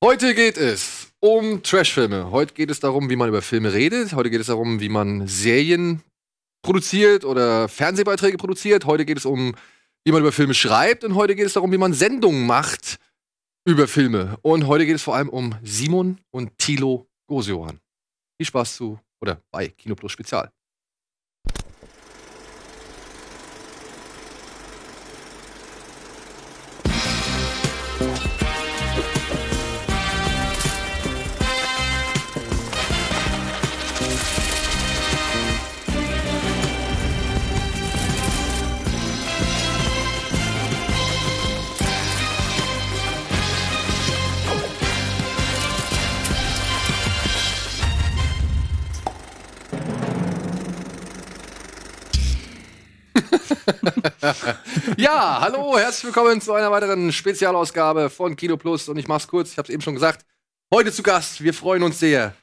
Heute geht es um Trashfilme. Heute geht es darum, wie man über Filme redet. Heute geht es darum, wie man Serien produziert oder Fernsehbeiträge produziert. Heute geht es um, wie man über Filme schreibt. Und heute geht es darum, wie man Sendungen macht über Filme. Und heute geht es vor allem um Simon und Thilo Gosiohan. Viel Spaß zu oder bei Kino Plus Spezial. ja, hallo, herzlich willkommen zu einer weiteren Spezialausgabe von Kino Plus. Und ich mach's kurz, ich hab's eben schon gesagt. Heute zu Gast, wir freuen uns sehr.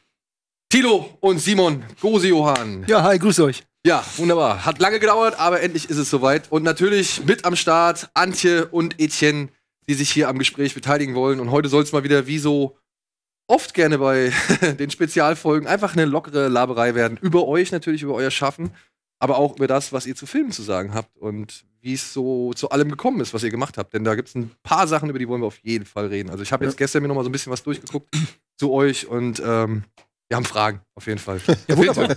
Tilo und Simon Gosejohann. Ja, hi, grüß euch. Ja, wunderbar. Hat lange gedauert, aber endlich ist es soweit. Und natürlich mit am Start Antje und Etienne, die sich hier am Gespräch beteiligen wollen. Und heute soll es mal wieder wie so oft gerne bei den Spezialfolgen einfach eine lockere Laberei werden. Über euch natürlich, über euer Schaffen aber auch über das, was ihr zu Filmen zu sagen habt und wie es so zu allem gekommen ist, was ihr gemacht habt. Denn da gibt es ein paar Sachen, über die wollen wir auf jeden Fall reden. Also ich habe ja. jetzt gestern mir noch mal so ein bisschen was durchgeguckt zu euch und ähm, wir haben Fragen, auf jeden Fall. Ja, wunderbar.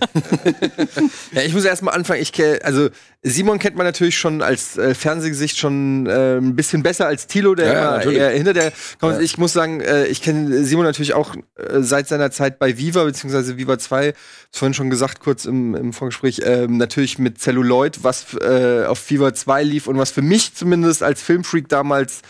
ja, ich muss erstmal anfangen. Ich also Simon kennt man natürlich schon als äh, Fernsehgesicht schon äh, ein bisschen besser als Tilo, der ja, ja, eher hinter der kommt. Ja. Ich muss sagen, äh, ich kenne Simon natürlich auch äh, seit seiner Zeit bei Viva, beziehungsweise Viva 2, vorhin schon gesagt, kurz im, im Vorgespräch, ähm, natürlich mit Celluloid, was äh, auf Viva 2 lief und was für mich zumindest als Filmfreak damals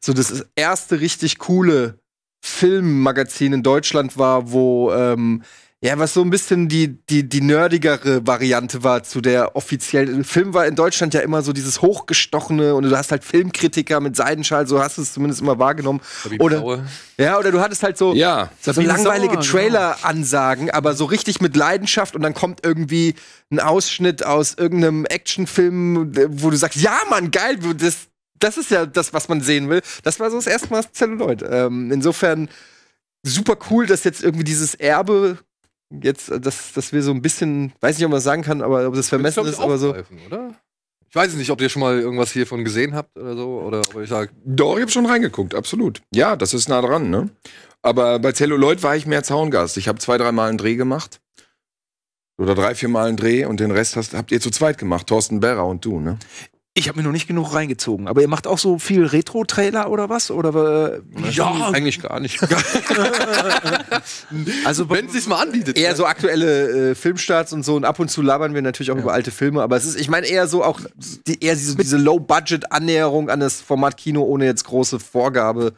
so das erste richtig coole Filmmagazin in Deutschland war, wo ähm, ja, was so ein bisschen die, die, die nerdigere Variante war zu der offiziellen. Film war in Deutschland ja immer so dieses hochgestochene und du hast halt Filmkritiker mit Seidenschal, so hast du es zumindest immer wahrgenommen. Sabine oder, Blaue. ja, oder du hattest halt so, ja, so langweilige genau. Trailer-Ansagen, aber so richtig mit Leidenschaft und dann kommt irgendwie ein Ausschnitt aus irgendeinem Actionfilm, wo du sagst, ja, Mann, geil, das, das ist ja das, was man sehen will. Das war so das erste Mal Celluloid. Ähm, insofern super cool, dass jetzt irgendwie dieses Erbe jetzt, äh, dass, dass wir so ein bisschen, weiß nicht, ob man das sagen kann, aber ob das vermessen ist, aber so. Oder? Ich weiß nicht, ob ihr schon mal irgendwas hiervon gesehen habt oder so, oder ob ich sage. Doch, ich habe schon reingeguckt, absolut. Ja, das ist nah dran, ne? Aber bei Celluloid war ich mehr Zaungast. Ich habe zwei, dreimal einen Dreh gemacht. Oder drei, viermal einen Dreh und den Rest hast, habt ihr zu zweit gemacht, Thorsten Berra und du, ne? Ich habe mir noch nicht genug reingezogen, aber ihr macht auch so viel Retro-Trailer oder was? Oder äh, ja, eigentlich gar nicht. also wenn es sich mal anbietet. Eher ne? so aktuelle äh, Filmstarts und so und ab und zu labern wir natürlich auch ja. über alte Filme, aber es ist, ich meine eher so auch die, eher so diese Low-Budget-Annäherung an das Format Kino ohne jetzt große Vorgabe.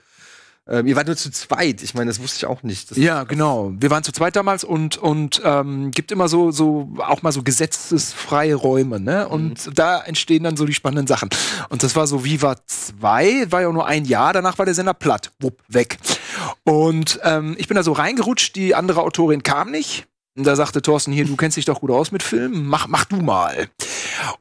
Ähm, ihr wart nur zu zweit. Ich meine, das wusste ich auch nicht. Das ja, genau. Wir waren zu zweit damals und und ähm, gibt immer so so auch mal so gesetzesfreie Räume, ne? Mhm. Und mhm. da entstehen dann so die spannenden Sachen. Und das war so Viva 2, war ja nur ein Jahr. Danach war der Sender platt, wupp weg. Und ähm, ich bin da so reingerutscht. Die andere Autorin kam nicht. Und da sagte Thorsten hier, du kennst dich doch gut aus mit Filmen, mach mach du mal.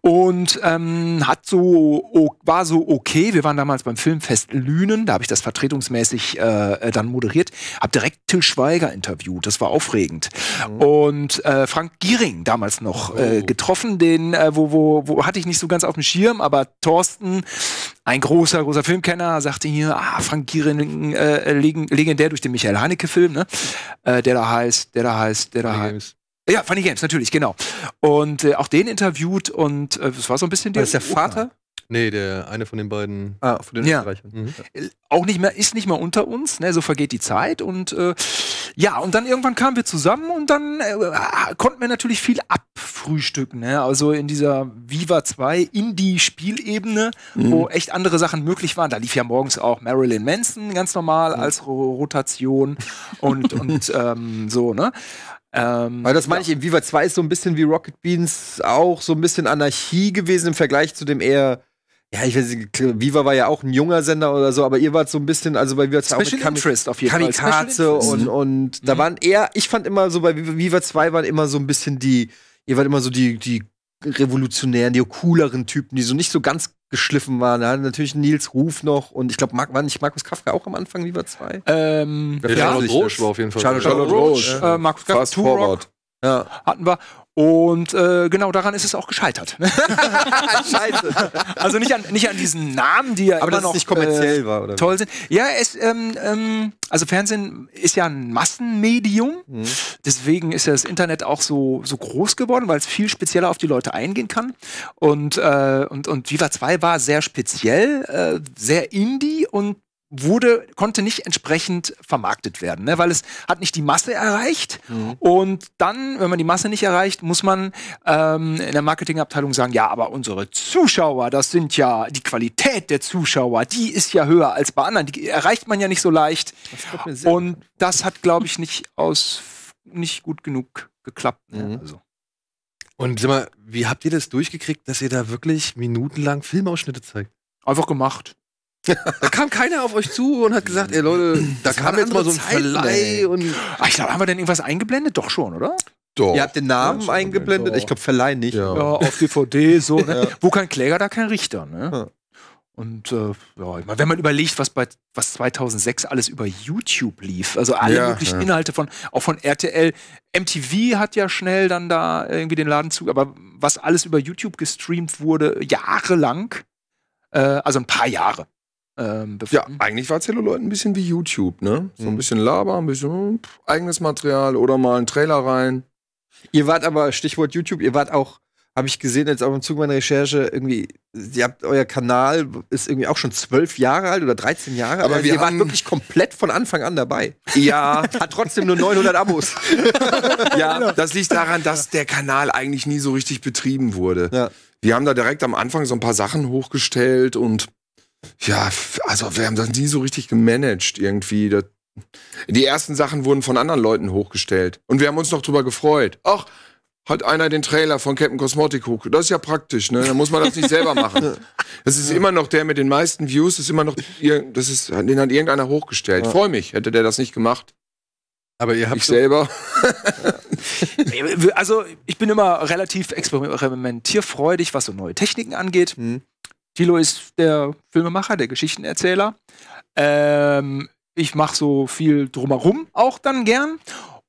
Und ähm, hat so, war so okay. Wir waren damals beim Filmfest Lünen, da habe ich das vertretungsmäßig äh, äh dann moderiert, habe direkt Till Schweiger interviewt. Das war aufregend. Mhm. Und äh, Frank Giering damals noch äh, oh. äh, getroffen, den, äh, wo, wo, wo hatte ich nicht so ganz auf dem Schirm, aber Thorsten ein großer, großer Filmkenner sagte hier, ah, Frank Giering, äh, legendär durch den Michael Haneke-Film, ne? Äh, der da heißt, der da heißt, der da heißt. Ja, Funny Games, natürlich, genau. Und äh, auch den interviewt und äh, das war so ein bisschen der, der Vater. Nee, der eine von den beiden ah, von den ja. Mhm. Äh, auch nicht mehr, ist nicht mehr unter uns, ne? So vergeht die Zeit und äh, ja, und dann irgendwann kamen wir zusammen und dann äh, äh konnten wir natürlich viel abfrühstücken, ne? Also in dieser Viva 2 Indie-Spielebene, mhm. wo echt andere Sachen möglich waren. Da lief ja morgens auch Marilyn Manson ganz normal mhm. als Rotation und, und ähm, so, ne? Ähm, Weil das meine ja. ich, Viva 2 ist so ein bisschen wie Rocket Beans auch so ein bisschen Anarchie gewesen im Vergleich zu dem eher. Ja, ich weiß nicht, Viva war ja auch ein junger Sender oder so, aber ihr wart so ein bisschen, also bei Viva 2 Special auch mit Kam Interest auf jeden Kamikaze Fall. und, und mhm. da mhm. waren eher, ich fand immer so, bei Viva 2 waren immer so ein bisschen die, ihr wart immer so die, die revolutionären, die cooleren Typen, die so nicht so ganz geschliffen waren. Da hatte natürlich Nils Ruf noch und ich glaube, war nicht Markus Kafka auch am Anfang lieber zwei? Ähm, ja, Charlotte Roche war auf jeden Fall. Charlotte, Charlotte Roche, äh, Markus Kafka, Fast Two Rock. Ja. Hatten wir. Und äh, genau daran ist es auch gescheitert. Scheiße. Also nicht an, nicht an diesen Namen, die ja Aber immer noch nicht kommerziell äh, war, oder? toll sind. Ja, es, ähm, ähm, also Fernsehen ist ja ein Massenmedium. Mhm. Deswegen ist ja das Internet auch so, so groß geworden, weil es viel spezieller auf die Leute eingehen kann. Und, äh, und, und Viva 2 war sehr speziell, äh, sehr indie und wurde, konnte nicht entsprechend vermarktet werden, ne? weil es hat nicht die Masse erreicht. Mhm. Und dann, wenn man die Masse nicht erreicht, muss man ähm, in der Marketingabteilung sagen, ja, aber unsere Zuschauer, das sind ja die Qualität der Zuschauer, die ist ja höher als bei anderen. Die erreicht man ja nicht so leicht. Das Und das hat, glaube ich, nicht aus nicht gut genug geklappt. Ne? Mhm. Also. Und sag mal, wie habt ihr das durchgekriegt, dass ihr da wirklich minutenlang Filmausschnitte zeigt? Einfach gemacht da kam keiner auf euch zu und hat gesagt, ey Leute, da das kam jetzt mal so ein Zeiten, Verleih und. Ach, ich glaube, haben wir denn irgendwas eingeblendet? Doch schon, oder? Doch. Ihr habt den Namen ja, eingeblendet, doch. ich glaube Verleih nicht. Ja. ja, auf DVD, so. Ne? Wo kein Kläger, da kein Richter. Ne? Ja. Und äh, ja, wenn man überlegt, was bei was 2006 alles über YouTube lief, also alle ja, möglichen ja. Inhalte von auch von RTL, MTV hat ja schnell dann da irgendwie den Laden zu, aber was alles über YouTube gestreamt wurde jahrelang, äh, also ein paar Jahre, ähm, befunden. Ja, eigentlich war Zelluloid ein bisschen wie YouTube, ne? So ein mhm. bisschen Laber, ein bisschen hm, pff, eigenes Material oder mal einen Trailer rein. Ihr wart aber, Stichwort YouTube, ihr wart auch, habe ich gesehen, jetzt auch im Zuge meiner Recherche, irgendwie, ihr habt euer Kanal ist irgendwie auch schon zwölf Jahre alt oder 13 Jahre Aber also wir ihr wart wirklich komplett von Anfang an dabei. Ja. Hat trotzdem nur 900 Abos. ja, das liegt daran, dass der Kanal eigentlich nie so richtig betrieben wurde. Ja. Wir haben da direkt am Anfang so ein paar Sachen hochgestellt und ja, also wir haben das nie so richtig gemanagt irgendwie. Das, die ersten Sachen wurden von anderen Leuten hochgestellt. Und wir haben uns noch drüber gefreut. Ach, hat einer den Trailer von Captain Cosmotic hoch. Das ist ja praktisch, ne? Da muss man das nicht selber machen. Das ist immer noch der mit den meisten Views, ist immer noch, das ist, den hat irgendeiner hochgestellt. Ja. Freue mich, hätte der das nicht gemacht. Aber ihr habt. Ich selber. also, ich bin immer relativ experimentierfreudig, was so neue Techniken angeht. Mhm. Thilo ist der Filmemacher, der Geschichtenerzähler. Ähm, ich mache so viel drumherum auch dann gern.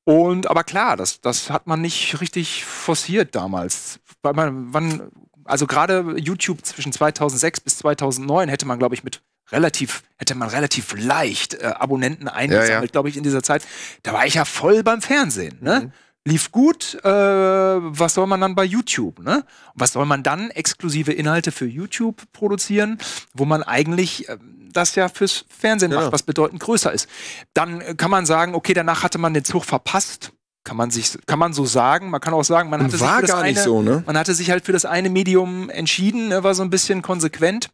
Und aber klar, das, das hat man nicht richtig forciert damals. Weil man, wann, also gerade YouTube zwischen 2006 bis 2009 hätte man, glaube ich, mit relativ hätte man relativ leicht äh, Abonnenten eingesammelt, ja, ja. glaube ich, in dieser Zeit. Da war ich ja voll beim Fernsehen. Ne? Mhm lief gut, äh, was soll man dann bei YouTube? Ne? Was soll man dann exklusive Inhalte für YouTube produzieren, wo man eigentlich äh, das ja fürs Fernsehen ja. macht, genau. was bedeutend größer ist? Dann äh, kann man sagen, okay, danach hatte man den Zug verpasst. Kann man, sich, kann man so sagen. Man kann auch sagen, man hatte, sich, für das eine, so, ne? man hatte sich halt für das eine Medium entschieden, ne, war so ein bisschen konsequent.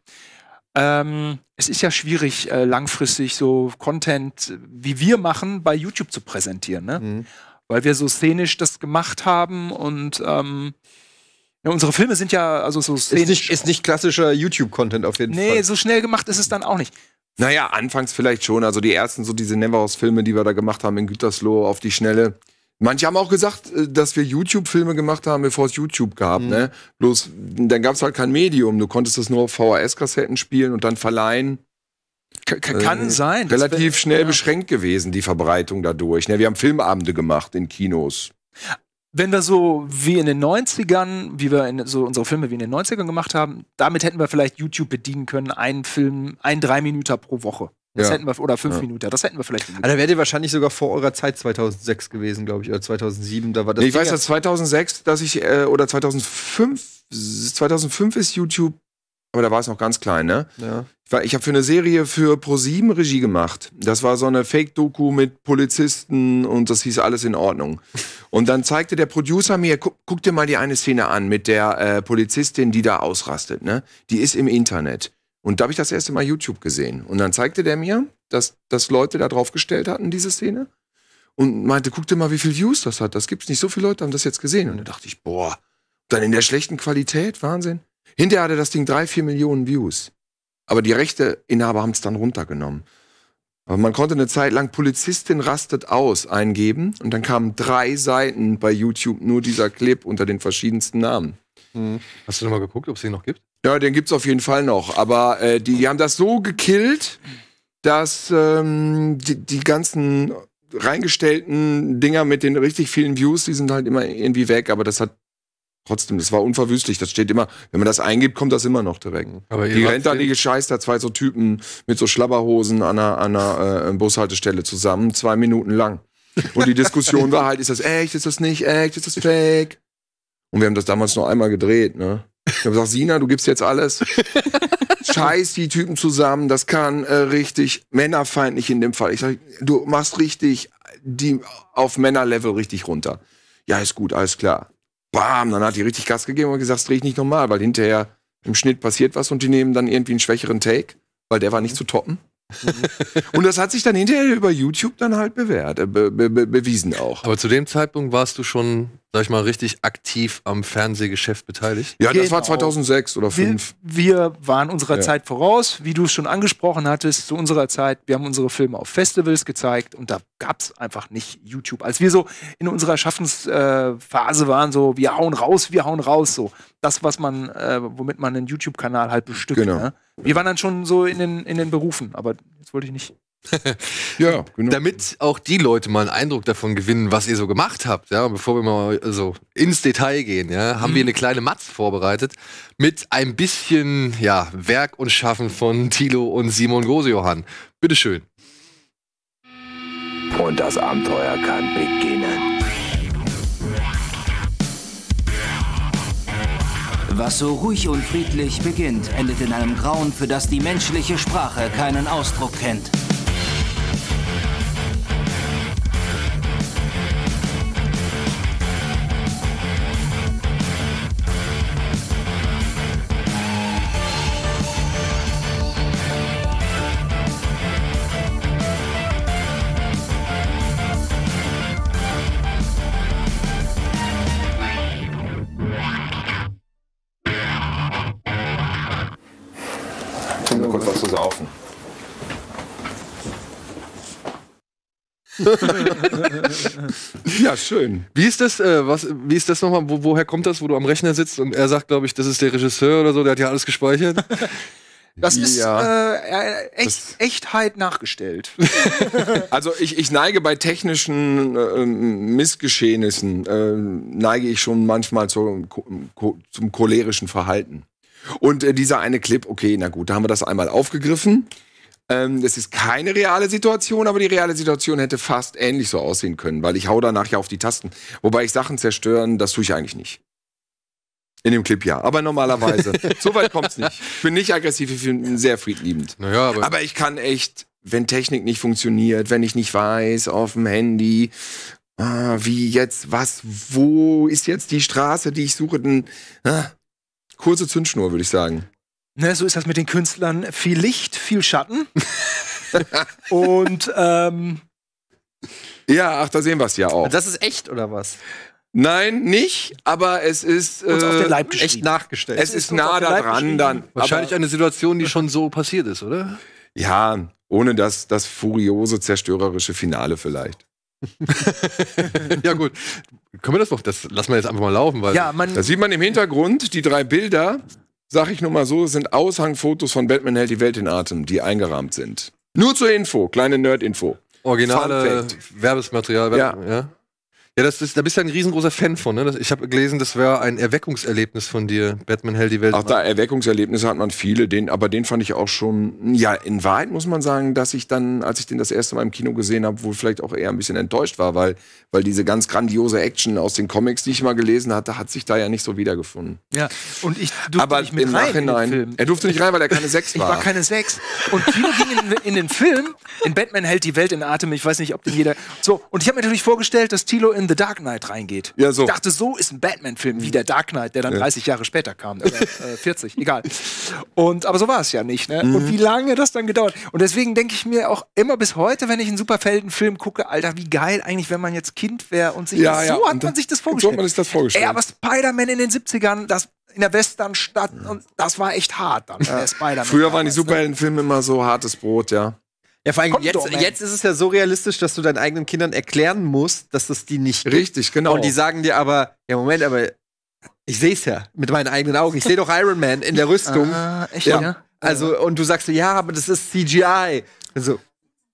Ähm, es ist ja schwierig, äh, langfristig so Content, äh, wie wir machen, bei YouTube zu präsentieren. Ne? Mhm weil wir so szenisch das gemacht haben und ähm, ja, unsere Filme sind ja also so szenisch. Ist nicht, ist nicht klassischer YouTube-Content auf jeden nee, Fall. Nee, so schnell gemacht ist es dann auch nicht. Naja, anfangs vielleicht schon. Also die ersten, so diese neverhaus filme die wir da gemacht haben in Gütersloh auf die Schnelle. Manche haben auch gesagt, äh, dass wir YouTube-Filme gemacht haben, bevor es YouTube gab. Mhm. Ne? Bloß, dann gab es halt kein Medium. Du konntest das nur auf VHS-Kassetten spielen und dann verleihen kann ähm, sein. Relativ wir, schnell ja. beschränkt gewesen, die Verbreitung dadurch. Ne, wir haben Filmabende gemacht in Kinos. Wenn wir so wie in den 90ern, wie wir in, so unsere Filme wie in den 90ern gemacht haben, damit hätten wir vielleicht YouTube bedienen können, einen Film, ein Drei-Minüter pro Woche. Das ja. hätten wir, oder fünf ja. Minuten, das hätten wir vielleicht. also, da wärt ihr wahrscheinlich sogar vor eurer Zeit 2006 gewesen, glaube ich, oder 2007. Da war das nee, ich Ding weiß, dass 2006, dass ich, äh, oder 2005, 2005 ist YouTube aber da war es noch ganz klein, ne? Ja. Ich habe für eine Serie für ProSieben Regie gemacht. Das war so eine Fake-Doku mit Polizisten und das hieß alles in Ordnung. Und dann zeigte der Producer mir, guck, guck dir mal die eine Szene an mit der äh, Polizistin, die da ausrastet, ne? Die ist im Internet. Und da habe ich das erste Mal YouTube gesehen. Und dann zeigte der mir, dass, dass Leute da draufgestellt hatten, diese Szene. Und meinte, guck dir mal, wie viele Views das hat. Das gibt's nicht. So viele Leute haben das jetzt gesehen. Und da dachte ich, boah, dann in der schlechten Qualität, Wahnsinn. Hinterher hatte das Ding drei, vier Millionen Views. Aber die Rechteinhaber haben es dann runtergenommen. Aber man konnte eine Zeit lang Polizistin rastet aus eingeben und dann kamen drei Seiten bei YouTube nur dieser Clip unter den verschiedensten Namen. Hm. Hast du noch mal geguckt, ob es den noch gibt? Ja, den gibt es auf jeden Fall noch. Aber äh, die, die, haben das so gekillt, dass ähm, die, die ganzen reingestellten Dinger mit den richtig vielen Views, die sind halt immer irgendwie weg. Aber das hat trotzdem, das war unverwüstlich. Das steht immer, wenn man das eingibt, kommt das immer noch direkt. Aber die rennt da, die gescheißt da zwei so Typen mit so Schlabberhosen an einer, an einer äh, äh, Bushaltestelle zusammen, zwei Minuten lang. Und die Diskussion war halt, ist das echt, ist das nicht echt, ist das fake? Und wir haben das damals noch einmal gedreht, ne? Ich habe gesagt, Sina, du gibst jetzt alles. Scheiß die Typen zusammen, das kann äh, richtig männerfeindlich in dem Fall. Ich sag, du machst richtig die auf Männerlevel richtig runter. Ja, ist gut, alles klar bam, dann hat die richtig Gas gegeben und gesagt, das drehe ich nicht nochmal, weil hinterher im Schnitt passiert was und die nehmen dann irgendwie einen schwächeren Take, weil der war nicht mhm. zu toppen. Mhm. und das hat sich dann hinterher über YouTube dann halt bewährt, äh, be be bewiesen auch. Aber zu dem Zeitpunkt warst du schon sag ich mal, richtig aktiv am Fernsehgeschäft beteiligt? Ja, genau. das war 2006 genau. oder 2005. Wir, wir waren unserer ja. Zeit voraus, wie du es schon angesprochen hattest, zu unserer Zeit. Wir haben unsere Filme auf Festivals gezeigt und da gab es einfach nicht YouTube. Als wir so in unserer Schaffensphase waren, so wir hauen raus, wir hauen raus, so das, was man, äh, womit man einen YouTube-Kanal halt bestückt. Genau. Ne? Wir waren dann schon so in den, in den Berufen, aber jetzt wollte ich nicht ja, genau. Damit auch die Leute mal einen Eindruck davon gewinnen, was ihr so gemacht habt, ja, bevor wir mal so also, ins Detail gehen, ja, haben mhm. wir eine kleine Matz vorbereitet mit ein bisschen ja, Werk und Schaffen von Thilo und Simon Gosejohann. Bitteschön. Und das Abenteuer kann beginnen. Was so ruhig und friedlich beginnt, endet in einem Grauen, für das die menschliche Sprache keinen Ausdruck kennt. ja, schön. Wie ist das, äh, was, wie ist das nochmal, wo, woher kommt das, wo du am Rechner sitzt und er sagt, glaube ich, das ist der Regisseur oder so, der hat ja alles gespeichert? Das ist ja. äh, äh echt, Echtheit nachgestellt. also ich, ich neige bei technischen äh, Missgeschehnissen, äh, neige ich schon manchmal zum, zum cholerischen Verhalten. Und äh, dieser eine Clip, okay, na gut, da haben wir das einmal aufgegriffen. Ähm, das ist keine reale Situation, aber die reale Situation hätte fast ähnlich so aussehen können, weil ich hau danach ja auf die Tasten. Wobei ich Sachen zerstören, das tue ich eigentlich nicht. In dem Clip ja, aber normalerweise. so weit kommt es nicht. Ich bin nicht aggressiv, ich bin sehr friedliebend. Naja, aber, aber ich kann echt, wenn Technik nicht funktioniert, wenn ich nicht weiß, auf dem Handy, ah, wie jetzt, was, wo ist jetzt die Straße, die ich suche, dann, ah, kurze Zündschnur, würde ich sagen. Ne, so ist das mit den Künstlern. Viel Licht, viel Schatten. Und ähm, ja, ach, da sehen wir es ja auch. Das ist echt, oder was? Nein, nicht, aber es ist äh, echt nachgestellt. Es, ist, ist nah daran dann. Wahrscheinlich eine Situation, die schon so passiert ist, oder? Ja, ohne das, das furiose, zerstörerische Finale vielleicht. ja, gut. Können wir das noch? Das lassen wir jetzt einfach mal laufen, weil. Ja, man da sieht man im Hintergrund die drei Bilder sag ich nur mal so, sind Aushangfotos von Batman hält die Welt in Atem, die eingerahmt sind. Nur zur Info, kleine Nerd-Info. Originale Werbesmaterial. Ja. ja. Ja, das ist, da bist du ja ein riesengroßer Fan von. Ne? Ich habe gelesen, das wäre ein Erweckungserlebnis von dir, Batman Hell die Welt. Auch da Erweckungserlebnisse hat man viele, den, aber den fand ich auch schon, ja, in Wahrheit muss man sagen, dass ich dann, als ich den das erste Mal im Kino gesehen habe, wohl vielleicht auch eher ein bisschen enttäuscht war, weil, weil diese ganz grandiose Action aus den Comics, die ich mal gelesen hatte, hat sich da ja nicht so wiedergefunden. Ja, und ich durfte aber nicht mit im rein Nachhinein, in den Film. Er durfte nicht rein, weil er keine Sechs war. Ich war keine Sechs. Und Kino ging in, in den Film, in Batman Hält die Welt in Atem, ich weiß nicht, ob den jeder... So, und ich habe mir natürlich vorgestellt, dass Tilo in in The Dark Knight reingeht. Ja, so. Ich dachte, so ist ein Batman-Film wie mhm. der Dark Knight, der dann ja. 30 Jahre später kam. Oder, äh, 40, egal. Und, aber so war es ja nicht. Ne? Mhm. Und wie lange das dann gedauert. Und deswegen denke ich mir auch immer bis heute, wenn ich einen Superfelden-Film gucke, Alter, wie geil eigentlich, wenn man jetzt Kind wäre und sich ja, das, so ja. hat man sich das vorgestellt. So hat man sich das vorgestellt. Ey, aber Spider-Man in den 70ern, das in der Westernstadt und das war echt hart dann. Äh, ja. Früher waren die ne? Superheldenfilme immer so hartes Brot, ja. Ja, vor allem jetzt, doch, jetzt ist es ja so realistisch, dass du deinen eigenen Kindern erklären musst, dass das die nicht gibt. Richtig, genau. Und die sagen dir aber, ja, Moment, aber ich sehe es ja mit meinen eigenen Augen. Ich sehe doch Iron Man in der Rüstung. Ah, echt, ja. ja. Also, also und du sagst, so, ja, aber das ist CGI. Also,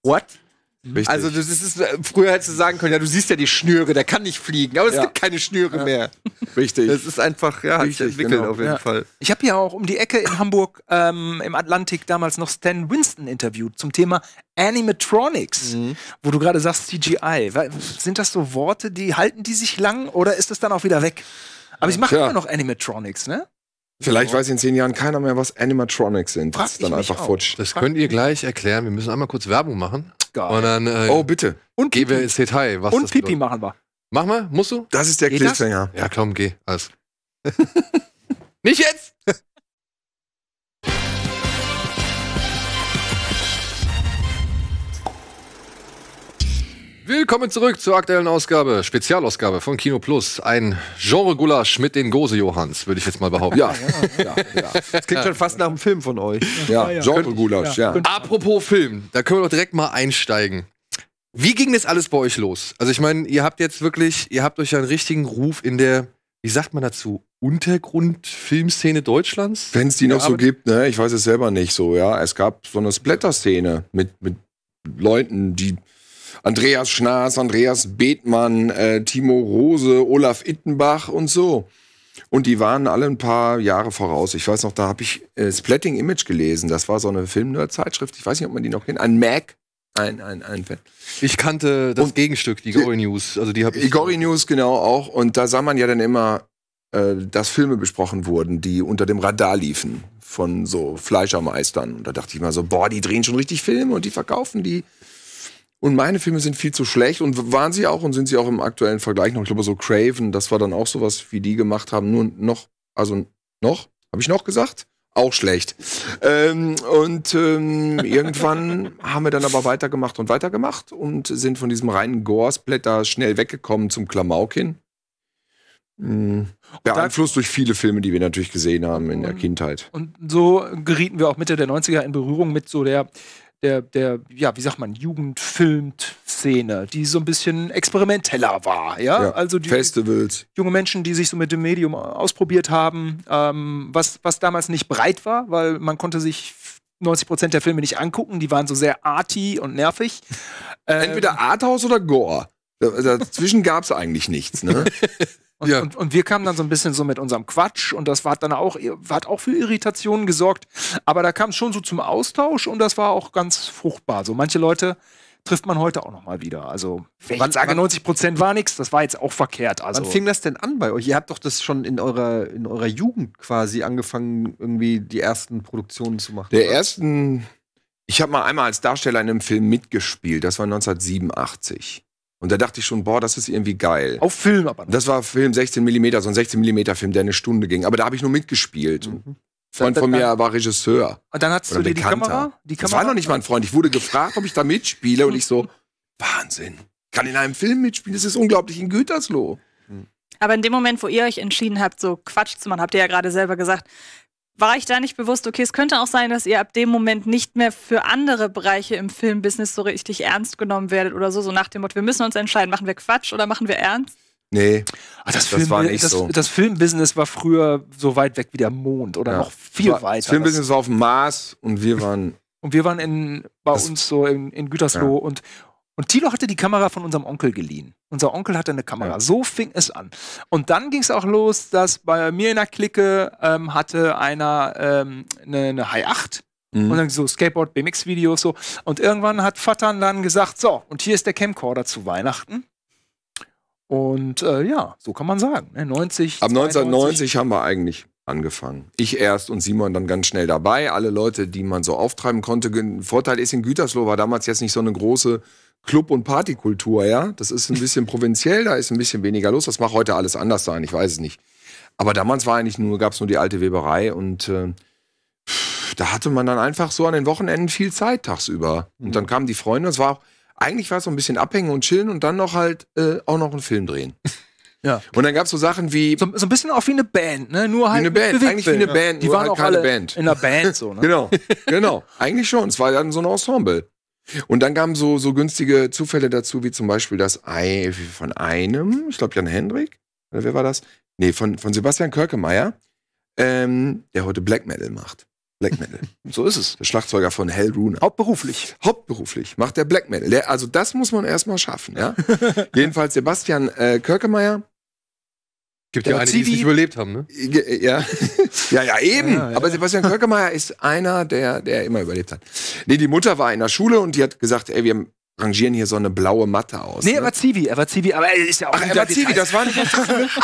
what? Richtig. Also das ist, äh, früher hättest du sagen können, ja, du siehst ja die Schnüre, der kann nicht fliegen, aber es ja. gibt keine Schnüre ja. mehr. Richtig. Das ist einfach, ja, hat sich entwickelt genau. auf jeden ja. Fall. Ich habe ja auch um die Ecke in Hamburg ähm, im Atlantik damals noch Stan Winston interviewt zum Thema Animatronics, mhm. wo du gerade sagst CGI. Sind das so Worte, die halten die sich lang oder ist das dann auch wieder weg? Aber ich mache immer noch Animatronics, ne? Vielleicht genau. weiß in zehn Jahren keiner mehr, was Animatronics sind. Das ist dann einfach auch. futsch. Das könnt ihr gleich erklären. Wir müssen einmal kurz Werbung machen. Geil. Und dann, äh, oh, bitte. Und gehen wir ins Detail. Was und das Pipi machen wir. Mach mal, musst du? Das ist der Cliffhanger. Ja, komm, geh. Alles. Nicht jetzt! Willkommen zurück zur aktuellen Ausgabe, Spezialausgabe von Kino Plus. Ein Genre-Gulasch mit den Gose-Johanns, würde ich jetzt mal behaupten. Ja, ja, ja. Das klingt schon fast nach einem Film von euch. Ja, ja. Genre-Gulasch, ja. ja. Apropos Film, da können wir doch direkt mal einsteigen. Wie ging das alles bei euch los? Also ich meine, ihr habt jetzt wirklich, ihr habt euch einen richtigen Ruf in der, wie sagt man dazu, Untergrundfilmszene Deutschlands? Wenn es die noch so gibt, ne? Ich weiß es selber nicht so, ja. Es gab so eine Splatter-Szene mit, mit Leuten, die Andreas Schnaas, Andreas Bethmann, äh, Timo Rose, Olaf Ittenbach und so. Und die waren alle ein paar Jahre voraus. Ich weiß noch, da habe ich äh, Splatting Image gelesen. Das war so eine Filmnerd-Zeitschrift. Ich weiß nicht, ob man die noch kennt. Ein Mac. Ein, ein, ein Fan. Ich kannte das und Gegenstück, die Gory News. Also die habe Gory News, genau auch. Und da sah man ja dann immer, äh, dass Filme besprochen wurden, die unter dem Radar liefen von so Fleischermeistern. Und da dachte ich mal so, boah, die drehen schon richtig Filme und die verkaufen die und meine Filme sind viel zu schlecht und waren sie auch und sind sie auch im aktuellen Vergleich noch. Ich glaube, so Craven, das war dann auch sowas, wie die gemacht haben. Nur noch, also noch, habe ich noch gesagt? Auch schlecht. Ähm, und ähm, irgendwann haben wir dann aber weitergemacht und weitergemacht und sind von diesem reinen Gorsblätter schnell weggekommen zum Klamauk hin. Hm, beeinflusst durch viele Filme, die wir natürlich gesehen haben in der Kindheit. Und so gerieten wir auch Mitte der 90er in Berührung mit so der der, der, ja, wie sagt man, Jugendfilmszene, die so ein bisschen experimenteller war, ja. ja also die Festivals. junge Menschen, die sich so mit dem Medium ausprobiert haben, ähm, was, was damals nicht breit war, weil man konnte sich 90 Prozent der Filme nicht angucken, die waren so sehr arty und nervig. Entweder ähm, Arthouse oder Gore. Dazwischen gab es eigentlich nichts, ne? Und, ja. und, und, wir kamen dann so ein bisschen so mit unserem Quatsch und das war dann auch, hat auch für Irritationen gesorgt. Aber da kam es schon so zum Austausch und das war auch ganz fruchtbar. So manche Leute trifft man heute auch noch mal wieder. Also man sage 90 Prozent war nichts, das war jetzt auch verkehrt. Also. Wann fing das denn an bei euch? Ihr habt doch das schon in eurer, in eurer Jugend quasi angefangen, irgendwie die ersten Produktionen zu machen. Der oder? ersten, ich habe mal einmal als Darsteller in einem Film mitgespielt, das war 1987. Und da dachte ich schon, boah, das ist irgendwie geil. Auf Film aber. Nicht. Das war Film 16 mm, so ein 16 mm Film, der eine Stunde ging. Aber da habe ich nur mitgespielt. Mhm. Freund von mir war Regisseur. Und ah, dann hattest du dir die Kamera? die Kamera? Das war noch nicht mein Freund. Ich wurde gefragt, ob ich da mitspiele. und ich so, Wahnsinn. Ich kann in einem Film mitspielen. Das ist unglaublich in Gütersloh. Aber in dem Moment, wo ihr euch entschieden habt, so Quatsch zu machen, habt ihr ja gerade selber gesagt, war ich da nicht bewusst, okay, es könnte auch sein, dass ihr ab dem Moment nicht mehr für andere Bereiche im Filmbusiness so richtig ernst genommen werdet oder so, so nach dem Motto, wir müssen uns entscheiden, machen wir Quatsch oder machen wir ernst? Nee. Ah, das, das, Film, war nicht das, so. Das Filmbusiness war früher so weit weg wie der Mond oder ja. noch viel war, weiter. Das Filmbusiness war auf dem Mars und wir waren. und wir waren in, bei uns so in, in Gütersloh ja. und, und Tilo hatte die Kamera von unserem Onkel geliehen. Unser Onkel hatte eine Kamera. Ja. So fing es an. Und dann ging es auch los, dass bei mir in der Clique ähm, hatte einer ähm, eine, High 8 mhm. und dann so Skateboard, BMX-Videos so. Und irgendwann hat Vatan dann gesagt: So, und hier ist der Camcorder zu Weihnachten. Und äh, ja, so kann man sagen. Ne? 90. Ab 1990 haben wir eigentlich angefangen. Ich erst und Simon dann ganz schnell dabei. Alle Leute, die man so auftreiben konnte. Vorteil ist, in Gütersloh war damals jetzt nicht so eine große Club- und Partykultur, ja. Das ist ein bisschen provinziell, da ist ein bisschen weniger los. Das mag heute alles anders sein, ich weiß es nicht. Aber damals war eigentlich nur, gab es nur die alte Weberei und äh, da hatte man dann einfach so an den Wochenenden viel Zeit tagsüber. Mhm. Und dann kamen die Freunde und es war auch, eigentlich war es so ein bisschen abhängen und chillen und dann noch halt äh, auch noch einen Film drehen. Ja. Und dann gab es so Sachen wie. So, so, ein bisschen auch wie eine Band, ne? Nur halt. Wie eine Band, eigentlich wie eine ne? Band, ja. die waren halt auch keine alle Band. In einer Band so, ne? genau, genau. Eigentlich schon. Es war dann so ein Ensemble. Und dann kamen so, so günstige Zufälle dazu, wie zum Beispiel das Ei von einem, ich glaube Jan Hendrik, oder wer war das? Nee, von, von Sebastian Körkemeier, ähm, der heute Black Metal macht. Black Metal. so ist es. Der Schlagzeuger von Hellrune. Hauptberuflich. Hauptberuflich macht der Black Metal. Der, also das muss man erstmal schaffen, ja. Jedenfalls Sebastian äh, Körkemeyer Gibt ja, ja einige, die es nicht überlebt haben, ne? Äh, ja, ja, ja eben. Ja, ja, Aber Sebastian Kölkemeier ist einer, der, der immer überlebt hat. Nee, die Mutter war in der Schule und die hat gesagt, ey, wir rangieren hier so eine blaue Matte aus. Nee, ne? er war Zivi, er war Zivi, aber er ist ja auch Ach, er war Zivi, das war nicht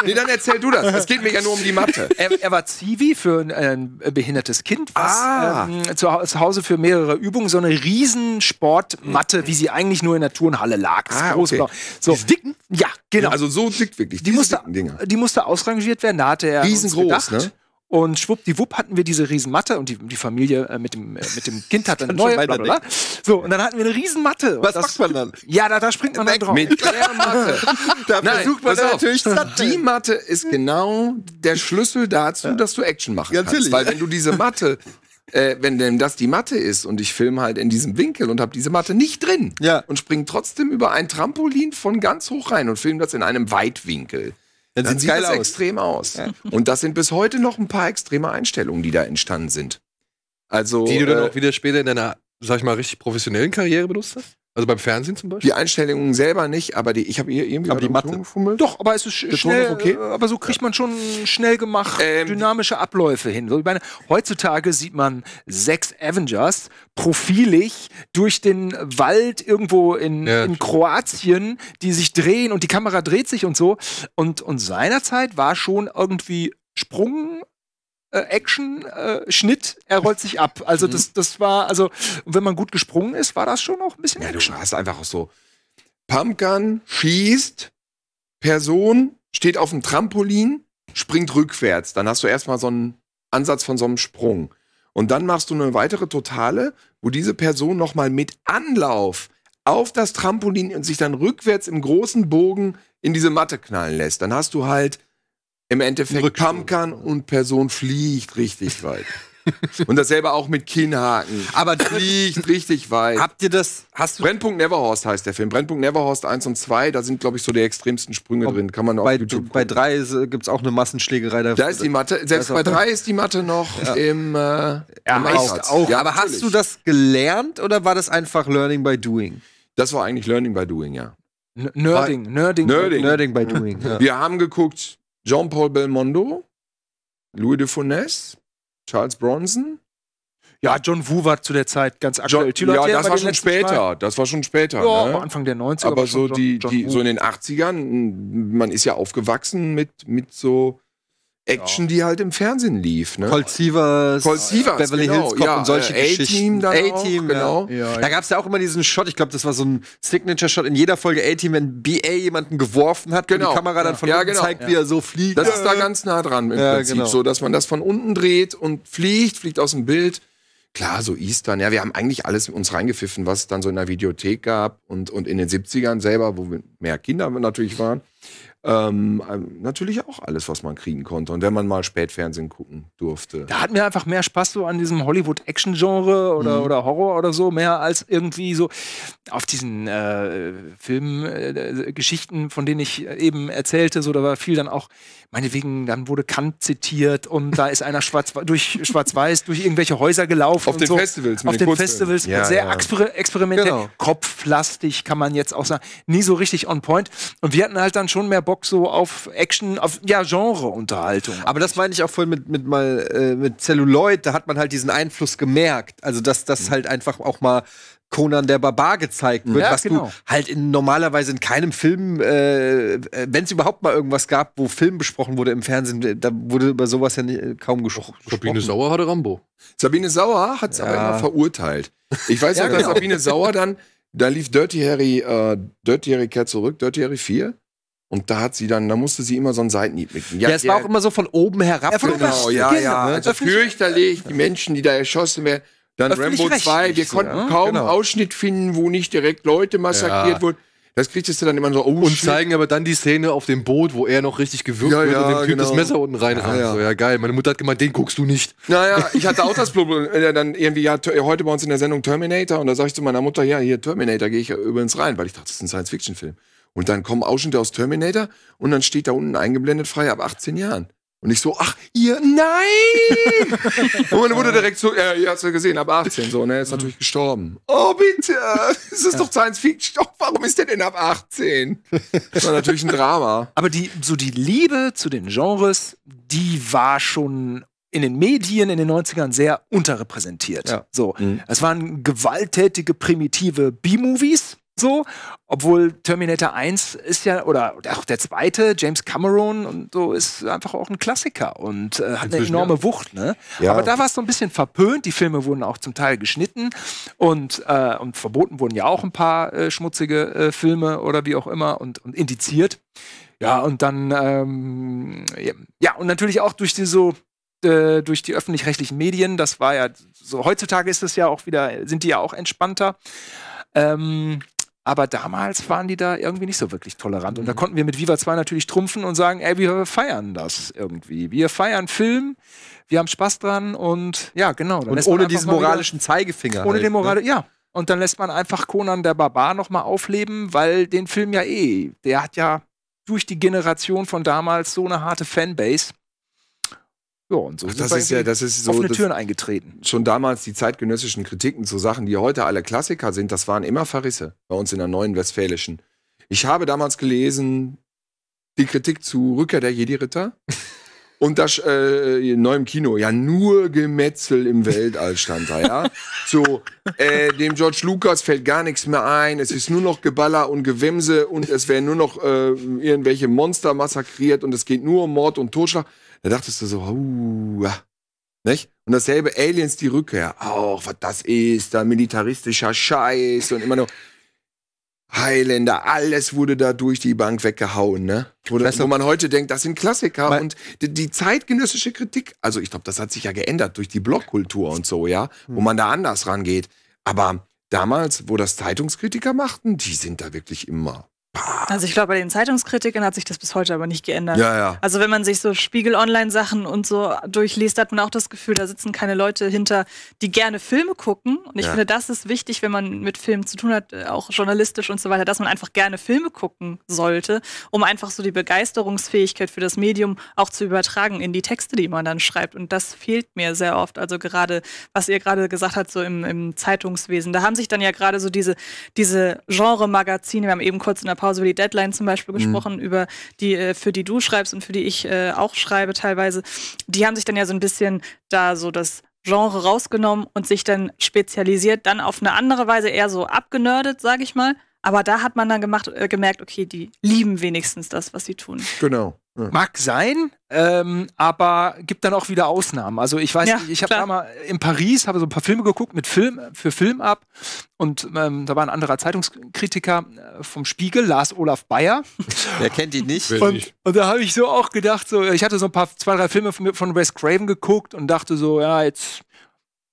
Nee, dann erzähl du das. Es geht mir ja nur um die Matte. Er, er war Zivi für ein, ein, behindertes Kind, was ah. ähm, zu, Hause für mehrere Übungen so eine Riesensportmatte, wie sie eigentlich nur in der Turnhalle lag. Das ah, groß okay. So. Die dicken? Ja, genau. Ja, also so dick wirklich. Die musste, die musste ausrangiert werden, da hatte er Riesengroß, ne? Und schwuppdiwupp hatten wir diese Riesenmatte und die, die Familie äh, mit, dem, äh, mit dem Kind hat dann neue, bla, bla, So, und dann hatten wir eine Riesenmatte. Was das, macht man dann? Ja, da, da springt man Weg dann drauf. Mit der Matte. da Nein, versucht man dann natürlich Die Matte ist genau der Schlüssel dazu, ja. dass du Action machen ja, kannst. Weil wenn du diese Matte äh, wenn denn das die Matte ist und ich filme halt in diesem Winkel und habe diese Matte nicht drin ja. und springe trotzdem über ein Trampolin von ganz hoch rein und filme das in einem Weitwinkel, dann, sieht's sieht es extrem aus. Ja. Und das sind bis heute noch ein paar extreme Einstellungen, die da entstanden sind. Also, die du dann äh, auch wieder später in deiner, sag ich mal, richtig professionellen Karriere benutzt hast? Also beim Fernsehen zum Beispiel? Die Einstellungen selber nicht, aber die, ich habe hier irgendwie aber die Matte. gefummelt. Doch, aber es ist sch schnell, okay? Äh, aber so kriegt man schon schnell gemacht ähm, dynamische Abläufe hin. ich meine, heutzutage sieht man sechs Avengers profilig durch den Wald irgendwo in, ja. in Kroatien, die sich drehen und die Kamera dreht sich und so. Und, und seinerzeit war schon irgendwie Sprung äh, Action, äh, Schnitt, er rollt sich ab. Also mhm. das, das war, also wenn man gut gesprungen ist, war das schon auch ein bisschen ja, Action. Du hast einfach auch so Pumpgun, schießt, Person steht auf dem Trampolin, springt rückwärts. Dann hast du erstmal so einen Ansatz von so einem Sprung. Und dann machst du eine weitere Totale, wo diese Person nochmal mit Anlauf auf das Trampolin und sich dann rückwärts im großen Bogen in diese Matte knallen lässt. Dann hast du halt im Endeffekt Pumpkin und Person fliegt richtig weit. und dasselbe auch mit Kinnhaken. Aber fliegt richtig weit. Habt ihr das? Hast du Brennpunkt Neverhorst heißt der Film. Brennpunkt Neverhorst 1 und 2, da sind, glaube ich, so die extremsten Sprünge Ob drin. Kann man auch bei, YouTube Bei 3 gibt es auch eine Massenschlägerei. Da, da ist die Mathe, selbst bei 3 ist die Mathe noch ja. im, äh, ja, im Einsatz. Auch, ja, aber natürlich. hast du das gelernt oder war das einfach Learning by Doing? Das war eigentlich Learning by Doing, ja. N Nerding, Nerding, Nerding, Nerding by Doing. Ja. Wir haben geguckt, Jean-Paul Belmondo, Louis de Funès, Charles Bronson. Ja, John Woo war zu der Zeit ganz aktuell. John, ja, das war schon später. Ne? Das war schon später. Das Ja, ne? Anfang der 90er. Aber, aber so, die, John die so in den 80ern, hm, man ist ja aufgewachsen mit, mit so Action, ja. die halt im Fernsehen lief. Ne? Colt Sievers, Colt Sievers Beverly genau. Hills Cop ja, und solche äh, Geschichten. A-Team dann A-Team, genau. Ja. Da gab es ja auch immer diesen Shot, ich glaube, das war so ein Signature-Shot in jeder Folge A-Team, wenn BA jemanden geworfen hat genau. und die Kamera dann von unten genau. zeigt, wie er so fliegt. Das ist da ganz nah dran im Prinzip, genau. so dass man das von unten dreht und fliegt, fliegt aus dem Bild. Klar, so Eastern. Ja, wir haben eigentlich alles mit uns reingepfiffen, was es dann so in der Videothek gab und, und in den 70ern selber, wo mehr Kinder natürlich waren. Ähm, ähm, natürlich auch alles, was man kriegen konnte. Und wenn man mal Spätfernsehen gucken durfte. Da hatten wir einfach mehr Spaß so an diesem Hollywood-Action-Genre oder, mhm. oder Horror oder so, mehr als irgendwie so auf diesen äh, Filmgeschichten, äh, von denen ich äh, eben erzählte. So, da war viel dann auch meinetwegen, dann wurde Kant zitiert und da ist einer schwarz, durch Schwarz-Weiß durch irgendwelche Häuser gelaufen. Auf den so. Festivals. Auf den, den Festivals. Ja, sehr ja. Exper experimentell, genau. kopflastig kann man jetzt auch sagen. Nie so richtig on point. Und wir hatten halt dann schon mehr Bock so auf Action, auf ja, Genre-Unterhaltung. Aber das meine ich auch voll mit, mit mal äh, mit Celluloid, da hat man halt diesen Einfluss gemerkt. Also dass das mhm. halt einfach auch mal Conan der Barbar gezeigt wird, ja, was genau. du halt in, normalerweise in keinem Film, äh, äh wenn es überhaupt mal irgendwas gab, wo Film besprochen wurde im Fernsehen, äh, da wurde über sowas ja nicht, äh, kaum ges Sabine gesprochen. Sabine Sauer hatte Rambo. Sabine Sauer hat es ja. aber immer verurteilt. Ich weiß ja, ja dass genau. Sabine Sauer dann, da lief Dirty Harry, äh, Dirty Harry kehrt zurück, Dirty Harry 4. Und da hat sie dann, da musste sie immer so einen Seitenhieb mitnehmen. Ja, ja, es war auch immer so von oben herab. Ja, genau, ja, ja. Ne? Also fürchterlich, die Menschen, die da erschossen werden. Dann Rambo 2, wir konnten ja, kaum genau. Ausschnitt finden, wo nicht direkt Leute massakriert ja. wurden. Das kriegst du dann immer so, oh, Und shit. zeigen aber dann die Szene auf dem Boot, wo er noch richtig gewürgt ja, wird ja, und dem Typ genau. das Messer unten reinrammt. Ja, ja. So, ja, geil. Meine Mutter hat gemeint, den guckst du nicht. Naja, ich hatte auch das Problem. Äh, dann irgendwie, ja, heute bei uns in der Sendung Terminator und da sag ich zu meiner Mutter, ja, hier Terminator gehe ich übrigens rein, weil ich dachte, das ist ein Science-Fiction-Film. Und dann kommen Ausschnitte aus Terminator und dann steht da unten eingeblendet frei ab 18 Jahren. Und ich so, ach, ihr, nein! und meine Mutter direkt so, ja, ihr habt es ja gesehen, ab 18, so, ne, ist natürlich gestorben. Oh, bitte! Das ist doch Science Fiction. Warum ist der denn ab 18? Das war natürlich ein Drama. Aber die, so die Liebe zu den Genres, die war schon in den Medien in den 90ern sehr unterrepräsentiert. Ja. So, mhm. Es waren gewalttätige, primitive B-Movies so, obwohl Terminator 1 ist ja, oder auch der zweite, James Cameron und so, ist einfach auch ein Klassiker und äh, hat eine enorme ja. Wucht. Ne? Ja. Aber da war es so ein bisschen verpönt, die Filme wurden auch zum Teil geschnitten und, äh, und verboten wurden ja auch ein paar äh, schmutzige äh, Filme oder wie auch immer und, und indiziert. Ja, und dann, ähm, ja, und natürlich auch durch die so, äh, durch die öffentlich-rechtlichen Medien, das war ja so, heutzutage ist es ja auch wieder, sind die ja auch entspannter. Ähm, aber damals waren die da irgendwie nicht so wirklich tolerant. Und da mhm. konnten wir mit Viva 2 natürlich trumpfen und sagen, ey, wir feiern das irgendwie. Wir feiern Film, wir haben Spaß dran und ja, genau. Und ohne diesen moralischen wieder, Zeigefinger. Ohne halt, den moralischen, ne? ja. Und dann lässt man einfach Conan der Barbar nochmal aufleben, weil den Film ja eh, der hat ja durch die Generation von damals so eine harte Fanbase. Ja, und so Ach, das ist ja, das ist so offene Türen eingetreten. Schon damals die zeitgenössischen Kritiken zu Sachen, die heute alle Klassiker sind, das waren immer Verrisse bei uns in der Neuen Westfälischen. Ich habe damals gelesen die Kritik zu Rückkehr der Jedi-Ritter und das äh, neu im Kino. Ja, nur Gemetzel im Weltall stand da, ja. So, äh, dem George Lucas fällt gar nichts mehr ein. Es ist nur noch Geballer und Gewimse und es werden nur noch äh, irgendwelche Monster massakriert und es geht nur um Mord und Totschlag. Da dachtest du so, uh, nicht? Und dasselbe Aliens die Rückkehr. Auch, was das ist, da militaristischer Scheiß und immer nur Highlander, alles wurde da durch die Bank weggehauen, ne? Wo, weißt du, wo man heute denkt, das sind Klassiker und die, die, zeitgenössische Kritik, also ich glaube, das hat sich ja geändert durch die Blogkultur und so, ja, wo hm. man da anders rangeht. Aber damals, wo das Zeitungskritiker machten, die sind da wirklich immer also ich glaube, bei den Zeitungskritikern hat sich das bis heute aber nicht geändert. Ja, ja. Also wenn man sich so Spiegel-Online-Sachen und so durchliest, hat man auch das Gefühl, da sitzen keine Leute hinter, die gerne Filme gucken. Und ich ja. finde, das ist wichtig, wenn man mit Filmen zu tun hat, äh, auch journalistisch und so weiter, dass man einfach gerne Filme gucken sollte, um einfach so die Begeisterungsfähigkeit für das Medium auch zu übertragen in die Texte, die man dann schreibt. Und das fehlt mir sehr oft. Also gerade, was ihr gerade gesagt habt, so im, im Zeitungswesen. Da haben sich dann ja gerade so diese, diese Genre-Magazine, wir haben eben kurz in der Pause über die Deadline zum Beispiel mhm. gesprochen, mhm. über die, äh, für die du schreibst und für die ich äh, auch schreibe teilweise. Die haben sich dann ja so ein bisschen da so das Genre rausgenommen und sich dann spezialisiert, dann auf eine andere Weise eher so abgenördet, sage ich mal. Aber da hat man dann gemacht, äh, gemerkt, okay, die lieben wenigstens das, was sie tun. Genau. Hm. Mag sein, ähm, aber gibt dann auch wieder Ausnahmen. Also ich weiß, ja, ich, habe da mal in Paris, habe so ein paar Filme geguckt mit Film für Film ab und ähm, da war ein anderer Zeitungskritiker äh, vom Spiegel, Lars Olaf Bayer. Wer kennt ihn nicht? Und, und da habe ich so auch gedacht, so ich hatte so ein paar zwei drei Filme von, von Wes Craven geguckt und dachte so, ja jetzt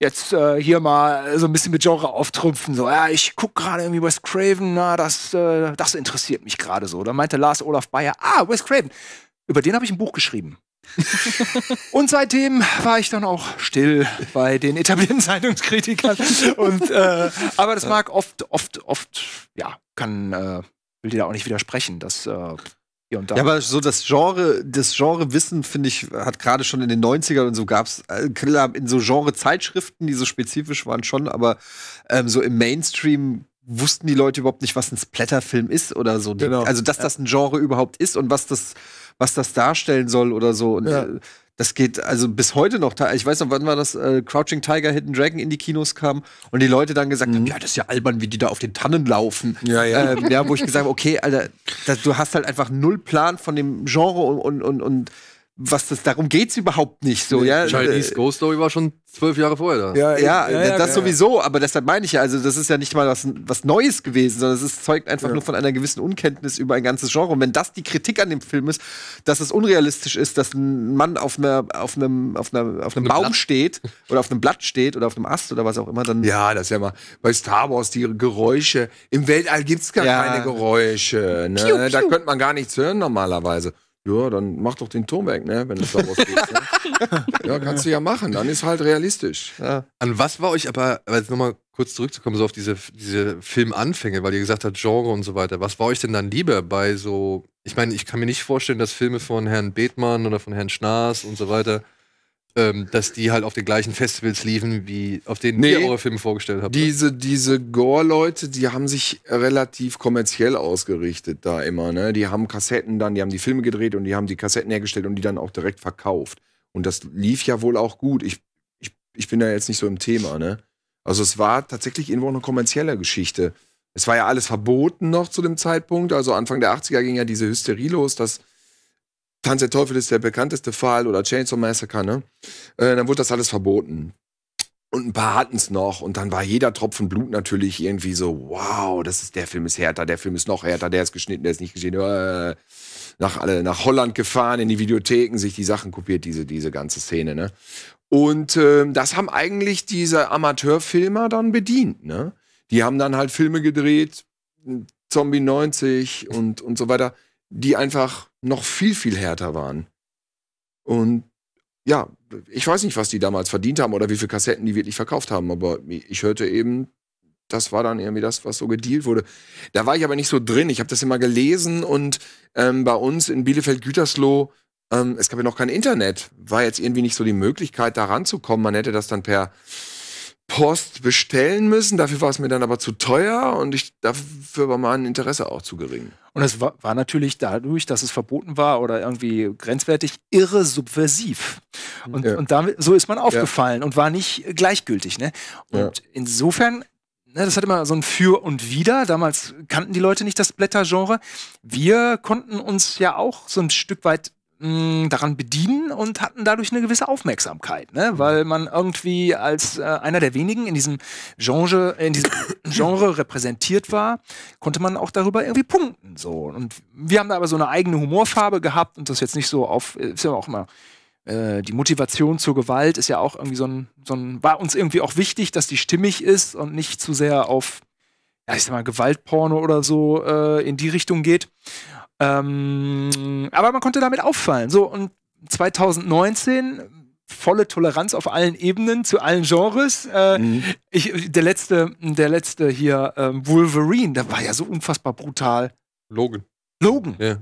jetzt äh, hier mal so ein bisschen mit Genre auftrumpfen. So, ja, ich gucke gerade irgendwie Wes Craven, na, das, äh, das interessiert mich gerade so. Da meinte Lars Olaf Bayer, ah, Wes Craven, über den habe ich ein Buch geschrieben. und seitdem war ich dann auch still bei den etablierten Zeitungskritikern. Und, äh, aber das mag oft, oft, oft, ja, kann, äh, will dir da auch nicht widersprechen, dass äh, hier und da. Ja, aber so das Genre, das Genrewissen, finde ich, hat gerade schon in den 90ern und so gab es äh, in so Genre-Zeitschriften, die so spezifisch waren, schon, aber ähm, so im Mainstream wussten die Leute überhaupt nicht, was ein Splatterfilm ist oder so. Genau. Also, dass das ein Genre überhaupt ist und was das, was das darstellen soll oder so. Und ja. Äh, das geht also bis heute noch. Ich weiß noch, wann war das äh, Crouching Tiger, Hidden Dragon in die Kinos kam und die Leute dann gesagt mhm. haben, ja, das ist ja albern, wie die da auf den Tannen laufen. Ja, ja. Ähm, ja wo ich gesagt habe, okay, Alter, das, du hast halt einfach null Plan von dem Genre und, und, und was das, darum geht's überhaupt nicht so, nee, ja. Chinese äh, Ghost Story war schon zwölf Jahre vorher da. Ja, ja, ja, ja das ja, sowieso, aber deshalb meine ich ja, also das ist ja nicht mal was, was Neues gewesen, sondern es zeugt einfach nur von einer gewissen Unkenntnis über ein ganzes Genre. Und wenn das die Kritik an dem Film ist, dass es unrealistisch ist, dass ein Mann auf, einer, auf einem, auf einer, auf einem Baum Blatt. steht oder auf einem Blatt steht oder auf einem Ast oder was auch immer, dann. Ja, das ist ja mal bei Star Wars die Geräusche. Im Weltall gibt's gar keine Geräusche. Ne? Piu, piu. Da könnte man gar nichts hören normalerweise ja, dann mach doch den Turm weg, ne, wenn es daraus geht. Ne? ja, kannst du ja machen, dann ist halt realistisch. Ja. An was war euch aber, aber jetzt nochmal kurz zurückzukommen, so auf diese, diese Filmanfänge, weil ihr gesagt habt, Genre und so weiter, was war euch denn dann lieber bei so, ich meine, ich kann mir nicht vorstellen, dass Filme von Herrn Bethmann oder von Herrn Schnaas und so weiter ähm, dass die halt auf den gleichen Festivals liefen, wie auf denen nee, ihr eure Filme vorgestellt habt. Diese, diese Gore-Leute, die haben sich relativ kommerziell ausgerichtet da immer. Ne? Die haben Kassetten dann, die haben die Filme gedreht und die haben die Kassetten hergestellt und die dann auch direkt verkauft. Und das lief ja wohl auch gut. Ich, ich, ich bin da jetzt nicht so im Thema, ne? Also es war tatsächlich irgendwo eine kommerzielle Geschichte. Es war ja alles verboten noch zu dem Zeitpunkt. Also Anfang der 80er ging ja diese Hysterie los, dass Tanz der Teufel ist der bekannteste Fall oder Chainsaw Massacre, ne? Äh, dann wurde das alles verboten. Und ein paar hatten es noch. Und dann war jeder Tropfen Blut natürlich irgendwie so, wow, das ist, der Film ist härter, der Film ist noch härter, der ist geschnitten, der ist nicht geschnitten. Äh, nach, alle, nach Holland gefahren, in die Videotheken, sich die Sachen kopiert, diese, diese ganze Szene, ne? Und ähm, das haben eigentlich diese Amateurfilmer dann bedient, ne? Die haben dann halt Filme gedreht, hm, Zombie 90 und, und so weiter die einfach noch viel, viel härter waren. Und ja, ich weiß nicht, was die damals verdient haben oder wie viele Kassetten die wirklich verkauft haben, aber ich hörte eben, das war dann irgendwie das, was so gedealt wurde. Da war ich aber nicht so drin. Ich habe das immer gelesen und ähm, bei uns in Bielefeld-Gütersloh, ähm, es gab ja noch kein Internet, war jetzt irgendwie nicht so die Möglichkeit, da ranzukommen. Man hätte das dann per Post bestellen müssen. Dafür war es mir dann aber zu teuer und ich, dafür war mein Interesse auch zu gering. Und es war, war, natürlich dadurch, dass es verboten war oder irgendwie grenzwertig, irre subversiv. Und, ja. und damit, so ist man aufgefallen ja. und war nicht gleichgültig. Ne? Und ja. insofern ne, das hat immer so ein Für und Wider. Damals kannten die Leute nicht das Blättergenre. Wir konnten uns ja auch so ein Stück weit daran bedienen und hatten dadurch eine gewisse Aufmerksamkeit, ne? weil man irgendwie als äh, einer der wenigen in diesem Genre, in diesem Genre repräsentiert war, konnte man auch darüber irgendwie punkten. So. Und wir haben da aber so eine eigene Humorfarbe gehabt und das jetzt nicht so auf, ist ja auch immer äh, die Motivation zur Gewalt ist ja auch irgendwie so ein, so ein, war uns irgendwie auch wichtig, dass die stimmig ist und nicht zu sehr auf, ja, ich sag mal, Gewaltporno oder so äh, in die Richtung geht. Ähm, aber man konnte damit auffallen. So, und 2019 volle Toleranz auf allen Ebenen zu allen Genres. Äh, mhm. ich, der letzte, der letzte hier ähm, Wolverine, der war ja so unfassbar brutal. Logan. Logan. Ja.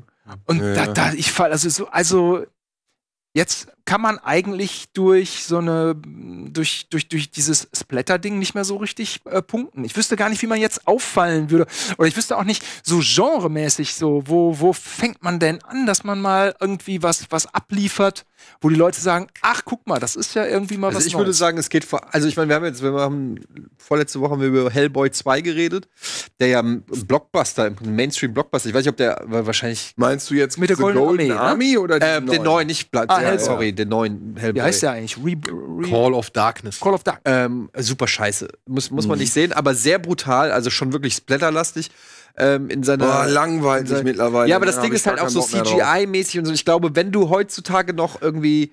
Und ja, da, da, ich fall also so, also jetzt kann man eigentlich durch so eine, durch, durch, durch dieses Splatter-Ding nicht mehr so richtig äh, punkten. Ich wüsste gar nicht, wie man jetzt auffallen würde. Oder ich wüsste auch nicht so genremäßig so, wo, wo fängt man denn an, dass man mal irgendwie was, was abliefert, wo die Leute sagen, ach, guck mal, das ist ja irgendwie mal also was. Ich Neues. würde sagen, es geht vor, also ich meine, wir haben jetzt, wir haben, vorletzte Woche haben wir über Hellboy 2 geredet, der ja ein Blockbuster, ein Mainstream-Blockbuster, ich weiß nicht, ob der wahrscheinlich. Meinst du jetzt mit der Golden, Golden Army, ne? Army, oder äh, den neuen, nicht, ah, ja, sorry den neuen Hellboy. Wie heißt der eigentlich? Re Re Call of Darkness. Call of Darkness. Ähm, super scheiße. Muss, muss man mhm. nicht sehen, aber sehr brutal, also schon wirklich splatterlastig. Ähm, in seiner. Boah, langweilig seine, mittlerweile. Ja, aber das ne? Ding ist halt auch so CGI-mäßig und so. Ich glaube, wenn du heutzutage noch irgendwie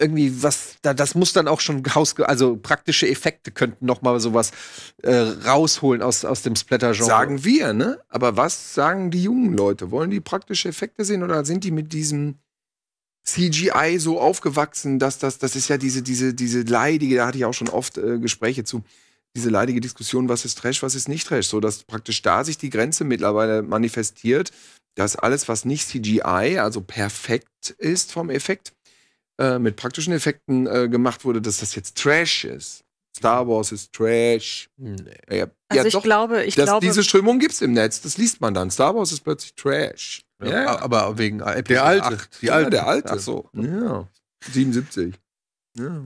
irgendwie was, da, das muss dann auch schon Haus, also praktische Effekte könnten noch mal sowas äh, rausholen aus, aus dem Splatter-Genre. Sagen wir, ne? Aber was sagen die jungen Leute? Wollen die praktische Effekte sehen oder sind die mit diesem CGI so aufgewachsen, dass das, das ist ja diese, diese, diese leidige, da hatte ich auch schon oft äh, Gespräche zu, diese leidige Diskussion, was ist Trash, was ist nicht Trash, so dass praktisch da sich die Grenze mittlerweile manifestiert, dass alles, was nicht CGI, also perfekt ist vom Effekt, äh, mit praktischen Effekten äh, gemacht wurde, dass das jetzt Trash ist. Star Wars ist Trash. Nee. Ja, also ja, ich doch, glaube, ich dass glaube, diese Strömung gibt es im Netz. Das liest man dann. Star Wars ist plötzlich Trash. Ja, aber wegen Episode der alte, 8. Die alte. Ja, der alte. Ach so. Ja. 77. Ja.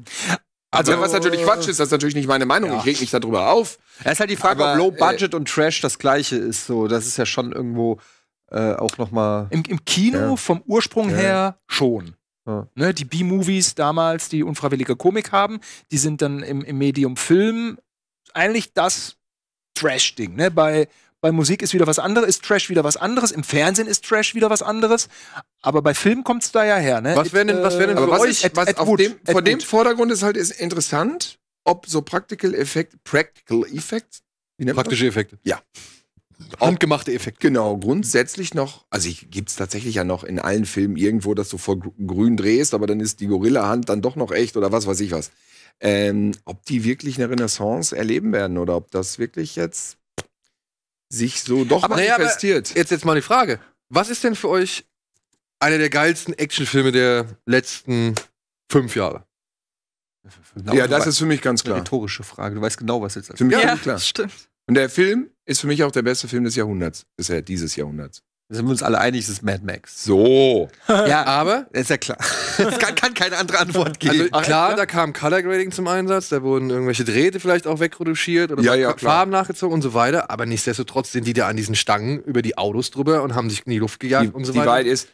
Also, also, was natürlich Quatsch ist, das ist natürlich nicht meine Meinung. Ja. Ich reg mich darüber auf. Es ist halt die Frage, aber, ob Low äh, Budget äh, und Trash das gleiche ist. So, das ist ja schon irgendwo äh, auch nochmal. Im, im Kino ja. vom Ursprung ja. her schon. Ne, die B-Movies damals, die unfreiwillige Komik haben, die sind dann im, im Medium Film eigentlich das Trash-Ding. Ne? Bei bei Musik ist wieder was anderes, ist Trash wieder was anderes, im Fernsehen ist Trash wieder was anderes, aber bei Filmen kommt es da ja her. Ne? Was wäre denn, äh, was wär denn für was euch, ist, was auf dem, vor dem Vordergrund ist halt ist interessant, ob so Practical Effect, Practical Effects, praktische das? Effekte. Ja. Handgemachte Effekte. Genau, grundsätzlich noch, also gibt es tatsächlich ja noch in allen Filmen irgendwo, dass du vor grün drehst, aber dann ist die Gorilla-Hand dann doch noch echt oder was weiß ich was. Ähm, ob die wirklich eine Renaissance erleben werden oder ob das wirklich jetzt sich so doch aber, manifestiert. Aber jetzt jetzt mal die Frage: Was ist denn für euch einer der geilsten Actionfilme der letzten fünf Jahre? Genau, ja, das ist für mich ganz klar. Eine rhetorische Frage. Du weißt genau, was jetzt ist. Für mich ja, klar. Stimmt. Und der Film ist für mich auch der beste Film des Jahrhunderts, bisher dieses Jahrhunderts sind wir uns alle einig, es ist Mad Max. So. Ja, aber. Ist ja klar. es kann, kann, keine andere Antwort geben. Also klar, da kam Color Grading zum Einsatz, da wurden irgendwelche Drähte vielleicht auch wegreduziert oder ja, ja, Farben nachgezogen und so weiter. Aber nichtsdestotrotz sind die da an diesen Stangen über die Autos drüber und haben sich in die Luft gejagt die, und so weiter. Die Wahrheit ist,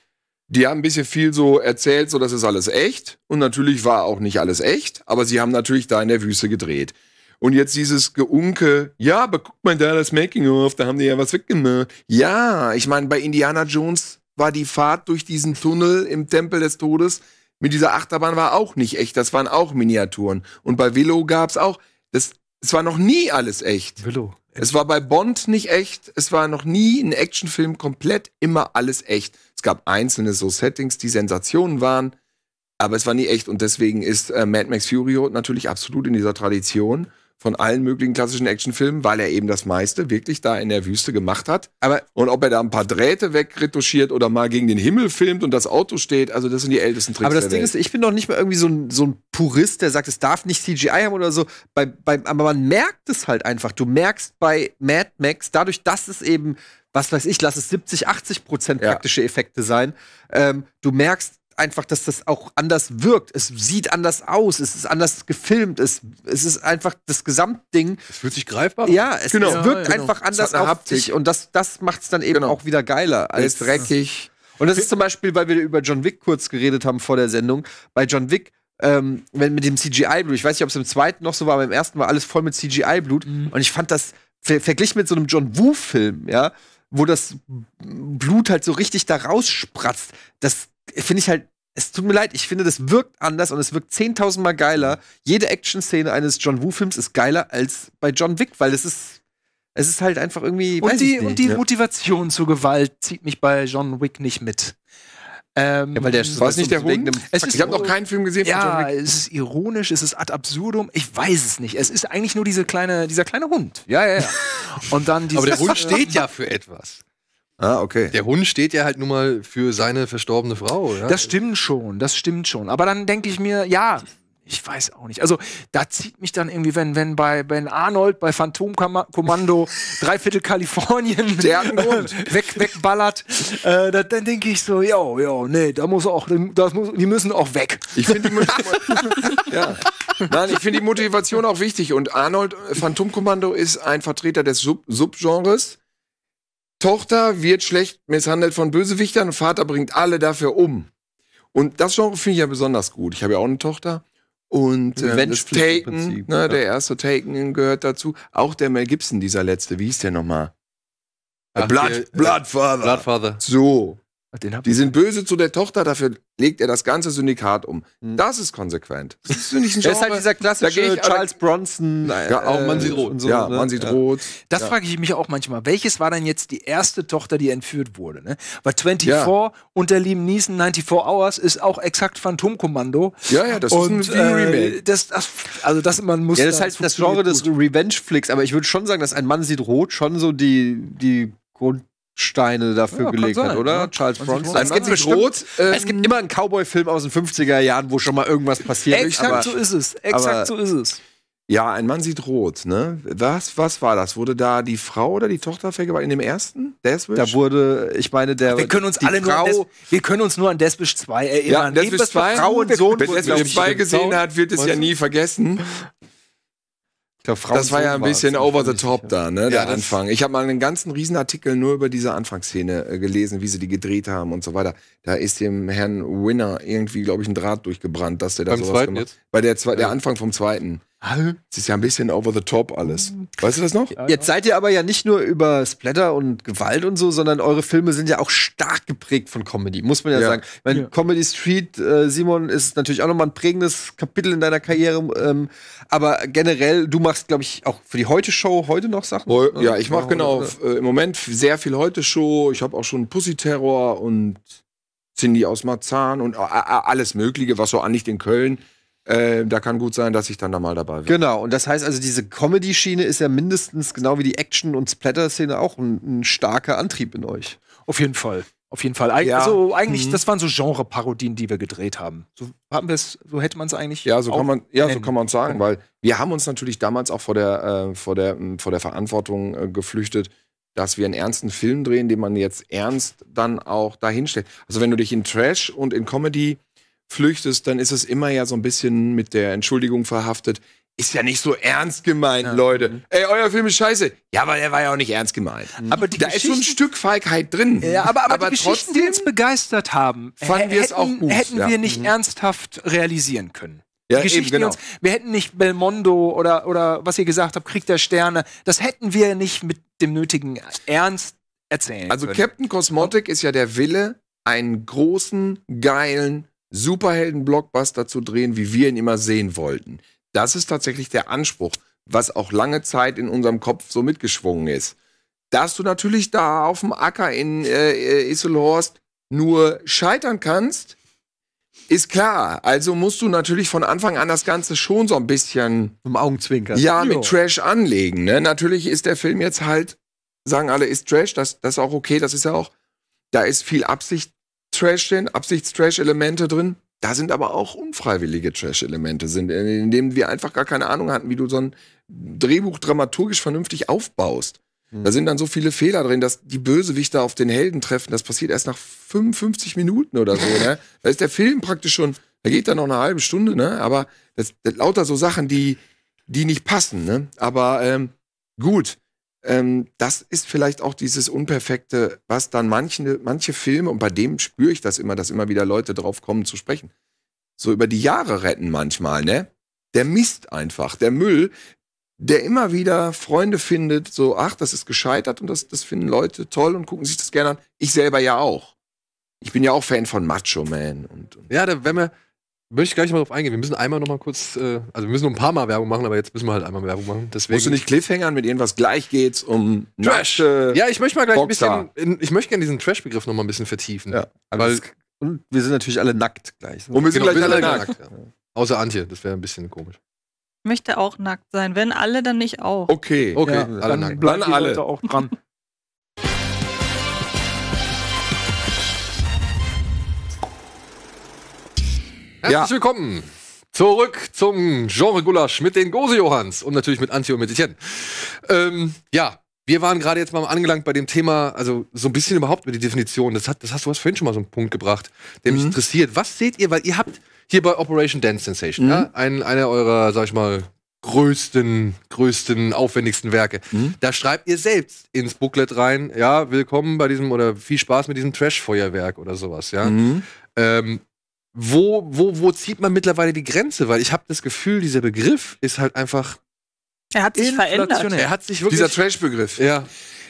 die haben ein bisschen viel so erzählt, so dass es alles echt. Und natürlich war auch nicht alles echt, aber sie haben natürlich da in der Wüste gedreht. Und jetzt dieses Geunke, ja, aber guck mal da, das Making-of, da haben die ja was weggemacht. Ja, ich meine, bei Indiana Jones war die Fahrt durch diesen Tunnel im Tempel des Todes mit dieser Achterbahn war auch nicht echt, das waren auch Miniaturen. Und bei Willow gab es auch, das, es war noch nie alles echt. Willow. Es war bei Bond nicht echt, es war noch nie ein Actionfilm komplett immer alles echt. Es gab einzelne so Settings, die Sensationen waren, aber es war nie echt und deswegen ist äh, Mad Max Fury Road natürlich absolut in dieser Tradition von allen möglichen klassischen Actionfilmen, weil er eben das meiste wirklich da in der Wüste gemacht hat. Aber und ob er da ein paar Drähte wegretuschiert oder mal gegen den Himmel filmt und das Auto steht, also das sind die ältesten Tricks. Aber das Ding Welt. ist, ich bin doch nicht mal irgendwie so ein, so ein Purist, der sagt, es darf nicht CGI haben oder so. Bei, bei, aber man merkt es halt einfach. Du merkst bei Mad Max, dadurch, dass es eben was weiß ich, lass es 70, 80 Prozent praktische ja. Effekte sein. Ähm, du merkst, einfach, dass das auch anders wirkt. Es sieht anders aus, es ist anders gefilmt, es, es ist einfach das Gesamtding. Es fühlt sich greifbar Ja, es, genau. es wirkt ja, genau. einfach anders auf dich und das, das macht es dann eben genau. auch wieder geiler. Als ist dreckig. Und das ist zum Beispiel, weil wir über John Wick kurz geredet haben vor der Sendung. Bei John Wick ähm, wenn, mit dem CGI-Blut. Ich weiß nicht, ob es im zweiten noch so war, aber im ersten war alles voll mit CGI-Blut. Mhm. Und ich fand das ver verglichen mit so einem John wu film ja, wo das Blut halt so richtig da rausspratzt. Das, finde ich halt, es tut mir leid, ich finde, das wirkt anders und es wirkt 10.000 Mal geiler. Mhm. Jede Action-Szene eines John Woo-Films ist geiler als bei John Wick, weil es ist, es ist halt einfach irgendwie. Und die, nicht, und die ja. Motivation zur Gewalt zieht mich bei John Wick nicht mit. Ähm, ja, weil der war es nicht der Hund? Es ist, ich habe noch keinen Film gesehen. Ja, es ist ironisch, es ist ad absurdum. Ich weiß es nicht. Es ist eigentlich nur diese kleine, dieser kleine Hund. Ja, ja, ja. Und dann Aber der Hund steht ja für etwas. Ah, okay. Der Hund steht ja halt nun mal für seine verstorbene Frau. Ja? Das stimmt schon, das stimmt schon. Aber dann denke ich mir, ja, ich weiß auch nicht. Also da zieht mich dann irgendwie, wenn, wenn bei wenn Arnold bei Phantomkommando Dreiviertel Kalifornien weg, wegballert, äh, dann denke ich so, jo, jo, nee, da muss auch, das muss, die müssen auch weg. Ich finde die, ja. find die Motivation auch wichtig. Und Arnold äh, Phantomkommando ist ein Vertreter des Sub Subgenres Tochter wird schlecht misshandelt von Bösewichtern Vater bringt alle dafür um. Und das Genre finde ich ja besonders gut. Ich habe ja auch eine Tochter. Und äh, Taken, Prinzip, ne, ja. der erste Taken gehört dazu. Auch der Mel Gibson, dieser letzte, wie hieß der nochmal? Blood, äh, Bloodfather. Bloodfather. So die sind böse zu der Tochter, dafür legt er das ganze Syndikat um. Hm. Das ist konsequent. Das ist, nicht ein das ist halt dieser klassische Charles Bronson. Nein, äh, ja, auch man sieht rot. So, ja, ne? man sieht ja. rot. Das ja. frage ich mich auch manchmal. Welches war denn jetzt die erste Tochter, die entführt wurde? Ne? Weil 24 ja. unter Liam Neeson 94 Hours ist auch exakt Phantomkommando. Ja, ja, das Und, ist ein äh, Remake. das, das, also das, man muss ja, das ist halt das Genre gut. des Revenge-Flicks. Aber ich würde schon sagen, dass ein Mann sieht rot schon so die, die Grund Steine dafür ja, gelegt sein, hat, oder? Ja. Ne? Charles Bronson. Es gibt, bestimmt, äh, es gibt ähm, immer einen Cowboy-Film aus den 50er Jahren, wo schon mal irgendwas passiert ist. Exakt so ist es. Exakt so ist es. Ja, ein Mann sieht rot, ne? Was, was war das? Wurde da die Frau oder die Tochter vergewaltigt in dem ersten? Deathwish? Da wurde, ich meine, der. Wir können uns alle Frau, nur an Des, wir können uns nur an Deathwish 2 erinnern. Ja, Deathwish 2, Frau und Sohn Wer Deathwish 2 gesehen hat, wird es ja nie vergessen. Glaub, das war ja ein bisschen over the top da, ne, ja, der Anfang. Ich habe mal einen ganzen Riesenartikel nur über diese Anfangsszene äh, gelesen, wie sie die gedreht haben und so weiter. Da ist dem Herrn Winner irgendwie, glaube ich, ein Draht durchgebrannt, dass der da Beim sowas zweiten gemacht hat. Bei der, Zwe ja. der Anfang vom zweiten. Es ist ja ein bisschen over the top alles. Mhm. Weißt du das noch? Jetzt seid ihr aber ja nicht nur über Splatter und Gewalt und so, sondern eure Filme sind ja auch stark geprägt von Comedy, muss man ja, ja. sagen. Ich meine, ja. Comedy Street, äh, Simon, ist natürlich auch nochmal ein prägendes Kapitel in deiner Karriere. Ähm, aber generell, du machst, glaube ich, auch für die Heute-Show heute noch Sachen. Heu Ja, ich mache genau äh, im Moment sehr viel Heute-Show. Ich habe auch schon Pussy-Terror und Cindy aus Marzahn und äh, äh, alles Mögliche, was so an nicht in Köln. Äh, da kann gut sein, dass ich dann da mal dabei bin. Genau, und das heißt also, diese Comedy-Schiene ist ja mindestens genau wie die Action- und Splatter-Szene auch ein, ein starker Antrieb in euch. Auf jeden Fall. Auf jeden Fall. Eig ja. Also eigentlich, mhm. das waren so Genre-Parodien, die wir gedreht haben. So haben wir es, so hätte man es eigentlich. Ja, so kann man, ja, so sagen, weil wir haben uns natürlich damals auch vor der, äh, vor der, mh, hm, vor der Verantwortung äh, geflüchtet, dass wir einen ernsten Film drehen, den man jetzt ernst dann auch dahinstellt. Also wenn du dich in Trash und in Comedy flüchtest, dann ist es immer ja so ein bisschen mit der Entschuldigung verhaftet. Ist ja nicht so ernst gemeint, ja. Leute. Mhm. Ey, euer Film ist scheiße. Ja, aber er war ja auch nicht ernst gemeint. Mhm. Aber da ist so ein Stück Feigheit drin. Ja, aber, aber, aber die Geschichten, trotzdem, die uns begeistert haben, fanden wir es auch gut. Hätten ja. wir nicht mhm. ernsthaft realisieren können. Ja, eben, genau. Uns, wir hätten nicht Belmondo oder, oder was ihr gesagt habt, Krieg der Sterne, das hätten wir nicht mit dem nötigen Ernst erzählen also, können. Also Captain Cosmotic ist ja der Wille, einen großen, geilen Superhelden-Blockbuster zu drehen, wie wir ihn immer sehen wollten. Das ist tatsächlich der Anspruch, was auch lange Zeit in unserem Kopf so mitgeschwungen ist. Dass du natürlich da auf dem Acker in äh, Isselhorst nur scheitern kannst, ist klar. Also musst du natürlich von Anfang an das Ganze schon so ein bisschen. Im Augenzwinkern. Ja, mit Trash anlegen. Ne? Natürlich ist der Film jetzt halt, sagen alle, ist Trash, das, das ist auch okay, das ist ja auch, da ist viel Absicht Trash drin, absichts elemente drin. Da sind aber auch unfreiwillige Trash-Elemente äh, in denen wir einfach gar keine Ahnung hatten, wie du so ein Drehbuch dramaturgisch vernünftig aufbaust. Mhm. Da sind dann so viele Fehler drin, dass die Bösewichter auf den Helden treffen. Das passiert erst nach 55 Minuten oder so. Ne? Da ist der Film praktisch schon, da geht dann noch eine halbe Stunde, ne? aber das, das lauter so Sachen, die, die nicht passen. Ne? Aber ähm, gut, ähm, das ist vielleicht auch dieses Unperfekte, was dann manche, manche Filme, und bei dem spüre ich das immer, dass immer wieder Leute drauf kommen zu sprechen, so über die Jahre retten manchmal, ne? Der Mist einfach, der Müll, der immer wieder Freunde findet, so, ach, das ist gescheitert und das, das finden Leute toll und gucken sich das gerne an. Ich selber ja auch. Ich bin ja auch Fan von Macho Man. Und, und ja, da, wenn wir, Möchte ich gleich mal drauf eingehen. Wir müssen einmal noch mal kurz, äh, also wir müssen noch ein paar Mal Werbung machen, aber jetzt müssen wir halt einmal Werbung machen. Deswegen Musst du nicht Cliffhangern mit irgendwas? Gleich geht's um Trash. ja, ich möchte mal gleich Boxer. ein bisschen, ich möchte gerne diesen Trash-Begriff noch mal ein bisschen vertiefen. Ja, weil, und wir sind natürlich alle nackt gleich. Und wir sind genau, gleich alle, nackt. nackt ja. Außer Antje, das wäre ein bisschen komisch. Ich Möchte auch nackt sein, wenn alle, dann nicht auch. Okay, okay, ja, alle dann nackt. Bleiben alle. auch dran. Herzlich ja. willkommen zurück zum Genre Gulasch mit den Gose-Johanns und natürlich mit Antje und mit Etienne. Ähm, ja, wir waren gerade jetzt mal angelangt bei dem Thema, also so ein bisschen überhaupt mit der Definition. Das, hat, das hast du hast vorhin schon mal so einen Punkt gebracht, der mhm. mich interessiert. Was seht ihr, weil ihr habt hier bei Operation Dance Sensation, mhm. ja, einen, einer eurer, sag ich mal, größten, größten, aufwendigsten Werke. Mhm. Da schreibt ihr selbst ins Booklet rein, ja, willkommen bei diesem oder viel Spaß mit diesem Trash-Feuerwerk oder sowas, ja. Mhm. Ähm, wo, wo, wo zieht man mittlerweile die Grenze? Weil ich habe das Gefühl, dieser Begriff ist halt einfach. Er hat sich verändert. Er hat sich wirklich. Dieser Trash-Begriff. Ja.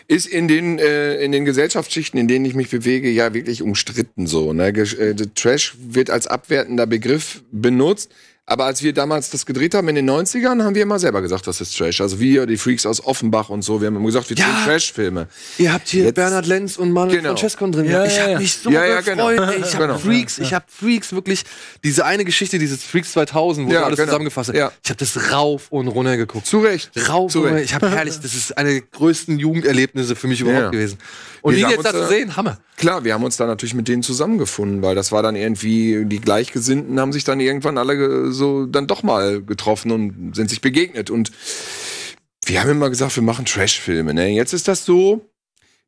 Ist in den, äh, in den Gesellschaftsschichten, in denen ich mich bewege, ja wirklich umstritten so. Ne? Äh, Trash wird als abwertender Begriff benutzt aber als wir damals das gedreht haben in den 90ern, haben wir immer selber gesagt, das ist Trash. Also wir, die Freaks aus Offenbach und so, wir haben immer gesagt, wir ja, drehen Trash-Filme. Ihr habt hier Jetzt, Bernhard Lenz und Manuel genau. Francesco drin. Ja, ich ja, habe mich so ja, gefreut. Genau. Ich habe genau. Freaks, ich habe Freaks wirklich, diese eine Geschichte, dieses Freaks 2000, wo ja, alles genau. zusammengefasst hat. Ich habe das rauf und runter geguckt. Zu Recht. Rauf Zu und runter. Ich habe herrlich, das ist eine der größten Jugenderlebnisse für mich überhaupt gewesen. Und wir die jetzt da zu sehen, Hammer. Klar, wir haben uns da natürlich mit denen zusammengefunden, weil das war dann irgendwie, die Gleichgesinnten haben sich dann irgendwann alle so dann doch mal getroffen und sind sich begegnet. Und wir haben immer gesagt, wir machen Trash-Filme. Ne? Jetzt ist das so,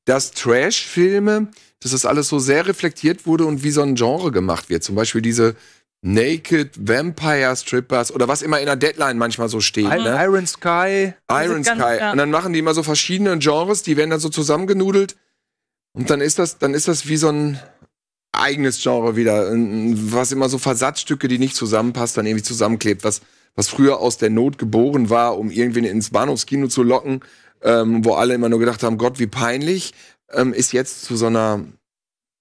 dass Trash-Filme, dass das alles so sehr reflektiert wurde und wie so ein Genre gemacht wird. Zum Beispiel diese Naked Vampire Strippers oder was immer in der Deadline manchmal so steht. Mhm. Ne? Iron Sky. Iron Sky. Und dann machen die immer so verschiedene Genres, die werden dann so zusammengenudelt. Und dann ist das, dann ist das wie so ein eigenes Genre wieder, was immer so Versatzstücke, die nicht zusammenpasst, dann irgendwie zusammenklebt, was, was früher aus der Not geboren war, um irgendwen ins Bahnhofskino zu locken, ähm, wo alle immer nur gedacht haben, Gott, wie peinlich, ähm, ist jetzt zu so einer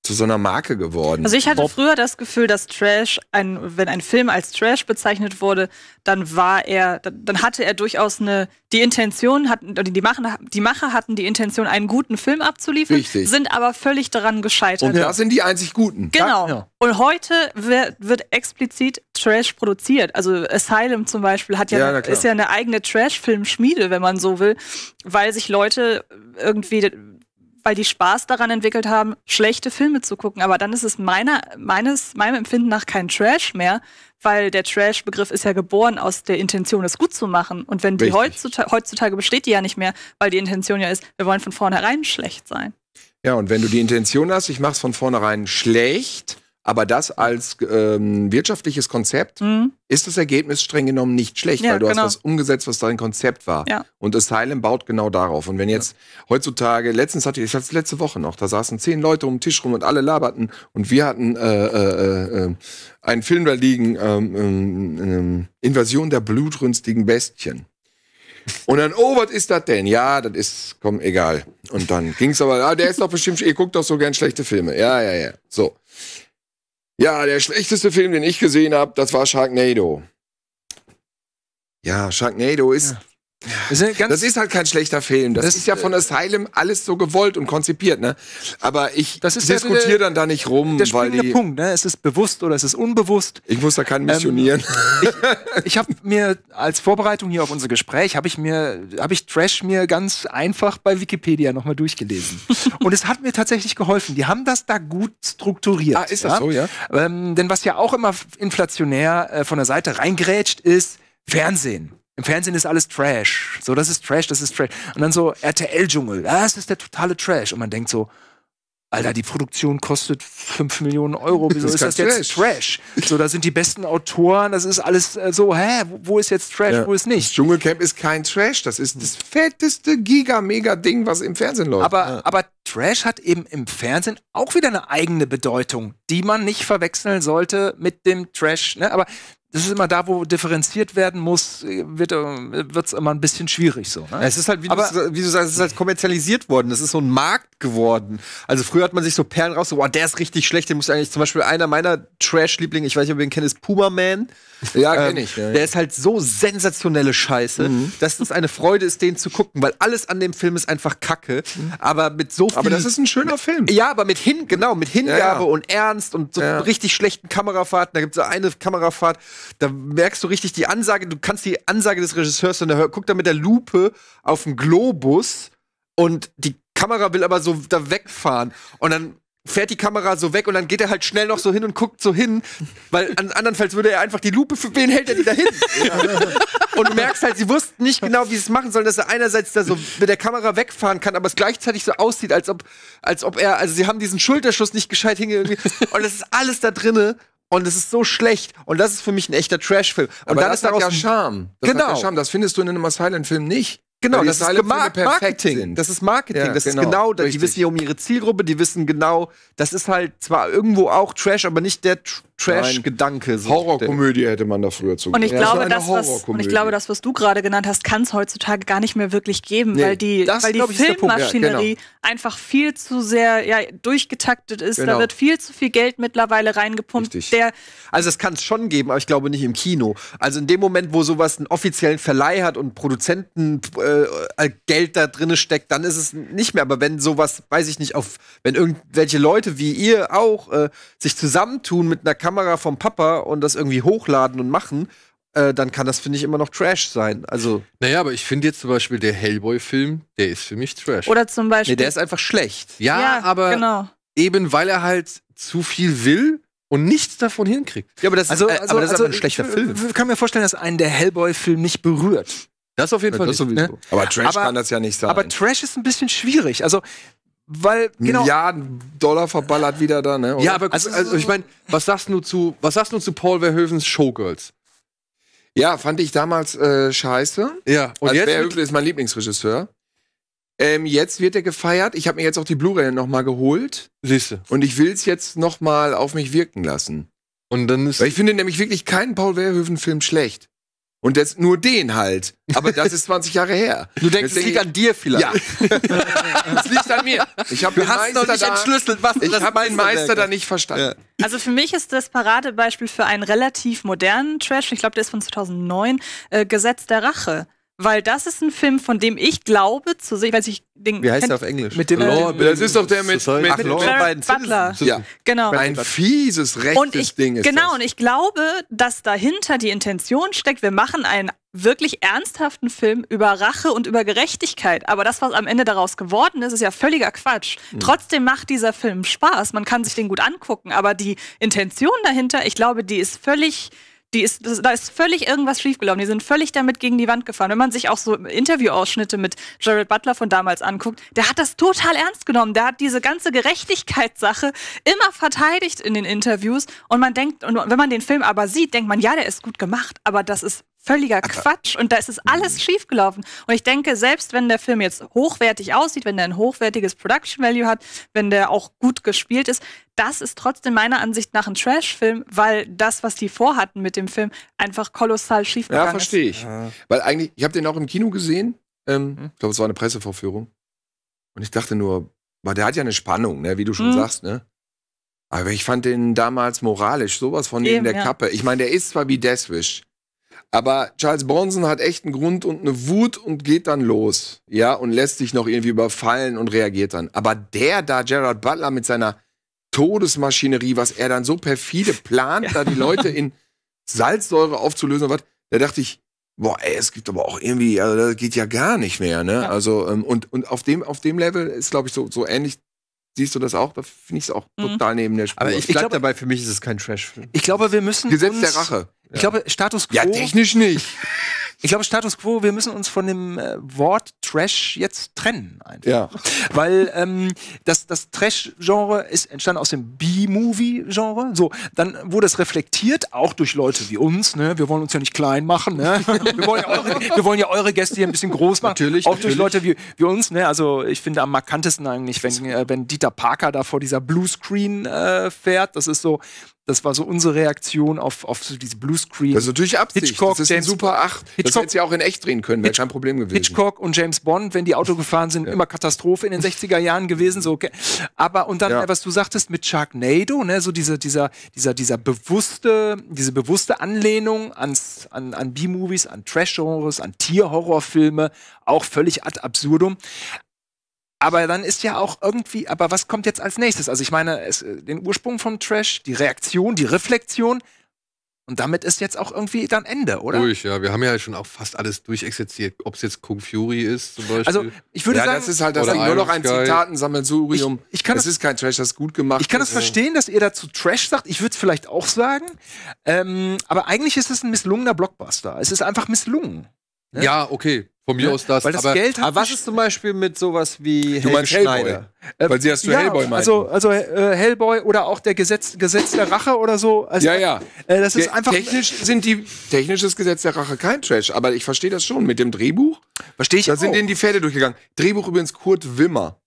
zu so einer Marke geworden. Also ich hatte Bob. früher das Gefühl, dass Trash, ein, wenn ein Film als Trash bezeichnet wurde, dann war er, dann hatte er durchaus eine, die Intention hatten, die, Machen, die Macher hatten die Intention, einen guten Film abzuliefern, Richtig. sind aber völlig daran gescheitert. Und das sind die einzig Guten. Genau. Ja. Und heute wird, wird, explizit Trash produziert. Also Asylum zum Beispiel hat ja, ja ist ja eine eigene trash filmschmiede wenn man so will, weil sich Leute irgendwie weil die Spaß daran entwickelt haben, schlechte Filme zu gucken. Aber dann ist es meiner, meines, meinem Empfinden nach kein Trash mehr, weil der Trash-Begriff ist ja geboren aus der Intention, es gut zu machen. Und wenn die heutzutage, heutzutage besteht die ja nicht mehr, weil die Intention ja ist, wir wollen von vornherein schlecht sein. Ja, und wenn du die Intention hast, ich mach's von vornherein schlecht, aber das als ähm, wirtschaftliches Konzept mhm. ist das Ergebnis streng genommen nicht schlecht, ja, weil du genau. hast was umgesetzt, was dein Konzept war. Ja. Und Asylum baut genau darauf. Und wenn jetzt ja. heutzutage, letztens hatte ich, ich hatte letzte Woche noch, da saßen zehn Leute um den Tisch rum und alle laberten und wir hatten äh, äh, äh, äh einen Film da liegen, ähm, ähm, ähm, Invasion der blutrünstigen Bestien. Und dann, oh, was ist das denn? Ja, das ist, komm, egal. Und dann ging's aber, ah, der ist doch bestimmt, ihr guckt doch so gern schlechte Filme. Ja, ja, ja. So. Ja, der schlechteste Film, den ich gesehen habe, das war Sharknado. Ja, Sharknado ist ja. Das, das ist halt kein schlechter Film. Das, das ist ja von äh, Asylum alles so gewollt und konzipiert, ne? Aber ich diskutiere dann da nicht rum, der weil die Punkt, ne? Es ist bewusst oder es ist unbewusst. Ich muss da keinen missionieren. Ähm, ich ich habe mir als Vorbereitung hier auf unser Gespräch habe ich mir ich Trash mir ganz einfach bei Wikipedia nochmal durchgelesen und es hat mir tatsächlich geholfen. Die haben das da gut strukturiert. Ah, ist ja? das so, ja? Ähm, denn was ja auch immer inflationär äh, von der Seite reingrätscht ist Fernsehen. Im Fernsehen ist alles Trash. So, das ist Trash, das ist Trash. Und dann so RTL-Dschungel. Ah, das ist der totale Trash. Und man denkt so, Alter, die Produktion kostet 5 Millionen Euro. Wieso das ist, ist das jetzt Trash? So, da sind die besten Autoren, das ist alles äh, so, hä, wo ist jetzt Trash, ja. wo ist nicht? Das Dschungelcamp ist kein Trash, das ist das fetteste Giga-Mega-Ding, was im Fernsehen läuft. Aber, ja. aber Trash hat eben im Fernsehen auch wieder eine eigene Bedeutung, die man nicht verwechseln sollte mit dem Trash. Ne? Aber das ist immer da, wo differenziert werden muss, äh, wird es äh, immer ein bisschen schwierig so. Ne? Es ist halt, wie, Aber, du, wie du sagst, es ist halt kommerzialisiert worden. Es ist so ein Markt geworden. Also früher hat man sich so Perlen raus, so, boah, der ist richtig schlecht, der muss eigentlich zum Beispiel einer meiner Trash-Lieblinge, ich weiß nicht, ob ihr ihn kennt, ist Puma Man. Ja, kenn ähm, ich. Ja, ja. Der ist halt so sensationelle Scheiße, mhm. dass es eine Freude ist, den zu gucken, weil alles an dem Film ist einfach Kacke. Mhm. Aber mit so viel. Aber das ist ein schöner Film. Ja, aber mit hin, genau, mit Hingabe ja, und Ernst und so richtig schlechten Kamerafahrten. Da gibt es so eine Kamerafahrt, da merkst du richtig die Ansage, du kannst die Ansage des Regisseurs und er guckt da mit der Lupe auf den Globus und die Kamera will aber so da wegfahren und dann fährt die Kamera so weg und dann geht er halt schnell noch so hin und guckt so hin, weil andernfalls würde er einfach die Lupe, für wen hält er die da hin? und du merkst halt, sie wussten nicht genau, wie sie es machen sollen, dass er einerseits da so mit der Kamera wegfahren kann, aber es gleichzeitig so aussieht, als ob, als ob er, also sie haben diesen Schulterschuss nicht gescheit hingehört und das ist alles da drinne und es ist so schlecht und das ist für mich ein echter Trash-Film. Und Aber dann das ist daraus ja Charme. Das genau. Ja Charme. Das findest du in einem Silent-Film nicht. Genau, das ist Marketing. Sind. Das ist Marketing. Ja, das genau, ist genau, genau richtig. die wissen ja um ihre Zielgruppe, die wissen genau, das ist halt zwar irgendwo auch Trash, aber nicht der Tr Trash-Gedanke. Horrorkomödie hätte man da früher zu und ich, ja, glaube, das, was, und ich glaube, das, was du gerade genannt hast, kann es heutzutage gar nicht mehr wirklich geben, nee, weil die, das, weil die Filmmaschinerie ja, genau. einfach viel zu sehr ja, durchgetaktet ist. Genau. Da wird viel zu viel Geld mittlerweile reingepumpt. also es kann es schon geben, aber ich glaube nicht im Kino. Also in dem Moment, wo sowas einen offiziellen Verleih hat und Produzenten äh, äh Geld da drin steckt, dann ist es nicht mehr. Aber wenn sowas, weiß ich nicht, auf wenn irgendwelche Leute wie ihr auch äh, sich zusammentun mit einer Kamera vom Papa und das irgendwie hochladen und machen, äh, dann kann das, finde ich, immer noch Trash sein. Also naja, aber ich finde jetzt zum Beispiel der Hellboy-Film, der ist für mich Trash. Oder zum Beispiel. Nee, der ist einfach schlecht. Ja, ja aber genau. eben weil er halt zu viel will und nichts davon hinkriegt. Ja, aber das, also, ist, äh, aber also, das also, ist aber ein schlechter ich, Film. Ich kann mir vorstellen, dass einen der Hellboy-Film nicht berührt. Das auf jeden ja, Fall. Nicht, ne? Aber Trash aber, kann das ja nicht sein. Aber Trash ist ein bisschen schwierig. Also weil genau, Milliarden Dollar verballert wieder da, ne? Oder? Ja, aber also, also ich meine, was sagst du zu was sagst du zu Paul Verhoevens Showgirls? Ja, fand ich damals äh, scheiße. Ja, und also jetzt Verhoeven ist mein Lieblingsregisseur. Ähm, jetzt wird er gefeiert. Ich habe mir jetzt auch die Blu-ray noch mal geholt. Siehste. Und ich will es jetzt noch mal auf mich wirken lassen. Und dann ist Weil ich finde nämlich wirklich keinen Paul Verhoeven Film schlecht. Und das, nur den halt. Aber das ist 20 Jahre her. Du denkst, Deswegen, es liegt an dir vielleicht. Ja. Es liegt an mir. Ich habe den Meister noch nicht da, entschlüsselt, was Ich habe meinen Meister da nicht verstanden. Ja. Also für mich ist das Paradebeispiel für einen relativ modernen Trash, ich glaube, der ist von 2009, äh, Gesetz der Rache. Weil das ist ein Film, von dem ich glaube, zu sehen, ich weiß nicht, den Wie heißt der auf Englisch? Mit dem Law, das ist doch der mit, Society. mit, mit, Ach, mit Clarence Butler. Ja. Genau. Ein fieses, rechtes und ich, Ding ist Genau, das. und ich glaube, dass dahinter die Intention steckt, wir machen einen wirklich ernsthaften Film über Rache und über Gerechtigkeit. Aber das, was am Ende daraus geworden ist, ist ja völliger Quatsch. Mhm. Trotzdem macht dieser Film Spaß. Man kann sich den gut angucken. Aber die Intention dahinter, ich glaube, die ist völlig die ist, das, da ist völlig irgendwas schiefgelaufen. Die sind völlig damit gegen die Wand gefahren. Wenn man sich auch so Interviewausschnitte mit Jared Butler von damals anguckt, der hat das total ernst genommen. Der hat diese ganze Gerechtigkeitssache immer verteidigt in den Interviews. Und man denkt, und wenn man den Film aber sieht, denkt man, ja, der ist gut gemacht, aber das ist völliger Ach, Quatsch und da ist es alles mhm. schiefgelaufen. Und ich denke, selbst wenn der Film jetzt hochwertig aussieht, wenn der ein hochwertiges Production Value hat, wenn der auch gut gespielt ist, das ist trotzdem meiner Ansicht nach ein Trash-Film, weil das, was die vorhatten mit dem Film, einfach kolossal schiefgegangen ist. Ja, verstehe ich. Ja. Weil eigentlich, ich habe den auch im Kino gesehen. Ähm, mhm. Ich glaube, es war eine Pressevorführung. Und ich dachte nur, boah, der hat ja eine Spannung, ne? wie du schon hm. sagst, ne? Aber ich fand den damals moralisch sowas von Eben, in der ja. Kappe. Ich meine, der ist zwar wie Deathwish, aber Charles Bronson hat echt einen Grund und eine Wut und geht dann los. Ja, und lässt sich noch irgendwie überfallen und reagiert dann. Aber der da, Gerard Butler mit seiner Todesmaschinerie, was er dann so perfide plant, ja. da die Leute in Salzsäure aufzulösen und was, da dachte ich, boah, ey, es gibt aber auch irgendwie, also das geht ja gar nicht mehr, ne? Ja. Also, ähm, und, und auf dem, auf dem Level ist, glaube ich, so, so ähnlich. Siehst du das auch? Da finde ich es auch mhm. total neben der Spur. Aber ich, ich bleibe dabei, für mich ist es kein Trash-Film. Ich glaube, wir müssen. Gesetz uns, der Rache. Ich glaube, Status Quo. Ja, technisch nicht. Ich glaube, Status Quo, wir müssen uns von dem äh, Wort Trash jetzt trennen. Einfach. Ja. Weil ähm, das, das Trash-Genre ist entstanden aus dem B-Movie-Genre. So, dann wurde es reflektiert, auch durch Leute wie uns. Ne? Wir wollen uns ja nicht klein machen. Ne? Wir, wollen ja eure, wir wollen ja eure Gäste hier ein bisschen groß machen. Natürlich. Auch natürlich. durch Leute wie, wie uns. Ne? Also, ich finde am markantesten eigentlich, wenn, äh, wenn Dieter Parker da vor dieser Blue Screen äh, fährt. Das ist so, das war so unsere Reaktion auf, auf so diese Bluescreen. Das ist natürlich Absicht. Hitchcock, das ist James, ein Super 8. Hitchcock, das hätte sie auch in echt drehen können, wäre kein Problem gewesen. Hitchcock und James Bond, wenn die Auto gefahren sind, ja. immer Katastrophe in den 60er Jahren gewesen. So, okay. Aber, und dann, ja. Äh, was du sagtest mit Sharknado, ne, so diese, dieser, dieser, dieser bewusste, diese bewusste Anlehnung ans, an, an B-Movies, an Trash-Genres, an Tierhorrorfilme, auch völlig ad absurdum aber dann ist ja auch irgendwie, aber was kommt jetzt als nächstes? Also ich meine, es, äh, den Ursprung vom Trash, die Reaktion, die Reflexion. Und damit ist jetzt auch irgendwie dann Ende, oder? Durch, ja. Wir haben ja schon auch fast alles durchexerziert. Ob es jetzt Kung Fury ist zum Beispiel. Also ich würde ja, sagen... das ist halt das Ding, nur noch ein Zitatensammelsurium. Ich, ich kann das, das ist kein Trash, das ist gut gemacht. Ich kann das ja. verstehen, dass ihr dazu Trash sagt. Ich würde es vielleicht auch sagen. Ähm, aber eigentlich ist es ein misslungener Blockbuster. Es ist einfach misslungen. Ne? Ja, okay. Von mir ja, ne? aus das. Weil das aber, Geld aber was ist zum Beispiel mit sowas wie du Helge Hellboy? Äh, Weil sie hast du ja, Hellboy meinen. Also, also äh, Hellboy oder auch der Gesetz, Gesetz der Rache oder so. Also, ja, ja. Äh, das ist einfach. Technisch sind die technisches Gesetz der Rache kein Trash, aber ich verstehe das schon mit dem Drehbuch. Verstehe ich. Da auch. sind denen die Pferde durchgegangen. Drehbuch übrigens Kurt Wimmer.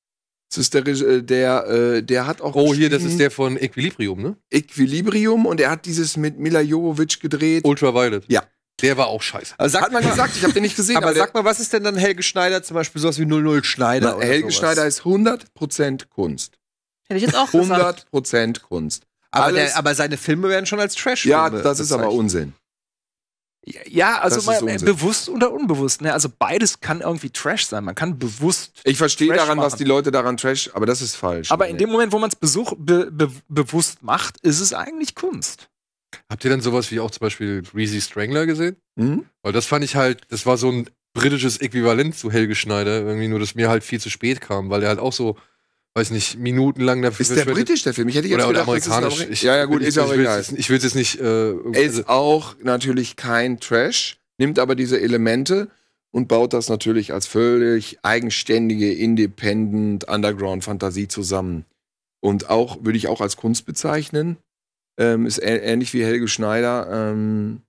Das ist der, äh, der, äh, der hat auch. Oh, hier, das ist der von Equilibrium, ne? Equilibrium und er hat dieses mit Mila Jovovich gedreht. Ultraviolet. Ja. Der war auch scheiße. Also sagt Hat man gesagt, ich habe den nicht gesehen. aber, aber sag mal, was ist denn dann Helge Schneider zum Beispiel sowas wie 00 Schneider? Na, Helge sowas. Schneider ist 100% Kunst. Hätte ich jetzt auch 100 gesagt. 100% Kunst. Aber, der, aber, seine Filme werden schon als trash Ja, das ist bezeichnet. aber Unsinn. Ja, also mal bewusst oder unbewusst. Ne? Also beides kann irgendwie Trash sein. Man kann bewusst. Ich verstehe daran, machen. was die Leute daran Trash, aber das ist falsch. Aber in dem Moment, wo man es be bewusst macht, ist es eigentlich Kunst. Habt ihr denn sowas wie auch zum Beispiel Reezy Strangler gesehen? Mhm. Weil das fand ich halt, das war so ein britisches Äquivalent zu Helge Schneider, irgendwie nur, dass mir halt viel zu spät kam, weil er halt auch so, weiß nicht, minutenlang dafür Ist der britisch, der Film? Ich hätte jetzt oder, gedacht, amerikanisch. Ich, ja, ja, gut, ich, ist ich, auch egal. ich will es jetzt nicht. Äh, ist also- auch natürlich kein Trash, nimmt aber diese Elemente und baut das natürlich als völlig eigenständige, independent, underground Fantasie zusammen. Und auch, würde ich auch als Kunst bezeichnen. Ähm, ist ähnlich wie Helge Schneider. Ähm,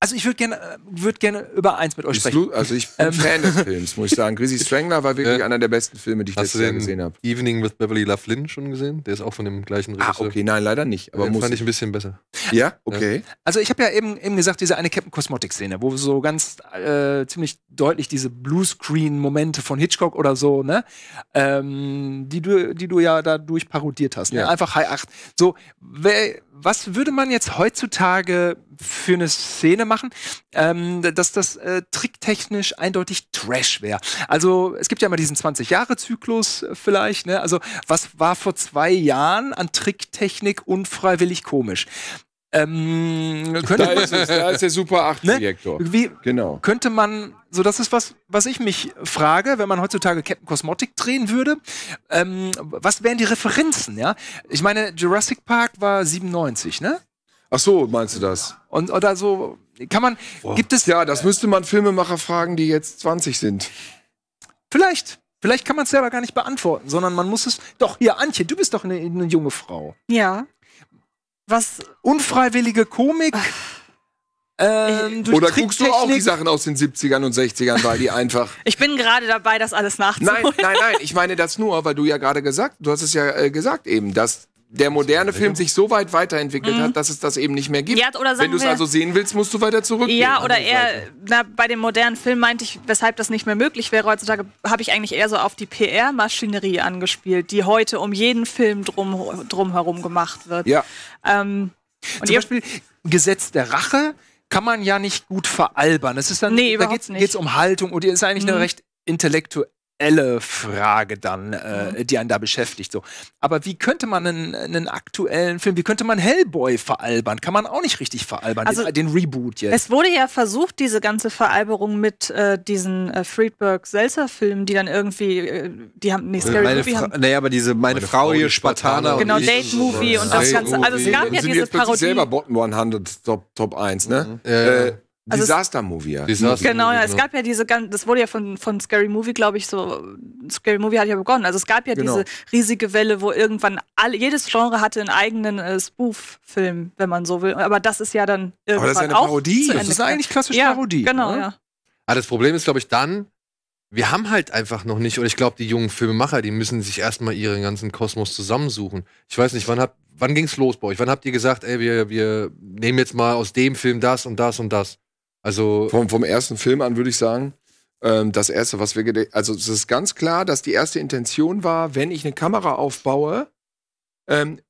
also ich würde gerne äh, würd gerne über eins mit euch sprechen. Also ich bin ähm. Fan des Films, muss ich sagen. Grizzly Strangler war wirklich ja. einer der besten Filme, die ich letztes Jahr gesehen habe. Evening with Beverly Laughlin schon gesehen? Der ist auch von dem gleichen ah, Regisseur. Ah, okay, nein, leider nicht. Aber den muss fand ich ein bisschen besser. Ja, okay. Ja. Also ich habe ja eben, eben gesagt, diese eine Captain Cosmotic Szene, wo so ganz äh, ziemlich deutlich diese Bluescreen Momente von Hitchcock oder so, ne, ähm, die du die du ja dadurch parodiert hast. Ne? Einfach High 8. So wer was würde man jetzt heutzutage für eine Szene machen, ähm, dass das äh, tricktechnisch eindeutig Trash wäre? Also es gibt ja immer diesen 20-Jahre-Zyklus äh, vielleicht. Ne? Also was war vor zwei Jahren an Tricktechnik unfreiwillig komisch? Ähm, könnte, da, ist es, da ist der Super 8-Projektor. Ne? Wie genau. könnte man, so das ist was, was ich mich frage, wenn man heutzutage Captain Cosmotic drehen würde, ähm, was wären die Referenzen, ja? Ich meine, Jurassic Park war 97, ne? Ach so, meinst du das? Und oder so, kann man, Boah. gibt es. Ja, das müsste man Filmemacher fragen, die jetzt 20 sind. Vielleicht. Vielleicht kann man es selber gar nicht beantworten, sondern man muss es. Doch, hier, Antje, du bist doch eine, eine junge Frau. Ja was unfreiwillige Komik. Ähm, Oder guckst du auch die Sachen aus den 70ern und 60ern, weil die einfach. ich bin gerade dabei, das alles nachzuholen. Nein, nein, nein. Ich meine das nur, weil du ja gerade gesagt, du hast es ja äh, gesagt eben, dass der moderne Film sich so weit weiterentwickelt mhm. hat, dass es das eben nicht mehr gibt. Ja, Wenn du es also sehen willst, musst du weiter zurückgehen. Ja, also oder eher, na, bei dem modernen Film meinte ich, weshalb das nicht mehr möglich wäre. Heutzutage habe ich eigentlich eher so auf die PR-Maschinerie angespielt, die heute um jeden Film drum, drumherum gemacht wird. Ja. Ähm, und Zum Beispiel Gesetz der Rache kann man ja nicht gut veralbern. Es ist dann, nee, da geht es um Haltung und ist eigentlich mhm. eine recht intellektuelle aktuelle Frage dann, äh, mhm. die einen da beschäftigt. So. Aber wie könnte man einen, einen, aktuellen Film, wie könnte man Hellboy veralbern? Kann man auch nicht richtig veralbern, also, den, den, Reboot jetzt. Es wurde ja versucht, diese ganze Veralberung mit äh, diesen äh, Friedberg-Selzer-Filmen, die dann irgendwie, äh, die haben, nee, äh, Scary meine Movie Fra haben. Naja, aber diese Meine, meine Frau, Frau hier, Spartaner. Genau, Date Movie und das äh, Ganze. Also es gab ja diese Parodie. selber Bottom 100, Top, Top 1, ne? Mhm. Also Disaster Movie, ja. Disaster genau, Movie, ja. es genau. gab ja diese ganzen, das wurde ja von, von Scary Movie, glaube ich, so, Scary Movie hat ja begonnen. Also es gab ja genau. diese riesige Welle, wo irgendwann alle, jedes Genre hatte einen eigenen äh, Spoof-Film, wenn man so will. Aber das ist ja dann irgendwann Aber das ist eine Parodie, das ist eigentlich klassische ja, Parodie. genau, ne? ja. Aber ah, das Problem ist, glaube ich, dann, wir haben halt einfach noch nicht, und ich glaube, die jungen Filmemacher, die müssen sich erstmal ihren ganzen Kosmos zusammensuchen. Ich weiß nicht, wann habt, wann ging's los bei euch? Wann habt ihr gesagt, ey, wir, wir nehmen jetzt mal aus dem Film das und das und das? Also vom, vom ersten Film an würde ich sagen, ähm, das erste, was wir, also es ist ganz klar, dass die erste Intention war, wenn ich eine Kamera aufbaue, ähm,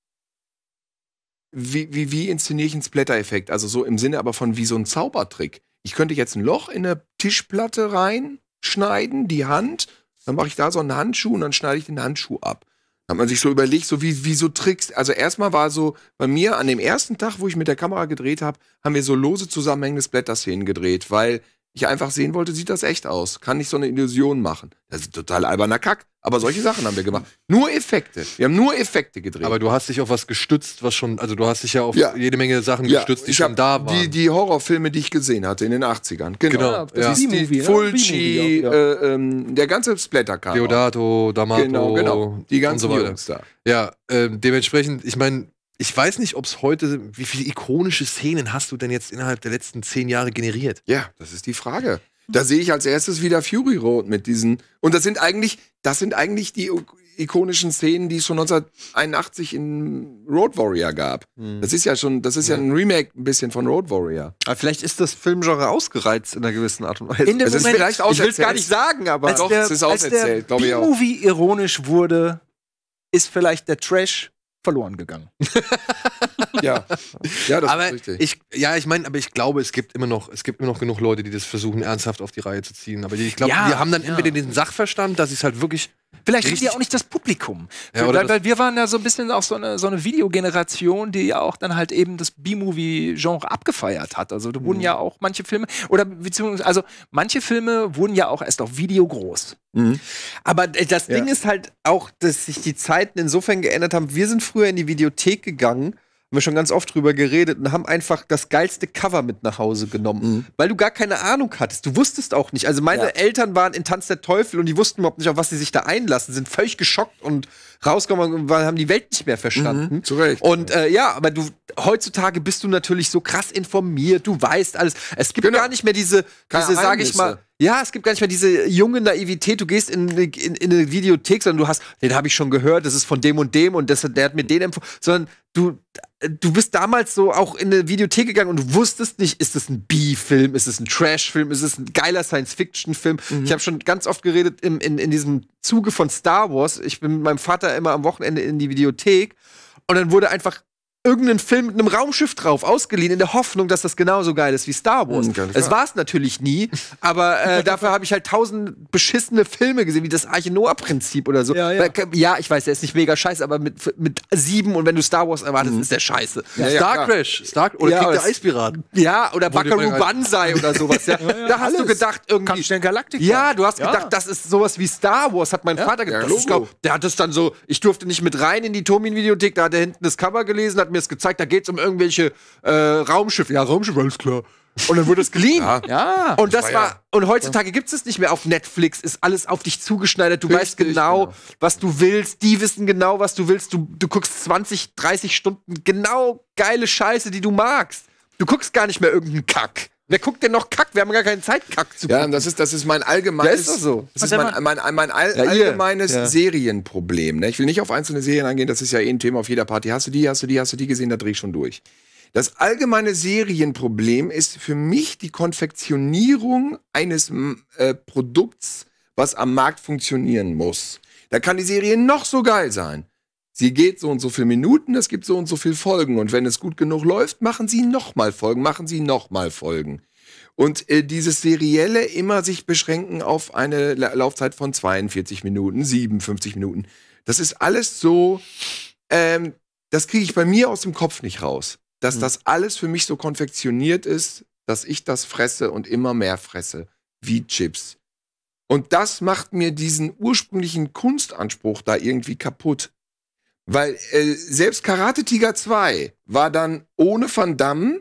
wie, wie, wie inszeniere ich einen Splatter-Effekt? Also so im Sinne aber von wie so ein Zaubertrick. Ich könnte jetzt ein Loch in eine Tischplatte reinschneiden, die Hand, dann mache ich da so einen Handschuh und dann schneide ich den Handschuh ab. Hat man sich so überlegt, so wie, wie so Tricks. Also erstmal war so, bei mir an dem ersten Tag, wo ich mit der Kamera gedreht habe, haben wir so lose zusammenhängende Splatter-Szenen gedreht, weil ich einfach sehen wollte, sieht das echt aus. Kann nicht so eine Illusion machen. Das ist total alberner Kack. Aber solche Sachen haben wir gemacht. Nur Effekte. Wir haben nur Effekte gedreht. Aber du hast dich auf was gestützt, was schon, also du hast dich ja auf ja. jede Menge Sachen ja. gestützt, die ich schon da waren. Die, die, Horrorfilme, die ich gesehen hatte in den 80ern. Genau. genau. Das ja. die Fulci, äh, ähm, der ganze splatter Deodato, D'Amato. Genau, genau. Die ganzen und so weiter. Ja, äh, dementsprechend, ich meine, ich weiß nicht, ob es heute, wie viele ikonische Szenen hast du denn jetzt innerhalb der letzten zehn Jahre generiert? Ja, das ist die Frage. Da sehe ich als erstes wieder Fury Road mit diesen. Und das sind eigentlich, das sind eigentlich die ikonischen Szenen, die es schon 1981 in Road Warrior gab. Hm. Das ist ja schon, das ist ja. ja. ein Remake ein bisschen von Road Warrior. Aber vielleicht ist das Filmgenre ausgereizt in einer gewissen Art und Weise. In dem es Moment, vielleicht ich will es gar nicht sagen, aber als doch, der, es ist auserzählt, glaube ich auch. Movie ironisch wurde, ist vielleicht der Trash verloren gegangen. ja. ja, das aber ist richtig. Ich, ja, ich meine, aber ich glaube, es gibt immer noch, es gibt immer noch genug Leute, die das versuchen, ernsthaft auf die Reihe zu ziehen. Aber ich glaube, ja, die haben dann ja. entweder den Sachverstand, dass es halt wirklich. Vielleicht richtig. haben die auch nicht das Publikum. Ja, weil, das weil, wir waren ja so ein bisschen auch so eine, so eine Videogeneration, die ja auch dann halt eben das B-Movie-Genre abgefeiert hat. Also da mhm. wurden ja auch manche Filme, oder beziehungsweise, also manche Filme wurden ja auch erst auf Video groß. Mhm. Aber äh, das Ding ist halt auch, dass sich die Zeiten insofern geändert haben. Wir sind früher in die Videothek gegangen haben wir schon ganz oft drüber geredet und haben einfach das geilste Cover mit nach Hause genommen, mhm. weil du gar keine Ahnung hattest. Du wusstest auch nicht. Also meine ja. Eltern waren in Tanz der Teufel und die wussten überhaupt nicht, auf was sie sich da einlassen, sind völlig geschockt und rausgekommen und haben die Welt nicht mehr verstanden. Mhm, zu Recht. Und äh, ja, aber du heutzutage bist du natürlich so krass informiert, du weißt alles. Es gibt genau. gar nicht mehr diese, diese sage ich mal, ja, es gibt gar nicht mehr diese junge Naivität. Du gehst in, in, in eine Videothek, sondern du hast, den habe ich schon gehört, das ist von dem und dem und das, der hat mir den empfohlen. Sondern du, du bist damals so auch in eine Videothek gegangen und du wusstest nicht, ist das ein B-Film, ist es ein Trash-Film, ist es ein geiler Science-Fiction-Film. Mhm. Ich habe schon ganz oft geredet in, in, in diesem Zuge von Star Wars. Ich bin mit meinem Vater immer am Wochenende in die Videothek und dann wurde einfach irgendeinen Film mit einem Raumschiff drauf, ausgeliehen, in der Hoffnung, dass das genauso geil ist wie Star Wars. Mhm, es war es natürlich nie, aber äh, dafür habe ich halt tausend beschissene Filme gesehen, wie das Arche Noah-Prinzip oder so. Ja, ja. Äh, ja, ich weiß, der ist nicht mega scheiße, aber mit, mit sieben und wenn du Star Wars erwartest, mhm. ist der scheiße. Ja, Star Crash, Star oder Krieg der Eispiraten. Ja, oder Buckaroo halt- Banzai oder sowas. Da hast alles. du gedacht, irgendwie. Kapitän Galaktik. Ja, du hast gedacht, das ist sowas wie Star Wars, hat mein Vater gedacht. Der, der hat es dann so, ich durfte nicht mit rein in die Tomin-Videothek, da hat er hinten das Cover gelesen, hat mir das gezeigt, da geht es um irgendwelche äh, Raumschiffe. Ja, Raumschiffe, alles klar. Und dann wurde es geliehen. Ja. ja. Und das war, ja. und heutzutage gibt es es nicht mehr auf Netflix, ist alles auf dich zugeschneidert, du Richtig, weißt genau, genau, was du willst, die wissen genau, was du willst, du, du guckst 20, 30 Stunden genau geile Scheiße, die du magst. Du guckst gar nicht mehr irgendeinen Kack. Wer guckt denn noch Kack? Wir haben gar keine Zeit, Kack zu gucken. Ja, das ist, das ist mein allgemeines, ist so. das ist mein, mein, mein all, ja, allgemeines ja. Serienproblem. Ne? Ich will nicht auf einzelne Serien eingehen, das ist ja eh ein Thema auf jeder Party. Hast du die, hast du die, hast du die gesehen, da dreh ich schon durch. Das allgemeine Serienproblem ist für mich die Konfektionierung eines äh, Produkts, was am Markt funktionieren muss. Da kann die Serie noch so geil sein. Sie geht so und so viele Minuten, es gibt so und so viele Folgen. Und wenn es gut genug läuft, machen Sie nochmal Folgen, machen Sie nochmal Folgen. Und äh, dieses serielle immer sich beschränken auf eine Laufzeit von 42 Minuten, 57 Minuten, das ist alles so, ähm, das kriege ich bei mir aus dem Kopf nicht raus. Dass mhm. das alles für mich so konfektioniert ist, dass ich das fresse und immer mehr fresse, wie Chips. Und das macht mir diesen ursprünglichen Kunstanspruch da irgendwie kaputt. Weil äh, selbst Karate Tiger 2 war dann ohne Van Damme,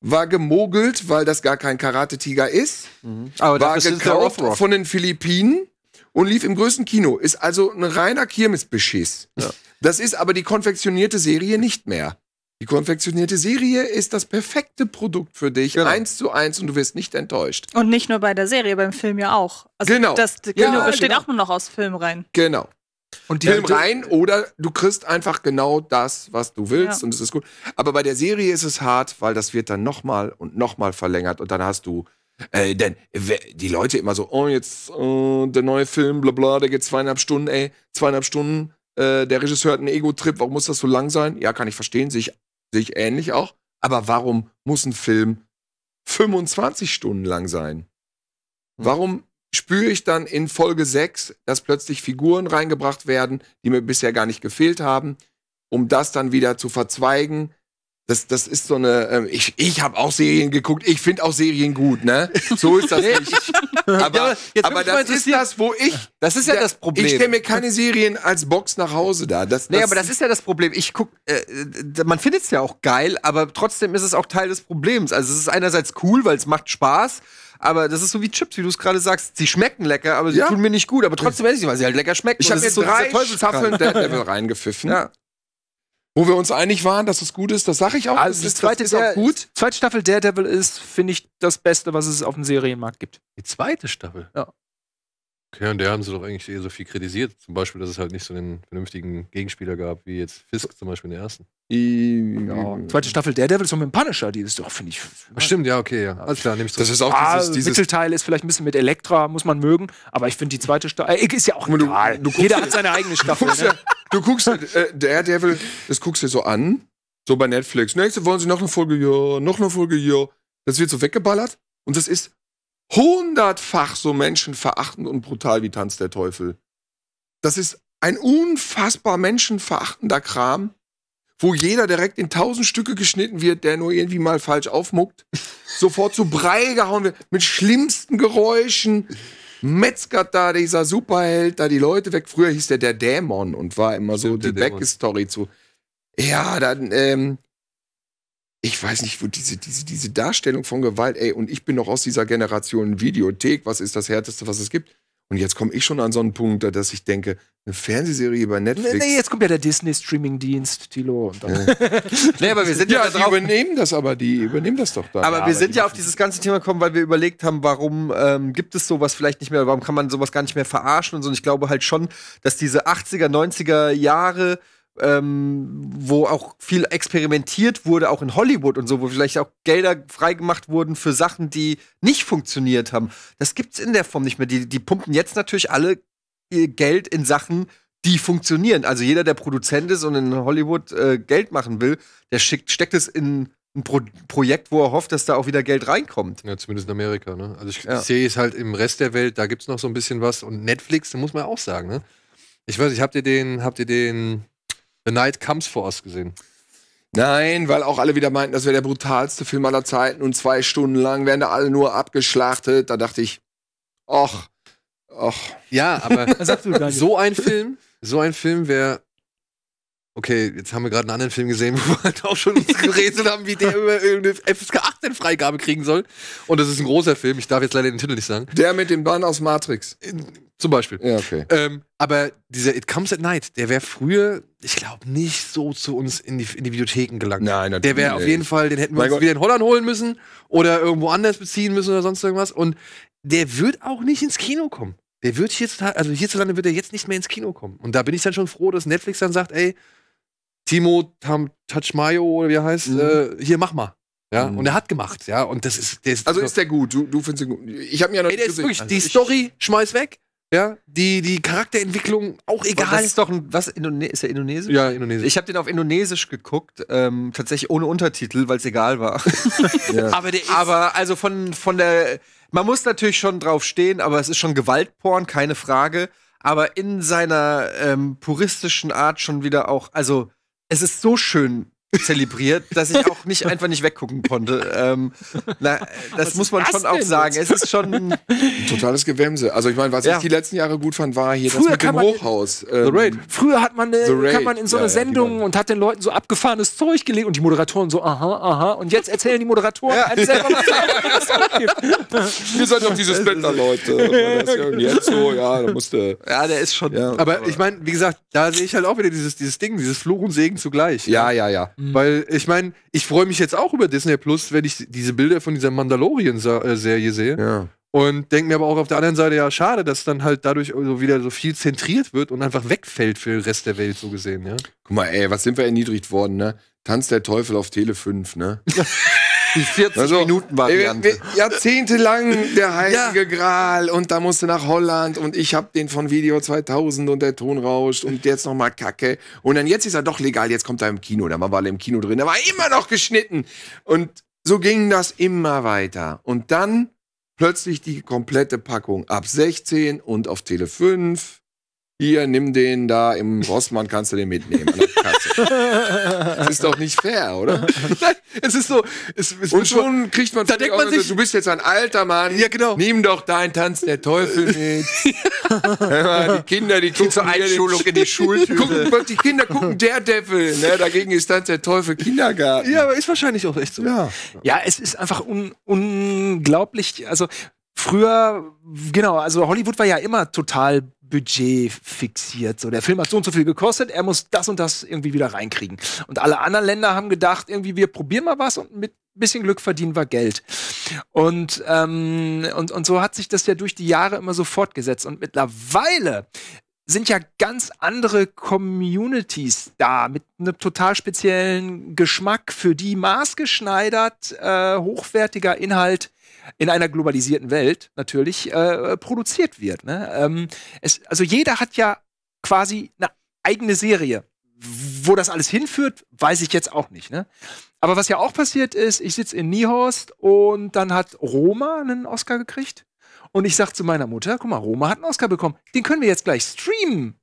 war gemogelt, weil das gar kein Karate Tiger ist, mhm. Aber war gekauft von den Philippinen und lief im größten Kino. Ist also ein reiner Kirmesbeschiss. Ja. Das ist aber die konfektionierte Serie nicht mehr. Die konfektionierte Serie ist das perfekte Produkt für dich, genau. eins zu eins, und du wirst nicht enttäuscht. Und nicht nur bei der Serie, beim Film ja auch. Also genau. Das Kino ja, besteht genau. auch nur noch aus Film rein. Genau. Und Film rein oder du kriegst einfach genau das, was du willst ja. und es ist gut. Aber bei der Serie ist es hart, weil das wird dann nochmal und nochmal verlängert und dann hast du äh, denn die Leute immer so, oh, jetzt äh, der neue Film, bla bla, der geht zweieinhalb Stunden, ey, zweieinhalb Stunden, äh, der Regisseur hat einen Ego-Trip, warum muss das so lang sein? Ja, kann ich verstehen, sehe ich, seh ich ähnlich auch. Aber warum muss ein Film 25 Stunden lang sein? Warum spüre ich dann in Folge 6, dass plötzlich Figuren reingebracht werden, die mir bisher gar nicht gefehlt haben, um das dann wieder zu verzweigen. Das, das ist so eine, ähm, ich, ich habe auch Serien geguckt, ich finde auch Serien gut, ne? So ist das nicht. Aber, ja, aber, aber das ist das, wo ich. Das ist ja da, das Problem. Ich stelle mir keine Serien als Box nach Hause da. Das, das nee, aber das ist ja das Problem. Ich guck, äh, man findet es ja auch geil, aber trotzdem ist es auch Teil des Problems. Also es ist einerseits cool, weil es macht Spaß aber das ist so wie Chips, wie du es gerade sagst. Sie schmecken lecker, aber sie ja. tun mir nicht gut. Aber trotzdem weiß ich weil sie halt lecker schmecken. Ich habe jetzt so drei Staffeln Daredevil reingepfiffen. Ja. Wo wir uns einig waren, dass es gut ist, das sage ich auch. Also die zweite, das ist der, auch gut. zweite Staffel Daredevil ist, finde ich, das Beste, was es auf dem Serienmarkt gibt. Die zweite Staffel? Ja. Okay, und der haben sie doch eigentlich eher so viel kritisiert. Zum Beispiel, dass es halt nicht so einen vernünftigen Gegenspieler gab, wie jetzt Fisk zum Beispiel in der ersten. Ja. Zweite Staffel Daredevil ist mit dem Punisher, die ist doch, finde ich. Stimmt, ja, okay, ja. Alles klar, nehme ich zurück. Das ist auch ah, dieses, dieses Mittelteil ist vielleicht ein bisschen mit Elektra, muss man mögen, aber ich finde die zweite Staffel. Äh, ist ja auch du, egal. Du Jeder hat seine eigene Staffel. ne? Du guckst, äh, Daredevil, das guckst dir so an, so bei Netflix. Nächste wollen sie noch eine Folge, ja, noch eine Folge, ja. Das wird so weggeballert und das ist hundertfach so menschenverachtend und brutal wie Tanz der Teufel. Das ist ein unfassbar menschenverachtender Kram, wo jeder direkt in tausend Stücke geschnitten wird, der nur irgendwie mal falsch aufmuckt, sofort zu Brei gehauen wird, mit schlimmsten Geräuschen. Metzgert da, dieser Superheld, da die Leute weg. Früher hieß der der Dämon und war immer Stimmt, so die Backstory zu. Ja, dann ähm, ich weiß nicht, wo diese, diese, diese Darstellung von Gewalt, ey, und ich bin noch aus dieser Generation Videothek, was ist das Härteste, was es gibt? Und jetzt komme ich schon an so einen Punkt, dass ich denke, eine Fernsehserie über Netflix. Nee, nee jetzt kommt ja der Disney-Streaming-Dienst, Tilo. nee, aber wir sind ja, ja drauf. Die übernehmen das aber, die übernehmen das doch dann. Aber ja, wir aber sind ja auf dieses ganze Thema gekommen, weil wir überlegt haben, warum ähm, gibt es sowas vielleicht nicht mehr, warum kann man sowas gar nicht mehr verarschen und so. Und ich glaube halt schon, dass diese 80er, 90er Jahre ähm, wo auch viel experimentiert wurde, auch in Hollywood und so, wo vielleicht auch Gelder freigemacht wurden für Sachen, die nicht funktioniert haben. Das gibt es in der Form nicht mehr. Die, die pumpen jetzt natürlich alle ihr Geld in Sachen, die funktionieren. Also jeder, der Produzent ist und in Hollywood äh, Geld machen will, der schickt, steckt es in ein Pro Projekt, wo er hofft, dass da auch wieder Geld reinkommt. Ja, zumindest in Amerika. Ne? Also ich, ja. ich sehe es halt im Rest der Welt, da gibt es noch so ein bisschen was. Und Netflix, muss man auch sagen. Ne? Ich weiß, ich habt ihr den, habt ihr den The Night Comes for Us gesehen? Nein, weil auch alle wieder meinten, das wäre der brutalste Film aller Zeiten und zwei Stunden lang werden da alle nur abgeschlachtet. Da dachte ich, ach, ach. Ja, aber so ein Film, so ein Film wäre Okay, jetzt haben wir gerade einen anderen Film gesehen, wo wir halt auch schon uns gerätselt haben, wie der über irgendeine FSK 18 Freigabe kriegen soll. Und das ist ein großer Film, ich darf jetzt leider den Titel nicht sagen. Der mit dem Bann aus Matrix. Zum Beispiel. Ja, okay. Ähm, aber dieser It Comes at Night, der wäre früher, ich glaube, nicht so zu uns in die, in die Bibliotheken gelangt. Nein, natürlich. Der wäre auf jeden Fall, den hätten wir uns wieder in Holland holen müssen oder irgendwo anders beziehen müssen oder sonst irgendwas. Und der wird auch nicht ins Kino kommen. Der wird hierzulande, also hierzulande wird er jetzt nicht mehr ins Kino kommen. Und da bin ich dann schon froh, dass Netflix dann sagt, ey, Timo Tam Mayo oder wie er heißt, mhm. äh, hier mach mal. Ja, mhm. und er hat gemacht, ja, und das ist, ist also ist der gut, du, du findest ihn gut. Ich habe mir ja noch Ey, der ist wirklich, also die Story schmeiß weg, ja, die, die Charakterentwicklung auch egal. das ist doch ein, was, Indone ist er Indonesisch? Ja, Indonesisch. Ich habe den auf Indonesisch geguckt, ähm, tatsächlich ohne Untertitel, weil es egal war. ja. Aber der ist Aber also von, von der, man muss natürlich schon drauf stehen, aber es ist schon Gewaltporn, keine Frage. Aber in seiner ähm, puristischen Art schon wieder auch, also es ist so schön zelebriert, dass ich auch nicht einfach nicht weggucken konnte. Ähm, na, das was muss man das schon auch sagen. Jetzt? Es ist schon ein totales Gewämse. Also ich meine, was ja. ich die letzten Jahre gut fand, war hier Früher das mit dem Hochhaus. Ähm, Früher hat man, eine, äh, kam man in so eine Sendung ja, und hat den Leuten so abgefahrenes Zeug gelegt und die Moderatoren so aha, aha. Und jetzt erzählen die Moderatoren ja. selber, was es gibt. Ihr seid doch diese Spender, leute Jetzt so, ja, da musste. Ja, der ist schon. aber, aber ich meine, wie gesagt, da sehe ich halt auch wieder dieses, dieses Ding, dieses Fluch und Segen zugleich. Ja, ne? ja, ja. Mhm. Weil ich meine, ich freue mich jetzt auch über Disney Plus, wenn ich diese Bilder von dieser Mandalorian-Serie sehe. Ja. Und denke mir aber auch auf der anderen Seite, ja, schade, dass dann halt dadurch so wieder so viel zentriert wird und einfach wegfällt für den Rest der Welt, so gesehen, ja. Guck mal, ey, was sind wir erniedrigt worden, ne? Tanz der Teufel auf Tele 5, ne? Die 40-Minuten-Variante. Also, äh, äh, jahrzehntelang der heilige ja. Gral und da musste nach Holland und ich habe den von Video 2000 und der Ton rauscht und jetzt nochmal Kacke. Und dann jetzt ist er doch legal, jetzt kommt er im Kino. Da war er im Kino drin, da war immer noch geschnitten. Und so ging das immer weiter. Und dann plötzlich die komplette Packung ab 16 und auf Tele 5 hier, nimm den da, im Rossmann kannst du den mitnehmen. das ist doch nicht fair, oder? Nein, es ist so. Es, es und schon kriegt man, da denkt man sich, so, du bist jetzt ein alter Mann, ja, genau. nimm doch deinen Tanz der Teufel mit. ja, die Kinder, die gucken zur Einschulung in die Schultüte. die Kinder gucken der Devil, ne? dagegen ist Tanz der Teufel Kindergarten. Ja, aber ist wahrscheinlich auch echt so. Ja, ja es ist einfach un unglaublich, also Früher, genau, also Hollywood war ja immer total Budget fixiert. So, der Film hat so und so viel gekostet, er muss das und das irgendwie wieder reinkriegen. Und alle anderen Länder haben gedacht, irgendwie, wir probieren mal was und mit ein bisschen Glück verdienen wir Geld. Und, ähm, und, und so hat sich das ja durch die Jahre immer so fortgesetzt. Und mittlerweile sind ja ganz andere Communities da mit einem total speziellen Geschmack, für die maßgeschneidert äh, hochwertiger Inhalt in einer globalisierten Welt natürlich äh, produziert wird. Ne? Ähm, es, also jeder hat ja quasi eine eigene Serie. Wo das alles hinführt, weiß ich jetzt auch nicht. Ne? Aber was ja auch passiert ist, ich sitze in Niehorst und dann hat Roma einen Oscar gekriegt. Und ich sage zu meiner Mutter, guck mal, Roma hat einen Oscar bekommen. Den können wir jetzt gleich streamen.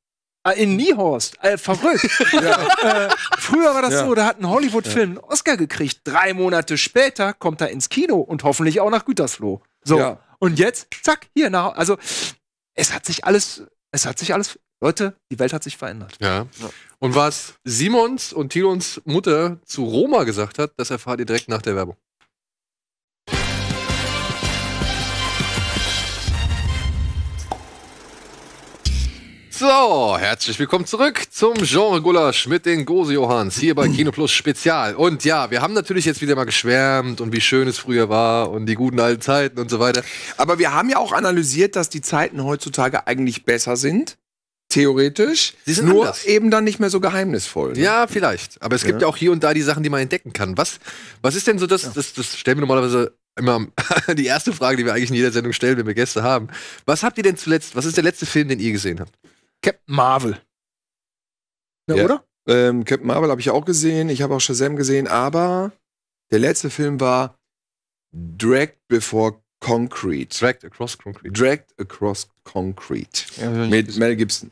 Ah, in Niehorst, äh, verrückt. Ja. Äh, früher war das ja. so, da hat ein Hollywood-Film einen Oscar gekriegt. Drei Monate später kommt er ins Kino und hoffentlich auch nach Gütersloh. So. Ja. Und jetzt, zack, hier nach. Also, es hat sich alles, es hat sich alles, Leute, die Welt hat sich verändert. Ja. Und was Simons und Tilons Mutter zu Roma gesagt hat, das erfahrt ihr direkt nach der Werbung. So, herzlich willkommen zurück zum Genre Gulasch mit den Gose Johanns hier bei Kino Plus Spezial. Und ja, wir haben natürlich jetzt wieder mal geschwärmt und wie schön es früher war und die guten alten Zeiten und so weiter. Aber wir haben ja auch analysiert, dass die Zeiten heutzutage eigentlich besser sind. Theoretisch. Sie sind nur anders. eben dann nicht mehr so geheimnisvoll. Ne? Ja, vielleicht. Aber es gibt ja. ja auch hier und da die Sachen, die man entdecken kann. Was, was ist denn so das, ja. das, das stellen wir normalerweise immer die erste Frage, die wir eigentlich in jeder Sendung stellen, wenn wir Gäste haben. Was habt ihr denn zuletzt, was ist der letzte Film, den ihr gesehen habt? Captain Marvel. Na, ja. oder? Ähm, Captain Marvel habe ich auch gesehen. Ich habe auch Shazam gesehen. Aber der letzte Film war Dragged Before Concrete. Dragged Across Concrete. Dragged Across Concrete. Ja, mit gesehen. Mel Gibson.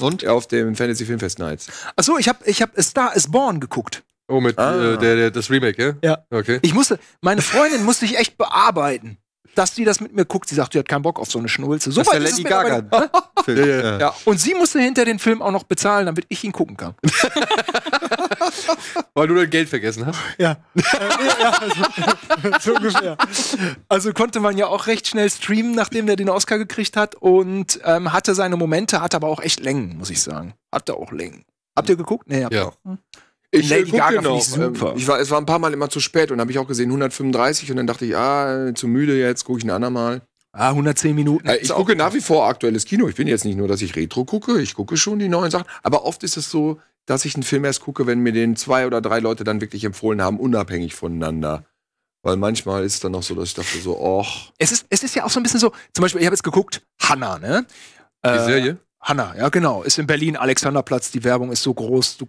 Und? Auf dem Fantasy Filmfest Nights. Achso, ich habe ich hab Star is Born geguckt. Oh, mit äh, ah. äh, der, der, das Remake, ja? Ja. Okay. Ich musste, meine Freundin musste ich echt bearbeiten dass die das mit mir guckt. Sie sagt, sie hat keinen Bock auf so eine Schnulze. So das weit ist Lady Gaga. Ne? Film. ja. ja. Und sie musste hinter den Film auch noch bezahlen, damit ich ihn gucken kann. Weil du dein Geld vergessen hast. Ja. Äh, ja also, so, ungefähr. Also konnte man ja auch recht schnell streamen, nachdem der den Oscar gekriegt hat und ähm, hatte seine Momente, hatte aber auch echt Längen, muss ich sagen. Hatte auch Längen. Habt ihr geguckt? Nee, habt ja. Auch. Ich Lady äh, Gaga finde ich ähm, super. Ich war, es war ein paar Mal immer zu spät und dann habe ich auch gesehen 135 und dann dachte ich, ah, zu müde jetzt, gucke ich ein andermal. Ah, 110 Minuten. Äh, ich gucke nach wie vor aktuelles Kino. Ich bin jetzt nicht nur, dass ich Retro gucke, ich gucke schon die neuen Sachen. Aber oft ist es so, dass ich einen Film erst gucke, wenn mir den zwei oder drei Leute dann wirklich empfohlen haben, unabhängig voneinander. Weil manchmal ist es dann noch so, dass ich dachte so, och. Es ist, es ist ja auch so ein bisschen so, zum Beispiel, ich habe jetzt geguckt, Hannah, ne? Die äh, Serie? Hannah, ja genau, ist in Berlin, Alexanderplatz, die Werbung ist so groß, du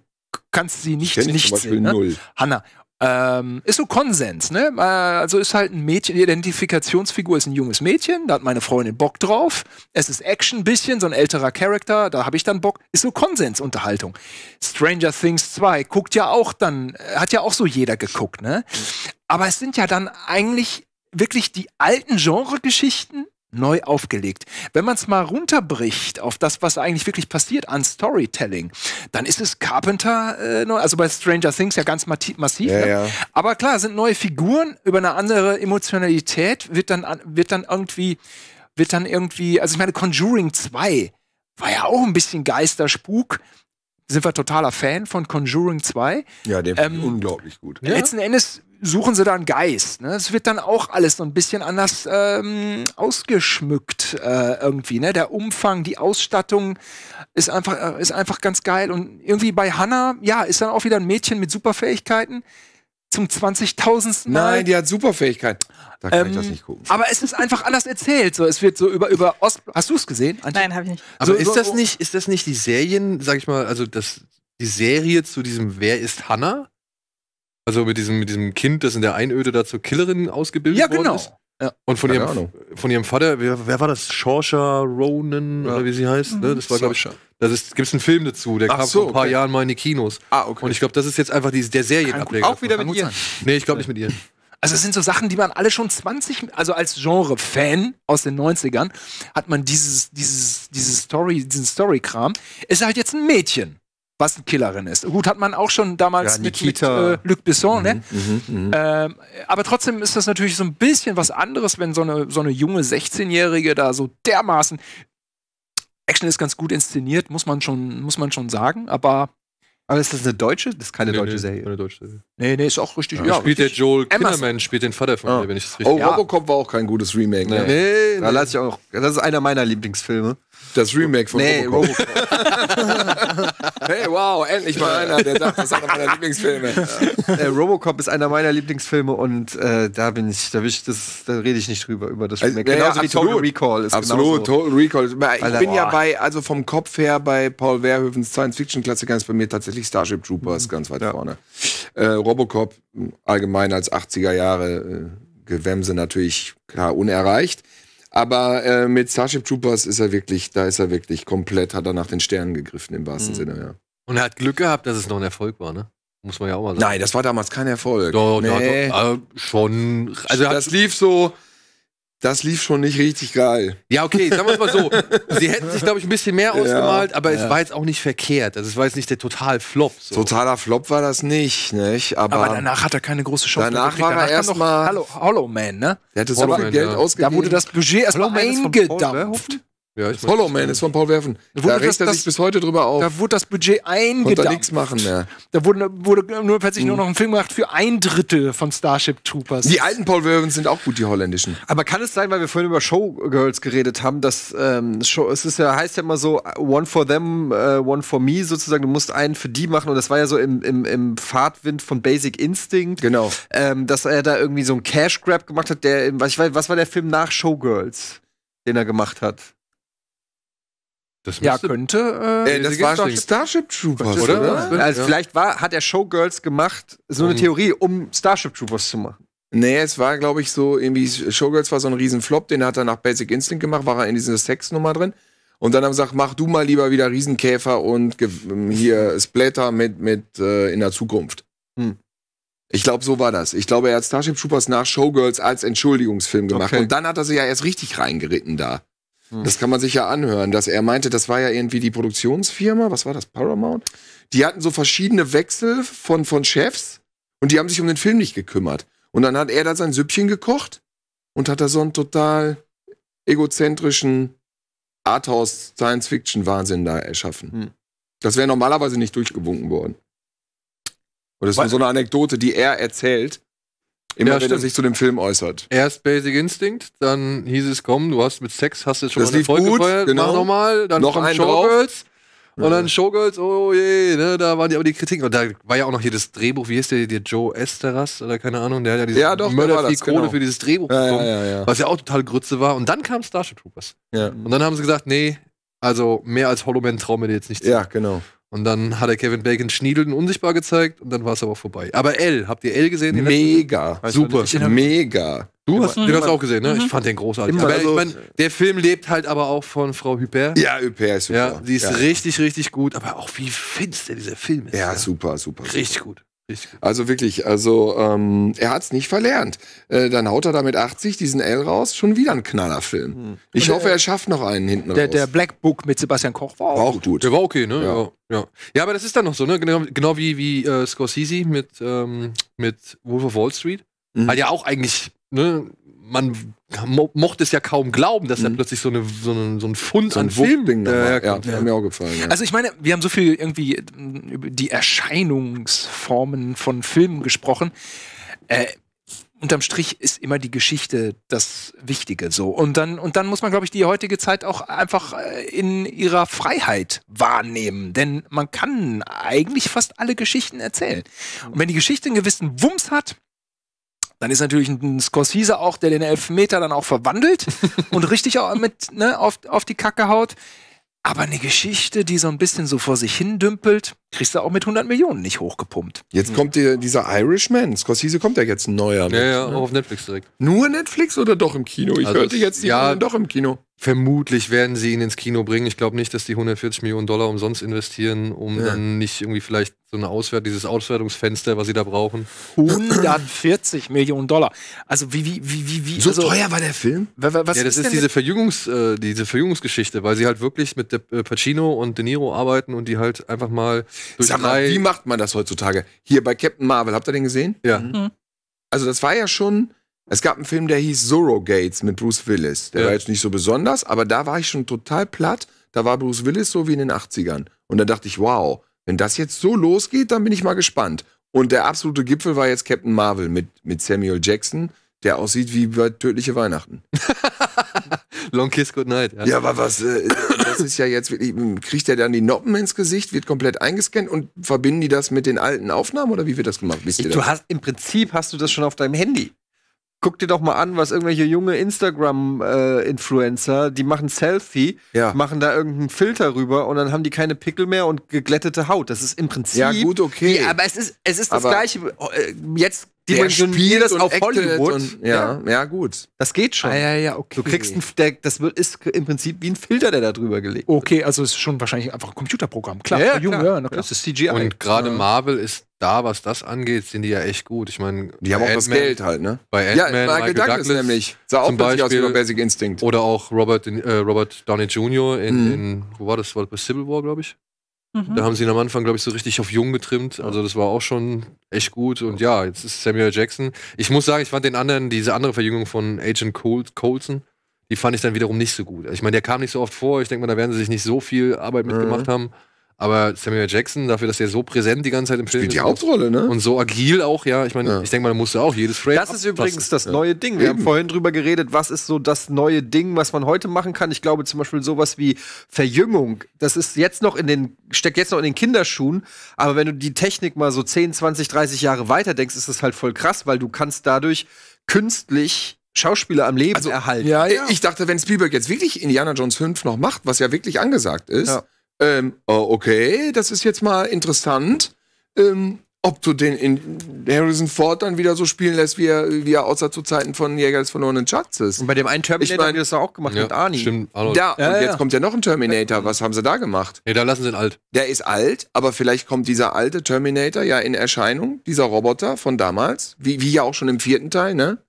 kannst sie nicht nicht zum sehen. Ne? Null. Hanna, ähm, ist so Konsens, ne? Äh, also ist halt ein Mädchen, die Identifikationsfigur ist ein junges Mädchen, da hat meine Freundin Bock drauf. Es ist Action bisschen, so ein älterer Charakter, da habe ich dann Bock. Ist so Konsensunterhaltung. Stranger Things 2 guckt ja auch dann, äh, hat ja auch so jeder geguckt, ne? Aber es sind ja dann eigentlich wirklich die alten Genregeschichten neu aufgelegt. Wenn man es mal runterbricht auf das, was eigentlich wirklich passiert an Storytelling, dann ist es Carpenter, äh, neu, also bei Stranger Things ja ganz massiv. Ja, ne? ja. Aber klar, sind neue Figuren, über eine andere Emotionalität wird dann, wird dann irgendwie, wird dann irgendwie, also ich meine, Conjuring 2 war ja auch ein bisschen Geisterspuk sind wir totaler Fan von Conjuring 2. Ja, der ähm, unglaublich gut. Letzten Endes suchen sie da einen Geist. Ne? Es wird dann auch alles so ein bisschen anders ähm, ausgeschmückt äh, irgendwie. Ne? Der Umfang, die Ausstattung ist einfach, äh, ist einfach ganz geil. Und irgendwie bei Hannah, ja, ist dann auch wieder ein Mädchen mit Superfähigkeiten zum 20.000. Nein, die hat Superfähigkeiten. Da kann ähm, ich das ähm, nicht gucken. Aber es ist einfach anders erzählt. So, es wird so über, über Ost. Hast du es gesehen? Antje? Nein, habe ich nicht. Aber so, ist, das nicht, ist das nicht die Serien, sag ich mal, also das, die Serie zu diesem Wer ist Hannah? Also mit diesem, mit diesem Kind, das in der Einöde da zur Killerin ausgebildet ja, genau. worden ist. Ja. Und von ihrem, von ihrem Vater, wer, wer war das? Shorsha Ronan ja. oder wie sie heißt? Mhm. Ne? Das war, glaube ich, das ist, gibt's einen Film dazu, der Ach kam so, vor ein paar okay. Jahren mal in die Kinos. Ah, okay. Und ich glaube, das ist jetzt einfach die, der Serienableger. Auch wieder mit ihr? Nee, ich glaube nicht mit ihr. Also es sind so Sachen, die man alle schon 20, also als Genre-Fan aus den 90ern, hat man dieses, dieses, dieses Story, diesen Story-Kram. Es Ist halt jetzt ein Mädchen was ein Killerin ist. Gut, hat man auch schon damals ja, mit, mit äh, Luc Besson, mhm, ne? Mhm, mh. Mhm. ähm, aber trotzdem ist das natürlich so ein bisschen was anderes, wenn so eine, so eine junge 16-Jährige da so dermaßen. Action ist ganz gut inszeniert, muss man schon, muss man schon sagen, aber aber ist das eine deutsche? Das ist keine nee, deutsche Serie. Eine deutsche Serie. Nee, nee, ist auch richtig. Ja, ja spielt richtig. der Joel Emerson. spielt den Vater von ah. mir, wenn ich das richtig Oh, ja. Robocop war auch kein gutes Remake. Nee, ne? nee. nee. Da lasse ich auch. Das ist einer meiner Lieblingsfilme. Das Remake von nee, Robocop. Robocop. Hey, wow, endlich mal einer, der sagt, das ist einer meiner Lieblingsfilme. Äh, Robocop ist einer meiner Lieblingsfilme und äh, da bin ich, da, bin ich das, da rede ich nicht drüber über das Remake. Äh, also, genauso ja, wie Total Recall ist Absolut, genauso. Total Recall. Ich Alter, bin boah. ja bei, also vom Kopf her bei Paul Verhoevens Science-Fiction-Klassiker ist bei mir tatsächlich Starship Troopers mhm. ganz weit ja. vorne. Äh, Robocop allgemein als 80er Jahre äh, Gewämse natürlich klar unerreicht. Aber äh, mit Starship Troopers ist er wirklich, da ist er wirklich komplett, hat er nach den Sternen gegriffen im wahrsten mhm. Sinne, ja. Und er hat Glück gehabt, dass es noch ein Erfolg war, ne? Muss man ja auch mal sagen. Nein, das war damals kein Erfolg. Doch, nee. doch, doch. Also schon. Also das lief so das lief schon nicht richtig geil. Ja, okay, sagen wir es mal so. Sie hätten sich, glaube ich, ein bisschen mehr ausgemalt, ja, aber es war jetzt auch nicht verkehrt. Also es war jetzt nicht der total Flop. So. Totaler Flop war das nicht, nicht? Aber, aber danach hat er keine große Chance. Danach war er erstmal. Hollow, Hollow Man, ne? Er hatte so Hollow viel Man, Geld ja. ausgegeben. Da wurde das Budget erstmal eingedampft. Paul, ja, ich Hollow Man ist von Paul Werfen. Da, da regt er sich bis heute drüber auf. Da wurde das Budget eingedampft. Da nichts machen mehr. Da wurde, wurde nur plötzlich mhm. nur noch ein Film gemacht für ein Drittel von Starship Troopers. Die alten Paul Werfen sind auch gut, die holländischen. Aber kann es sein, weil wir vorhin über Showgirls geredet haben, dass ähm, Show, es ist ja, heißt ja immer so, one for them, uh, one for me sozusagen. Du musst einen für die machen. Und das war ja so im, im, im Fahrtwind von Basic Instinct. Genau. Ähm, dass er da irgendwie so einen Cash Grab gemacht hat, der, ich weiß, was war der Film nach Showgirls, den er gemacht hat? Das ja, könnte. Äh, äh, das war Starship, Starship Troopers, oder? oder? Also ja. Vielleicht war, hat er Showgirls gemacht, so eine mhm. Theorie, um Starship Troopers zu machen. Nee, es war, glaube ich, so irgendwie, Showgirls war so ein Riesenflop, den hat er nach Basic Instinct gemacht, war er in dieser Sexnummer drin. Und dann haben sie gesagt, mach du mal lieber wieder Riesenkäfer und ähm, hier Splatter mit, mit äh, in der Zukunft. Hm. Ich glaube, so war das. Ich glaube, er hat Starship Troopers nach Showgirls als Entschuldigungsfilm gemacht. Okay. Und dann hat er sich ja erst richtig reingeritten da. Hm. Das kann man sich ja anhören, dass er meinte, das war ja irgendwie die Produktionsfirma, was war das, Paramount? Die hatten so verschiedene Wechsel von, von Chefs und die haben sich um den Film nicht gekümmert. Und dann hat er da sein Süppchen gekocht und hat da so einen total egozentrischen Arthouse-Science-Fiction-Wahnsinn da erschaffen. Hm. Das wäre normalerweise nicht durchgewunken worden. Und das ist so eine Anekdote, die er erzählt. Immer ja, wenn stimmt. er sich zu dem Film äußert. Erst Basic Instinct, dann hieß es, komm, du hast mit Sex, hast jetzt schon das mal Erfolg gut, gefeiert, genau. mach nochmal, dann noch ein Showgirls. Drauf. Und dann Showgirls, oh je, ne, da waren die aber die Kritiken. Und da war ja auch noch hier das Drehbuch, wie hieß der, der Joe Esteras oder keine Ahnung, der hat ja diese ja, Mörder viel Kohle genau. für dieses Drehbuch ja, bekommen, ja, was ja auch total Grütze war. Und dann kam Starship Troopers. Und dann haben sie gesagt, nee, also mehr als Hollow Man trauen wir dir jetzt nicht zu. Ja, genau. Und dann hat er Kevin Bacon schniedeln unsichtbar gezeigt und dann war es aber vorbei. Aber L, habt ihr L gesehen? Mega, letzten? super, ich, mega. Du hast, den hast du auch gesehen, ne? Mhm. Ich fand den großartig. aber also, ich meine, der Film lebt halt aber auch von Frau Hyper. Ja, Hyper ist super. Ja, die ist ja. richtig, richtig gut, aber auch wie finster dieser Film ist. Ja, ja. super, super. Richtig gut. Also wirklich, also ähm, er hat es nicht verlernt. Äh, dann haut er da mit 80 diesen L raus, schon wieder ein Knallerfilm. Hm. Ich Und hoffe, er schafft noch einen hinten der, raus. Der Black Book mit Sebastian Koch war auch, war auch gut. gut. Der war okay, ne? Ja. ja. Ja. ja, aber das ist dann noch so, ne? Genau, genau wie, wie äh, Scorsese mit, ähm, mit Wolf of Wall Street. Mhm. Hat ja auch eigentlich, ne? Man mochte es ja kaum glauben, dass mhm. da plötzlich so, eine, so, eine, so ein Fund so an Filmen äh, ja, ja, ja. mir auch gefallen. Ja. Also ich meine, wir haben so viel irgendwie mm, über die Erscheinungsformen von Filmen gesprochen. Äh, unterm Strich ist immer die Geschichte das Wichtige so. Und dann, und dann muss man, glaube ich, die heutige Zeit auch einfach äh, in ihrer Freiheit wahrnehmen. Denn man kann eigentlich fast alle Geschichten erzählen. Und wenn die Geschichte einen gewissen Wumms hat, dann ist natürlich ein Scorsese auch, der den Elfmeter dann auch verwandelt und richtig auch mit ne, auf, auf die Kacke haut. Aber eine Geschichte, die so ein bisschen so vor sich hindümpelt, kriegst du auch mit 100 Millionen nicht hochgepumpt. Jetzt mhm. kommt die, dieser Irishman. Scorsese kommt ja jetzt ein neuer. Mit. Ja, ja, ne? auch auf Netflix direkt. Nur Netflix oder doch im Kino? Ich also hörte jetzt, die ja, doch im Kino. Vermutlich werden sie ihn ins Kino bringen. Ich glaube nicht, dass die 140 Millionen Dollar umsonst investieren, um ja. dann nicht irgendwie vielleicht so eine Auswert, dieses Auswertungsfenster, was sie da brauchen. 140 Millionen Dollar. Also wie, wie, wie, wie, wie. So also, teuer war der Film? Was ja, das ist, ist diese, Verjüngungs, äh, diese Verjüngungsgeschichte, weil sie halt wirklich mit De äh, Pacino und De Niro arbeiten und die halt einfach mal Sag mal, wie macht man das heutzutage? Hier bei Captain Marvel, habt ihr den gesehen? Ja. Mhm. mhm. Also das war ja schon, es gab einen Film, der hieß Zorro Gates mit Bruce Willis. Der ja. war jetzt nicht so besonders, aber da war ich schon total platt. Da war Bruce Willis so wie in den 80ern. Und da dachte ich, wow, wenn das jetzt so losgeht, dann bin ich mal gespannt. Und der absolute Gipfel war jetzt Captain Marvel mit, mit Samuel Jackson, der aussieht wie bei Tödliche Weihnachten. Long Kiss Goodnight. Ja. ja, aber was, äh, das ist ja jetzt wirklich, hm, kriegt er dann die Noppen ins Gesicht, wird komplett eingescannt und verbinden die das mit den alten Aufnahmen oder wie wird das gemacht? Wisst ich, ihr das? hast, Im Prinzip hast du das schon auf deinem Handy. Guck dir doch mal an, was irgendwelche junge Instagram-Influencer, äh, die machen Selfie, ja. machen da irgendeinen Filter rüber und dann haben die keine Pickel mehr und geglättete Haut. Das ist im Prinzip. Ja, gut, okay. Die, aber es ist, es ist das Gleiche. Äh, jetzt die der spielt das auf Hollywood. Und, ja, ja, ja, gut. Das geht schon. Ah, ja, ja, okay. Du kriegst ein, der, das wird, ist im Prinzip wie ein Filter, der da drüber gelegt wird. Okay, ist. also ist schon wahrscheinlich einfach ein Computerprogramm. Klar, ja, ja, Junge, klar. Ja, klar. das ist CGI. Und gerade Marvel ist da, was das angeht, sind die ja echt gut. Ich meine, die haben auch das Geld halt, ne? Bei ja, Michael, Michael Douglas, nämlich. Sah auch plötzlich aus wie Basic Instinct. Oder auch Robert, äh, Robert Downey Jr. In, mhm. in, wo war das? War das bei Civil War, glaube ich? Mhm. Da haben sie ihn am Anfang, glaube ich, so richtig auf jung getrimmt. Also das war auch schon echt gut. Und ja, jetzt ist Samuel Jackson. Ich muss sagen, ich fand den anderen, diese andere Verjüngung von Agent Col Colson, die fand ich dann wiederum nicht so gut. Ich meine, der kam nicht so oft vor. Ich denke mal, da werden sie sich nicht so viel Arbeit mhm. mitgemacht mhm. haben. Aber Samuel Jackson, dafür, dass er so präsent die ganze Zeit im Film ist. Spielt die Hauptrolle, ne? Und so agil auch, ja. Ich meine, ja. ich denke mal, da musst du auch jedes Frame. Das ist übrigens das ja. neue Ding. Wir Eben. haben vorhin drüber geredet, was ist so das neue Ding, was man heute machen kann. Ich glaube zum Beispiel sowas wie Verjüngung. Das ist jetzt noch in den, steckt jetzt noch in den Kinderschuhen. Aber wenn du die Technik mal so 10, 20, 30 Jahre weiter denkst, ist das halt voll krass, weil du kannst dadurch künstlich Schauspieler am Leben also, erhalten. Ja, ja. Ich dachte, wenn Spielberg jetzt wirklich Indiana Jones 5 noch macht, was ja wirklich angesagt ist, ja ähm, oh, okay, das ist jetzt mal interessant, ähm, ob du den in Harrison Ford dann wieder so spielen lässt, wie er, wie er außer zu Zeiten von Jäger des verlorenen Schatzes. Und bei dem einen Terminator ich mein, haben die das auch gemacht ja, mit Arnie. Stimmt, Arnold. Ja, ja, und ja. jetzt kommt ja noch ein Terminator. Was haben sie da gemacht? Nee, da lassen sie ihn alt. Der ist alt, aber vielleicht kommt dieser alte Terminator ja in Erscheinung, dieser Roboter von damals, wie, wie ja auch schon im vierten Teil, ne?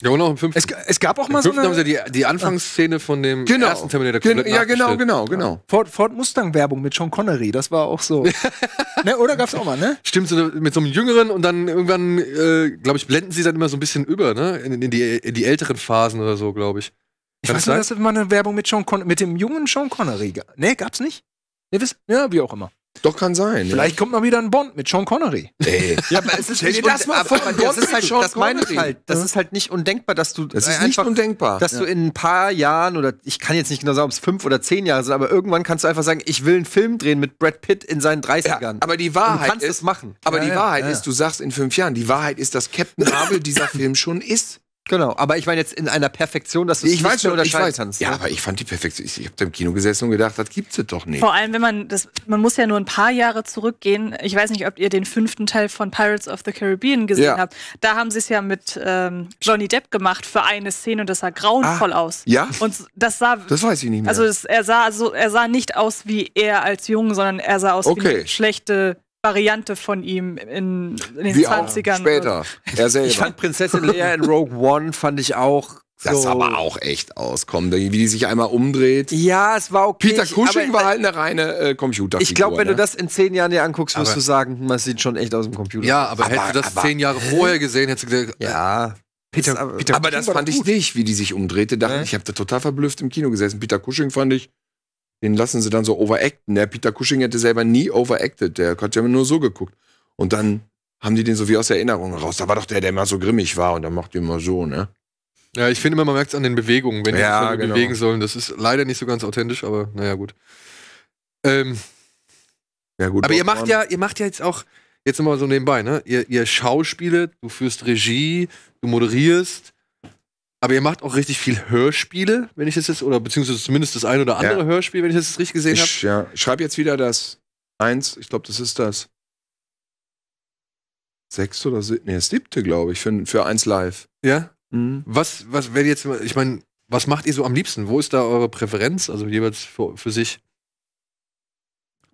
Ja, und auch im fünften. Es, es gab auch mal Im so eine... haben sie die, die Anfangsszene von dem genau. ersten Terminator komplett Gen Ja, genau, genau, genau. Ford, Ford Mustang-Werbung mit Sean Connery, das war auch so. ne, oder gab's auch mal, ne? Stimmt, so mit so einem Jüngeren und dann irgendwann, äh, glaube ich, blenden sie dann immer so ein bisschen über, ne? In, in, die, in die älteren Phasen oder so, glaube ich. Kann ich weiß nur, dass es mal eine Werbung mit, Sean Con mit dem jungen Sean Connery gab. Ne, gab's nicht? Ne, ja, wie auch immer. Doch, kann sein. Vielleicht ja. kommt mal wieder ein Bond mit Sean Connery. Ey. Ja, aber es ist Stell dir das mal vor, das ist halt, Sean das meine ich halt. Das ist halt nicht undenkbar, dass du. Das ist einfach, nicht undenkbar. Dass ja. du in ein paar Jahren oder ich kann jetzt nicht genau sagen, ob es fünf oder zehn Jahre sind, aber irgendwann kannst du einfach sagen, ich will einen Film drehen mit Brad Pitt in seinen 30ern. Ja, aber die Wahrheit. Und du kannst ist, es machen. Aber die Wahrheit ist, du sagst in fünf Jahren, die Wahrheit ist, dass Captain Marvel dieser Film schon ist. Genau, aber ich meine jetzt in einer Perfektion, dass du es nicht weiß schon, unterscheiden ich weiß. kannst. Ja, aber ich fand die Perfektion, ich, ich habe da im Kino gesessen und gedacht, das gibt's doch nicht. Vor allem, wenn man das, man muss ja nur ein paar Jahre zurückgehen. Ich weiß nicht, ob ihr den fünften Teil von Pirates of the Caribbean gesehen ja. habt. Da haben sie es ja mit ähm, Johnny Depp gemacht für eine Szene und das sah grauenvoll ah, aus. Ja. Und das sah. Das weiß ich nicht mehr. Also das, er sah so, also er sah nicht aus wie er als Jung, sondern er sah aus okay. wie eine schlechte Variante von ihm in, in den Wie 20ern. Auch später. Er selber. Ich genau. fand Prinzessin Leia in Rogue One fand ich auch so. Das sah aber auch echt aus. Komm, wie die sich einmal umdreht. Ja, es war okay. Peter Cushing war äh, halt eine reine äh, Computerfigur. Ich glaube, wenn ne? du das in zehn Jahren dir anguckst, wirst du sagen, man sieht schon echt aus dem Computer. Ja, aber, aber hättest du das aber, zehn Jahre vorher gesehen, hättest du gesagt, ja. Äh, Peter, das, aber, Peter aber das fand ich nicht, wie die sich umdrehte. Dachte, äh? Ich habe da total verblüfft im Kino gesessen. Peter Cushing fand ich, den lassen sie dann so overacten. Der Peter Cushing hätte selber nie overacted. Der hat ja nur so geguckt. Und dann haben die den so wie aus der Erinnerung raus. Da war doch der, der immer so grimmig war und dann macht die immer so, ne? Ja, ich finde immer, man merkt es an den Bewegungen, wenn die ja, sich genau. bewegen sollen. Das ist leider nicht so ganz authentisch, aber naja, gut. Ähm, ja, gut. Aber ihr macht, ja, ihr macht ja jetzt auch, jetzt nochmal so nebenbei, ne? Ihr, ihr schauspielet, du führst Regie, du moderierst, aber ihr macht auch richtig viel Hörspiele, wenn ich das jetzt, oder beziehungsweise zumindest das ein oder andere ja. Hörspiel, wenn ich das jetzt richtig gesehen habe. ja. ich schreibe jetzt wieder das eins, ich glaube, das ist das sechste oder siebte, nee, das siebte, glaube ich, für, für eins live. Ja? Mhm. Was, was, wenn jetzt, ich meine, was macht ihr so am liebsten? Wo ist da eure Präferenz, also jeweils für, für sich?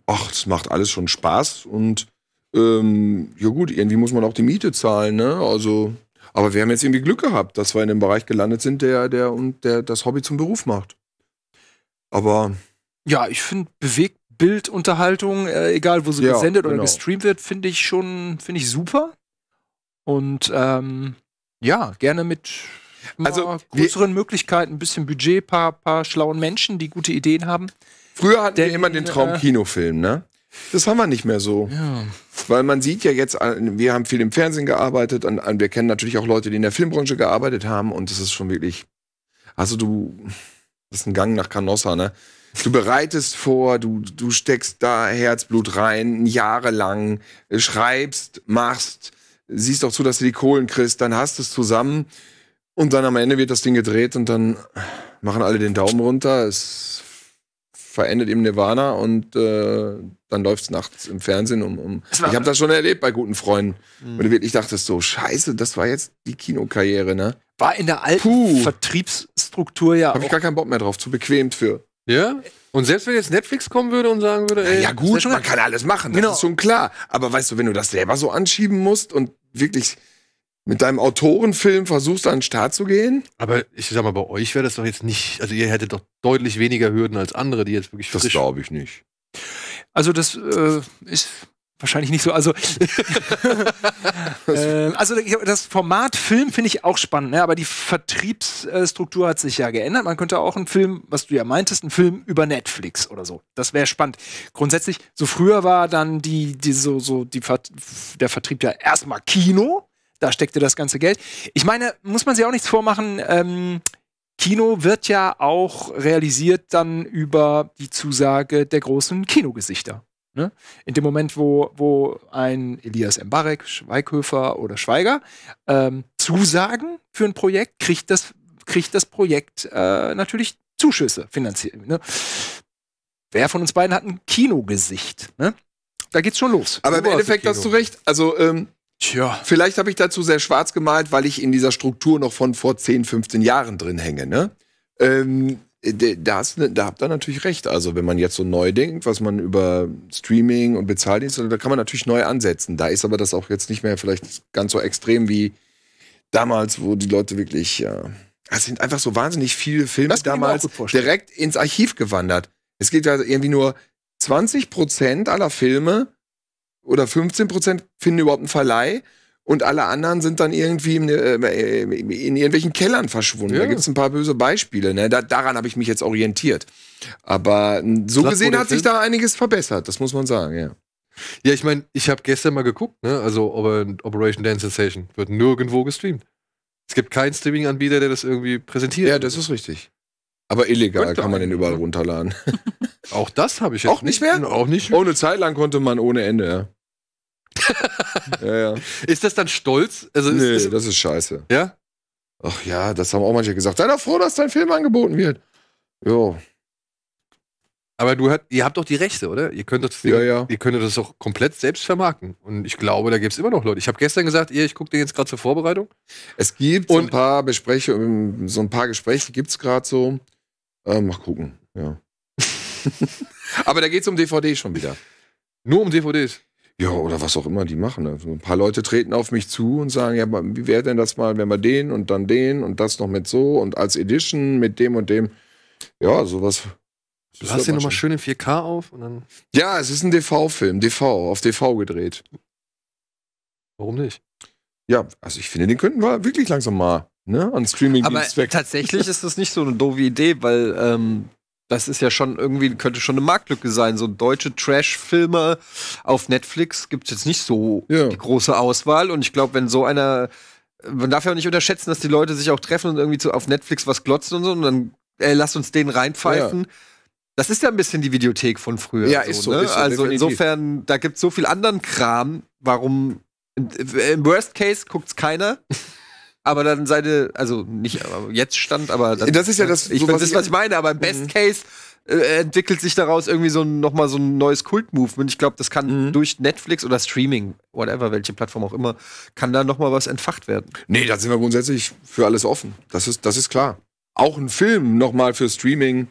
Ach, es macht alles schon Spaß und ähm, ja gut, irgendwie muss man auch die Miete zahlen, ne? Also aber wir haben jetzt irgendwie Glück gehabt, dass wir in dem Bereich gelandet sind, der, der, und der das Hobby zum Beruf macht. Aber. Ja, ich finde, bewegt Bildunterhaltung, äh, egal wo sie ja, gesendet oder genau. gestreamt wird, finde ich schon, finde ich super. Und ähm, ja, gerne mit also, größeren Möglichkeiten, ein bisschen Budget, paar, paar schlauen Menschen, die gute Ideen haben. Früher hatten Denn, wir immer den äh, Traum Kinofilm, ne? Das haben wir nicht mehr so. Ja. Weil man sieht ja jetzt, wir haben viel im Fernsehen gearbeitet und wir kennen natürlich auch Leute, die in der Filmbranche gearbeitet haben und das ist schon wirklich, also du, das ist ein Gang nach Canossa, ne? Du bereitest vor, du, du steckst da Herzblut rein, jahrelang, äh, schreibst, machst, siehst auch zu, dass du die Kohlen kriegst, dann hast es zusammen und dann am Ende wird das Ding gedreht und dann machen alle den Daumen runter. Es verendet im Nirvana und äh, dann es nachts im Fernsehen um. um. Ich habe das schon erlebt bei guten Freunden. Mhm. Und ich dachte so, scheiße, das war jetzt die Kinokarriere, ne? War in der alten Puh. Vertriebsstruktur ja. Habe ich gar keinen Bock mehr drauf, zu bequem für. Ja? Und selbst wenn jetzt Netflix kommen würde und sagen würde, ey, ja, ja gut, man kann alles machen, das genau. ist schon klar. Aber weißt du, wenn du das selber so anschieben musst und wirklich mit deinem Autorenfilm versuchst, an den Start zu gehen? Aber ich sag mal, bei euch wäre das doch jetzt nicht, also ihr hättet doch deutlich weniger Hürden als andere, die jetzt wirklich Das glaube ich nicht. Also das äh, ist wahrscheinlich nicht so. Also, äh, also das Format Film finde ich auch spannend, ne? aber die Vertriebsstruktur hat sich ja geändert. Man könnte auch einen Film, was du ja meintest, einen Film über Netflix oder so. Das wäre spannend. Grundsätzlich, so früher war dann die, die so, so die, der Vertrieb ja erstmal Kino. Da steckte das ganze Geld. Ich meine, muss man sich auch nichts vormachen. Ähm, Kino wird ja auch realisiert dann über die Zusage der großen Kinogesichter. Ne? In dem Moment, wo, wo ein Elias Mbarek, Schweighöfer oder Schweiger ähm, zusagen für ein Projekt, kriegt das, kriegt das Projekt äh, natürlich Zuschüsse finanziert. Ne? Wer von uns beiden hat ein Kinogesicht? Ne? Da geht's schon los. Aber im Endeffekt hast du recht. Also ähm, Tja. Vielleicht habe ich dazu sehr schwarz gemalt, weil ich in dieser Struktur noch von vor 10, 15 Jahren drin hänge. Ne? Ähm, da, hast, ne, da habt ihr natürlich recht. Also, wenn man jetzt so neu denkt, was man über Streaming und Bezahldienste, da kann man natürlich neu ansetzen. Da ist aber das auch jetzt nicht mehr vielleicht ganz so extrem wie damals, wo die Leute wirklich. Ja, äh, es sind einfach so wahnsinnig viele Filme damals direkt ins Archiv gewandert. Es gibt also irgendwie nur 20 Prozent aller Filme oder 15 Prozent finden überhaupt einen Verleih und alle anderen sind dann irgendwie in, äh, äh, in irgendwelchen Kellern verschwunden. Ja. Da gibt es ein paar böse Beispiele. Ne? Da, daran habe ich mich jetzt orientiert. Aber hm, so Lass gesehen hat sich da einiges verbessert, das muss man sagen, ja. Ja, ich meine, ich habe gestern mal geguckt, ne? also Operation Dance Sensation wird nirgendwo gestreamt. Es gibt keinen Streaming-Anbieter, der das irgendwie präsentiert. Ja, das ist richtig. Aber illegal kann man den überall ne? runterladen. Auch das habe ich jetzt. Auch nicht mehr? Auch nicht. Ohne Zeit lang konnte man ohne Ende, ja ja, ja. Ist das dann stolz? Also nee, ist, das ist scheiße. Ja? Ach ja, das haben auch manche gesagt. Sei doch froh, dass dein Film angeboten wird. Jo. Aber du hat, ihr habt doch die Rechte, oder? Ihr könnt das, ja, ja. Ihr könntet das auch komplett selbst vermarkten. Und ich glaube, da gibt es immer noch Leute. Ich habe gestern gesagt, ihr, ich gucke den jetzt gerade zur Vorbereitung. Es gibt so ein paar Besprechungen, ähm, so ein paar Gespräche gibt es gerade so. Äh, mal gucken, ja. Aber da geht es um DVD schon wieder. Nur um DVDs. Ja, oder was auch immer die machen. Also ein paar Leute treten auf mich zu und sagen, ja, wie wäre denn das mal, wenn wir den und dann den und das noch mit so und als Edition mit dem und dem. Ja, sowas. Du hast den nochmal schön in 4K auf und dann. Ja, es ist ein DV-Film, DV, auf DV gedreht. Warum nicht? Ja, also ich finde, den könnten wir wirklich langsam mal ne, an streaming weg. Aber tatsächlich ist das nicht so eine doofe Idee, weil ähm, das ist ja schon irgendwie, könnte schon eine Marktlücke sein. So deutsche Trash-Filme auf Netflix gibt es jetzt nicht so ja. die große Auswahl. Und ich glaube, wenn so einer, man darf ja auch nicht unterschätzen, dass die Leute sich auch treffen und irgendwie zu, auf Netflix was glotzen und so. Und dann, ey, lass uns den reinpfeifen. Ja. Das ist ja ein bisschen die Videothek von früher. Ja, so, ist, so, ne? ist so. also definitiv. insofern, da gibt es so viel anderen Kram. Warum? Im Worst Case guckt es keiner aber dann seine, also nicht jetzt stand, aber das, das ist ja das, ich so, was, das, was ich meine, aber im Best mhm. Case äh, entwickelt sich daraus irgendwie so ein, nochmal so ein neues Kult-Movement. Ich glaube, das kann mhm. durch Netflix oder Streaming, whatever, welche Plattform auch immer, kann da nochmal was entfacht werden. Nee, da sind wir grundsätzlich für alles offen. Das ist, das ist klar. Auch ein Film nochmal für Streaming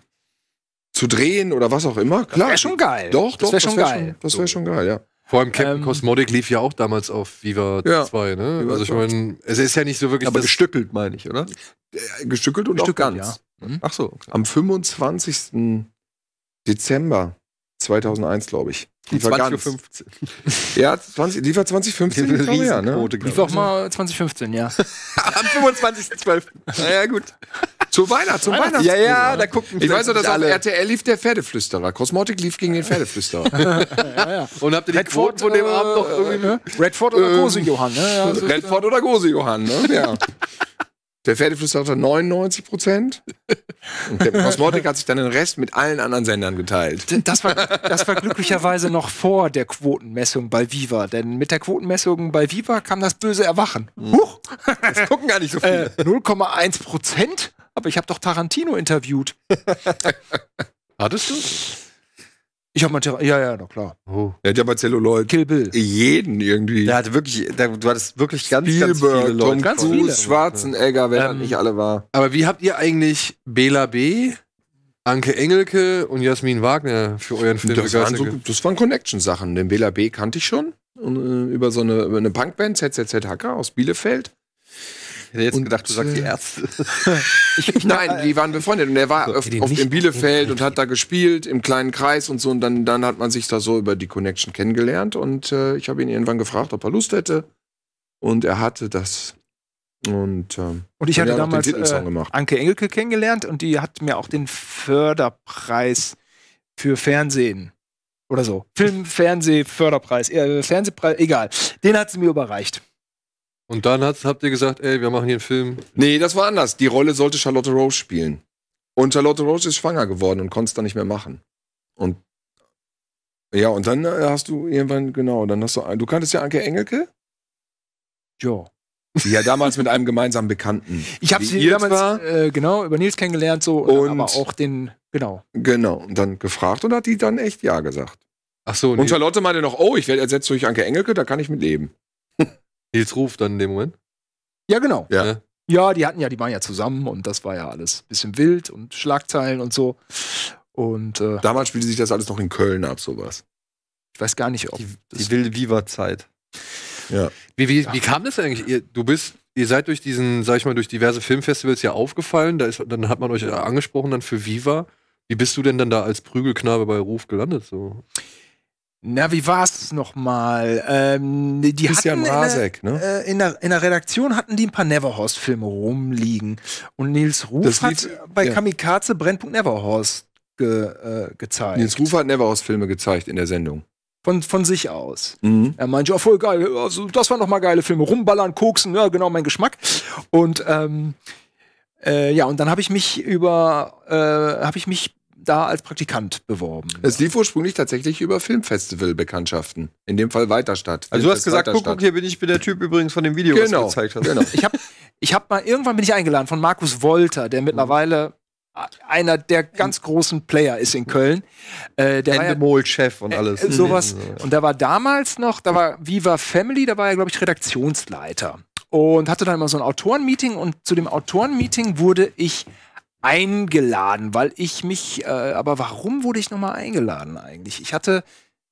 zu drehen oder was auch immer, klar. Das wäre schon geil. Doch, doch. Das wäre schon wär geil. Schon, das wäre schon geil, ja. Vor allem Captain ähm, Cosmodic lief ja auch damals auf Viva ja, 2, ne? Viva also ich meine, es ist ja nicht so wirklich. Aber gestückelt, meine ich, oder? Äh, gestückelt und gestückelt, auch ganz. Ja. Hm? Ach so. Am 25. Dezember 2001, glaube ich. Die 2015. Ja, 20, die 2015. Ne? Die, die ja, ne? Lief auch mal 2015, ja. Am 25.12. naja, gut. Zu Weihnachten, zum Weihnachten. Ja, ja, da gucken Ich weiß noch, dass alle. auf RTL lief der Pferdeflüsterer. Cosmotic lief gegen den Pferdeflüsterer. ja, ja. Und habt ihr die Redford, Quoten von dem äh, Abend noch irgendwie... Ne? Äh, Redford oder ähm, Gose Johann, ne? Also Redford oder Gose Johann, ne? Ja. Der Pferdeflüsterer hatte 99 Prozent. Und der Cosmotic hat sich dann den Rest mit allen anderen Sendern geteilt. Das war, das war glücklicherweise noch vor der Quotenmessung bei Viva. Denn mit der Quotenmessung bei Viva kam das böse Erwachen. Mhm. Huch! Das gucken gar nicht so viele. Äh, 0,1 Prozent? Aber ich habe doch Tarantino interviewt. Hattest du? Ich habe mal Terra Ja, ja, na klar. Oh. Er hat ja bei Celluloid Kill Bill. jeden irgendwie. Der hatte wirklich, der, du hattest wirklich ganz, ganz viele Leute. Tom ganz Cruise, viele. Schwarzenegger, wer ähm, nicht alle war. Aber wie habt ihr eigentlich Bela B., Anke Engelke und Jasmin Wagner für euren Film das waren, so, das waren Connection-Sachen. Den Bela B. kannte ich schon. Und, äh, über so eine, eine Punkband, ZZZ Hacker aus Bielefeld hätte jetzt und, gedacht, du sagst die äh, Ärzte. ich, nein, die waren befreundet. Und er war so, auf, dem Bielefeld und hat da gespielt, im kleinen Kreis und so. Und dann, dann hat man sich da so über die Connection kennengelernt. Und äh, ich habe ihn irgendwann gefragt, ob er Lust hätte. Und er hatte das. Und, ähm, und ich hatte damals äh, Anke Engelke kennengelernt und die hat mir auch den Förderpreis für Fernsehen oder so. Film, Fernseh, Förderpreis, äh, Fernsehpreis, egal. Den hat sie mir überreicht. Und dann hat, habt ihr gesagt, ey, wir machen hier einen Film. Nee, das war anders. Die Rolle sollte Charlotte Rose spielen. Und Charlotte Rose ist schwanger geworden und konnte es dann nicht mehr machen. Und ja, und dann äh, hast du irgendwann, genau, dann hast du, du kanntest ja Anke Engelke? Ja. Ja, damals mit einem gemeinsamen Bekannten. Ich habe sie damals war. Äh, genau über Nils kennengelernt, so und aber auch den genau. Genau und dann gefragt und hat die dann echt ja gesagt. Ach so. nee. Und Charlotte meinte noch, oh, ich werde ersetzt durch Anke Engelke, da kann ich mit leben. Nils Ruf dann in dem Moment. Ja, genau. Ja. ja. die hatten ja, die waren ja zusammen und das war ja alles ein bisschen wild und Schlagzeilen und so. Und äh, damals spielte sich das alles noch in Köln ab, sowas. Ich weiß gar nicht, ob. Die, die wilde Viva-Zeit. Ja. Wie, wie, wie kam das eigentlich? Ihr, du bist, ihr seid durch diesen, sag ich mal, durch diverse Filmfestivals ja aufgefallen, da ist, dann hat man euch angesprochen dann für Viva. Wie bist du denn dann da als Prügelknabe bei Ruf gelandet? So? Na, wie war es nochmal? Ähm, die Christian hatten Rasek, in der, ne? Äh, in, der, in der Redaktion hatten die ein paar Neverhorst-Filme rumliegen. Und Nils Ruf das hat lief, bei ja. Kamikaze Brennpunkt Neverhorst ge, äh, gezeigt. Nils Ruf hat Neverhorst-Filme gezeigt in der Sendung. Von, von sich aus. Mhm. Er meinte, ja, oh, voll geil, also, das waren nochmal geile Filme. Rumballern, koksen, ja, genau mein Geschmack. Und ähm, äh, ja, und dann habe ich mich über, äh, habe ich mich da als Praktikant beworben. Es lief ursprünglich tatsächlich über Filmfestival-Bekanntschaften. In dem Fall Weiterstadt. Also du hast gesagt, guck, guck, hier bin ich bin der Typ übrigens von dem Video, genau. was du gezeigt hast. Genau. Ich habe ich hab mal, irgendwann bin ich eingeladen von Markus Wolter, der mittlerweile einer der ganz großen Player ist in Köln. Äh, der Endemol-Chef und äh, alles. Äh, sowas. Und da war damals noch, da war Viva Family, da war er, glaube ich, Redaktionsleiter. Und hatte dann immer so ein Autorenmeeting und zu dem Autorenmeeting wurde ich eingeladen, weil ich mich, äh, aber warum wurde ich nochmal eingeladen eigentlich? Ich hatte,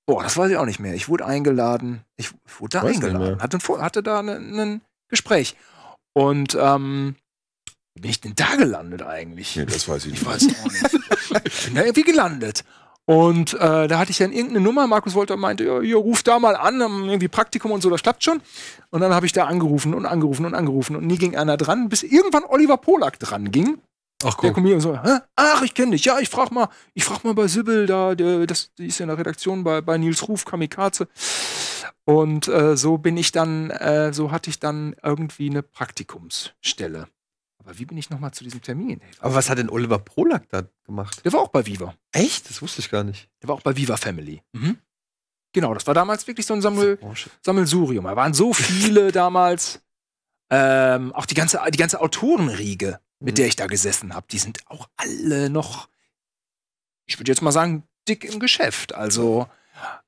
boah, das weiß ich auch nicht mehr. Ich wurde eingeladen, ich wurde da weiß eingeladen, hatte, hatte, da ein ne, Gespräch. Und ähm, bin ich denn da gelandet eigentlich? Nee, das weiß ich nicht. Ich weiß auch nicht. ich bin da irgendwie gelandet. Und äh, da hatte ich dann irgendeine Nummer. Markus Wolter meinte, ja, ja, ruf da mal an, irgendwie Praktikum und so, das klappt schon. Und dann habe ich da angerufen und angerufen und angerufen und nie ging einer dran, bis irgendwann Oliver Polak dran ging. Ach, cool. Der Comedian so, Hä? ach, ich kenne dich. Ja, ich frage mal, ich frag mal bei Sibyl, da, der, das, die ist ja in der Redaktion bei, bei Nils Ruf, Kamikaze. Und äh, so bin ich dann, äh, so hatte ich dann irgendwie eine Praktikumsstelle. Aber wie bin ich nochmal zu diesem Termin? Ey, Aber was hat denn Oliver Polak da gemacht? Der war auch bei Viva. Echt? Das wusste ich gar nicht. Der war auch bei Viva Family. Mhm. Genau, das war damals wirklich so ein Sammel Sammelsurium. Da waren so viele damals. Ähm, auch die ganze, die ganze Autorenriege mit mhm. der ich da gesessen habe, die sind auch alle noch, ich würde jetzt mal sagen, dick im Geschäft. Also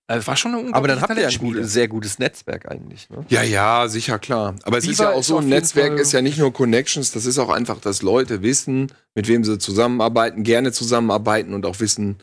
äh, war schon eine Aber dann habt ihr ja ein gut, sehr gutes Netzwerk eigentlich. Ne? Ja, ja, sicher, klar. Aber es Viva ist ja auch so, ein Netzwerk Fall ist ja nicht nur Connections, das ist auch einfach, dass Leute wissen, mit wem sie zusammenarbeiten, gerne zusammenarbeiten und auch wissen,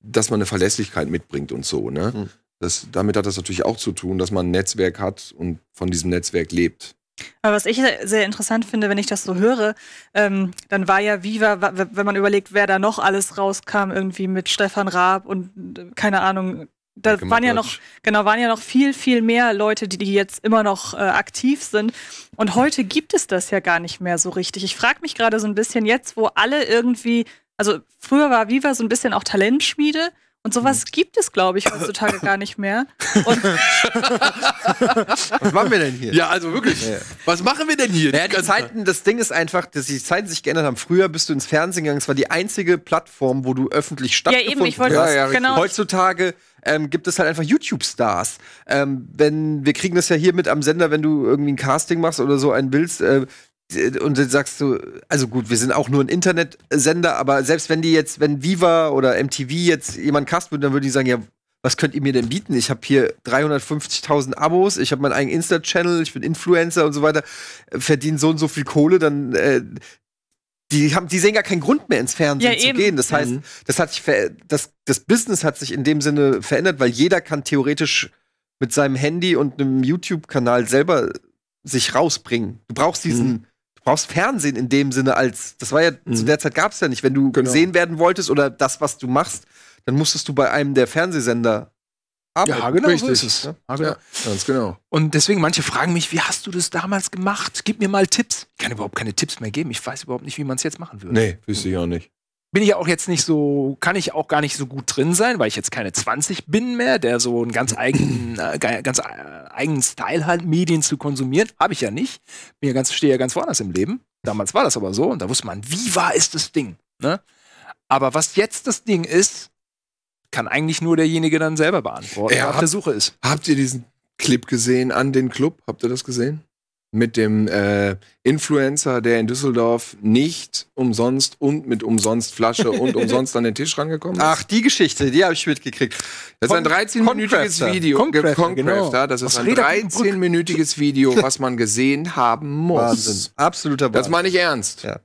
dass man eine Verlässlichkeit mitbringt und so. Ne? Mhm. Das, damit hat das natürlich auch zu tun, dass man ein Netzwerk hat und von diesem Netzwerk lebt. Aber was ich sehr interessant finde, wenn ich das so höre, ähm, dann war ja Viva, wenn man überlegt, wer da noch alles rauskam, irgendwie mit Stefan Raab und äh, keine Ahnung, da Danke waren ja noch, genau, waren ja noch viel, viel mehr Leute, die, die jetzt immer noch äh, aktiv sind. Und heute gibt es das ja gar nicht mehr so richtig. Ich frage mich gerade so ein bisschen jetzt, wo alle irgendwie, also früher war Viva so ein bisschen auch Talentschmiede und sowas mhm. gibt es, glaube ich, heutzutage gar nicht mehr. Und was machen wir denn hier? Ja, also wirklich. Ja. Was machen wir denn hier? Naja, die Zeiten, das Ding ist einfach, dass die Zeiten sich geändert haben. Früher bist du ins Fernsehen gegangen, es war die einzige Plattform, wo du öffentlich stattgefunden Ja, eben, ich wollte ja, ja, genau. Heutzutage ähm, gibt es halt einfach YouTube-Stars. Ähm, wenn wir kriegen das ja hier mit am Sender, wenn du irgendwie ein Casting machst oder so einen willst, äh, äh, und dann sagst du, also gut, wir sind auch nur ein Internetsender, aber selbst wenn die jetzt, wenn Viva oder MTV jetzt jemand cast würde, dann würden die sagen, ja, was könnt ihr mir denn bieten? Ich habe hier 350.000 Abos, ich habe meinen eigenen Insta-Channel, ich bin Influencer und so weiter, äh, verdiene so und so viel Kohle, dann äh, die haben, die sehen gar keinen Grund mehr ins Fernsehen ja, zu eben. gehen. Das heißt, mhm. das hat sich das, das Business hat sich in dem Sinne verändert, weil jeder kann theoretisch mit seinem Handy und einem YouTube-Kanal selber sich rausbringen. Du brauchst diesen mhm brauchst Fernsehen in dem Sinne als, das war ja, mhm. zu der Zeit gab es ja nicht. Wenn du genau. gesehen werden wolltest oder das, was du machst, dann musstest du bei einem der Fernsehsender arbeiten. Ja, genau, Richtig. so ist es. Ne? Ja, genau. ja, ganz genau. Und deswegen, manche fragen mich, wie hast du das damals gemacht? Gib mir mal Tipps. Ich kann überhaupt keine Tipps mehr geben. Ich weiß überhaupt nicht, wie man es jetzt machen würde. Nee, wüsste ich auch nicht bin ich auch jetzt nicht so, kann ich auch gar nicht so gut drin sein, weil ich jetzt keine 20 bin mehr, der so einen ganz eigenen, äh, ganz äh, eigenen Style hat, Medien zu konsumieren. Habe ich ja nicht. Bin ganz, stehe ja ganz woanders im Leben. Damals war das aber so und da wusste man, wie wahr ist das Ding. Ne? Aber was jetzt das Ding ist, kann eigentlich nur derjenige dann selber beantworten, der auf der Suche ist. Habt ihr diesen Clip gesehen an den Club? Habt ihr das gesehen? mit dem äh, Influencer, der in Düsseldorf nicht umsonst und mit umsonst Flasche und umsonst an den Tisch rangekommen ist? Ach, die Geschichte, die habe ich mitgekriegt. Das Kon ist ein 13-minütiges Video. Concrafter, genau. Das ist Aus ein 13-minütiges Video, was man gesehen haben muss. Wahnsinn. Absoluter Wahnsinn. Das meine ich ernst. Ja.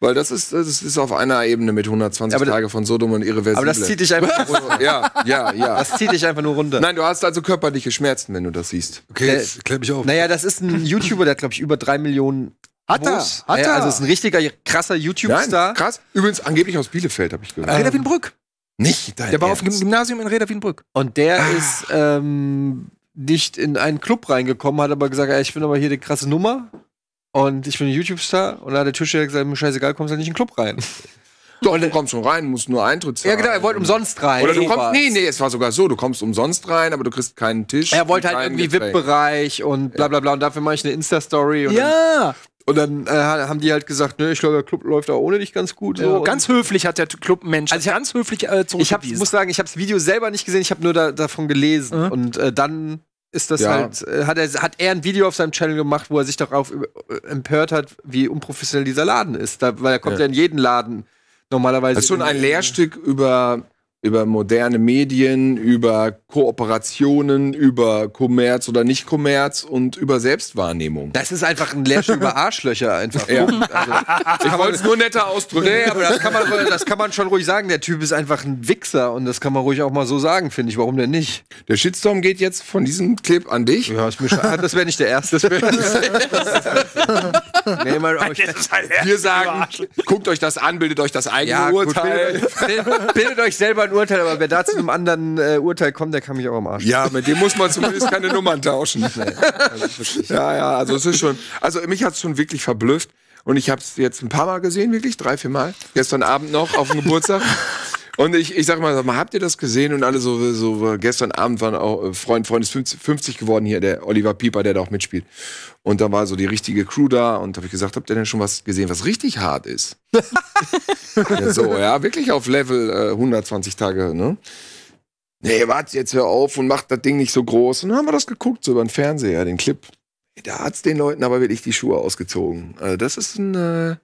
Weil das ist, das ist auf einer Ebene mit 120 aber Tage von Sodom und irreversibel. Aber das zieht dich einfach runter. Ja, ja, ja. Das zieht dich einfach nur runter. Nein, du hast also körperliche Schmerzen, wenn du das siehst. Okay, äh, der, jetzt klemm ich auf. Naja, das ist ein YouTuber, der hat, glaube ich, über drei Millionen hat er, hat er. Ja, also ist ein richtiger krasser YouTube-Star. Krass. Übrigens angeblich aus Bielefeld, habe ich gehört. Reda ähm, Wiedenbrück. Nicht dein Der war Ernst. auf dem Gymnasium in Reda Wiedenbrück. Und der ah. ist ähm, nicht in einen Club reingekommen, hat aber gesagt, ey, ich bin aber hier die krasse Nummer. Und ich bin YouTube-Star und da hat der Türsteher gesagt, mir scheißegal, kommst halt nicht in den Club rein. Doch, du kommst schon rein, musst nur Eintritt zahlen. Ja, genau, er wollte umsonst rein. Oder du kommst, nee, nee, es war sogar so, du kommst umsonst rein, aber du kriegst keinen Tisch. Er wollte halt irgendwie VIP-Bereich und bla bla bla und dafür mache ich eine Insta-Story. Ja! Und dann äh, haben die halt gesagt, ne, ich glaube, der Club läuft auch ohne dich ganz gut. So. Ja, ganz höflich hat der Clubmensch. Also ich ganz höflich äh, Ich hab, muss sagen, ich habe das Video selber nicht gesehen, ich habe nur da, davon gelesen. Mhm. Und äh, dann ist das ja. halt, äh, hat er, hat er ein Video auf seinem Channel gemacht, wo er sich darauf äh, empört hat, wie unprofessionell dieser Laden ist. Da, weil er kommt ja, ja in jeden Laden normalerweise. Das also ist schon ein Lehrstück über über moderne Medien, über Kooperationen, über Kommerz oder Nicht-Kommerz und über Selbstwahrnehmung. Das ist einfach ein Lärsch über Arschlöcher einfach. Ja. Also, ich wollte es nur netter ausdrücken. Nee, aber das kann, man, das kann man schon ruhig sagen. Der Typ ist einfach ein Wichser und das kann man ruhig auch mal so sagen, finde ich. Warum denn nicht? Der Shitstorm geht jetzt von diesem Clip an dich. Ja, ist mir ah, das wäre nicht der erste. Das wäre nicht der erste. nee, mal, oh, ich, halt wir sagen, guckt euch das an, bildet euch das eigene ja, Urteil. Gut, bildet, bildet euch selber ein Urteil, aber wer da zu einem anderen äh, Urteil kommt, der kann mich auch am Arsch. Ja, mit dem muss man zumindest keine Nummern tauschen. Also ja, ja, also es ist schon. Also mich hat es schon wirklich verblüfft. Und ich habe es jetzt ein paar Mal gesehen, wirklich, drei, vier Mal. Gestern Abend noch auf dem Geburtstag. Und ich, ich sag mal, habt ihr das gesehen? Und alle so, so gestern Abend waren auch äh, Freund, Freund ist 50 geworden hier, der Oliver Pieper, der da auch mitspielt. Und da war so die richtige Crew da und habe ich gesagt, habt ihr denn schon was gesehen, was richtig hart ist? ja, so, ja, wirklich auf Level äh, 120 Tage, ne? Nee, warte, jetzt hör auf und mach das Ding nicht so groß. Und dann haben wir das geguckt, so über den Fernseher, den Clip. Da hat's den Leuten aber wirklich die Schuhe ausgezogen. Also das ist ein, äh,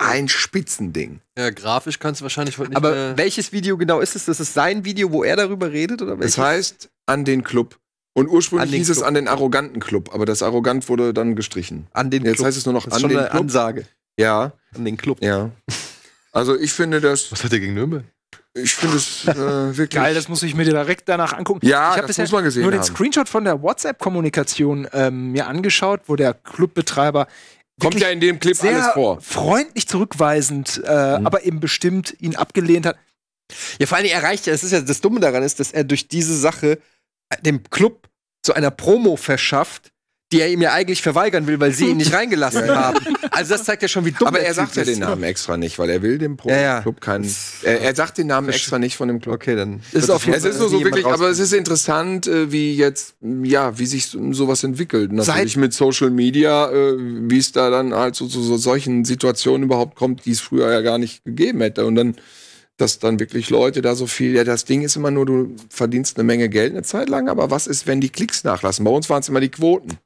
ein Spitzending. Ja, grafisch kannst du wahrscheinlich heute nicht Aber mehr welches Video genau ist es? Das ist sein Video, wo er darüber redet? Oder welches? Es heißt an den Club. Und ursprünglich hieß Club. es an den arroganten Club, aber das arrogant wurde dann gestrichen. An den Jetzt Club. heißt es nur noch das an den Club. Ansage. Ja. An den Club. Ja. Also ich finde das. Was hat er gegen Nürnberg? Ich finde es äh, wirklich. Geil, das muss ich mir direkt danach angucken. Ja, ich habe bisher nur den Screenshot von der WhatsApp-Kommunikation ähm, mir angeschaut, wo der Clubbetreiber Kommt ja in dem Clip alles vor. Freundlich zurückweisend, äh, mhm. aber eben bestimmt ihn abgelehnt hat. Ja, vor allem erreicht ja, das ist ja das Dumme daran ist, dass er durch diese Sache äh, dem Club zu einer Promo verschafft, die er ihm ja eigentlich verweigern will, weil sie ihn nicht reingelassen haben. Also das zeigt ja schon, wie dumm Aber er sagt ja den Namen extra nicht, weil er will dem Pro ja, ja. Club keinen. Er, er, sagt den Namen extra nicht von dem Club. Okay, dann. Ist auf jeden Fall. es ist nur so wirklich, aber es ist interessant, äh, wie jetzt, ja, wie sich sowas entwickelt. Natürlich Seit mit Social Media, äh, wie es da dann halt so zu so solchen Situationen überhaupt kommt, die es früher ja gar nicht gegeben hätte. Und dann dass dann wirklich Leute da so viel, ja, das Ding ist immer nur, du verdienst eine Menge Geld eine Zeit lang, aber was ist, wenn die Klicks nachlassen? Bei uns waren es immer die Quoten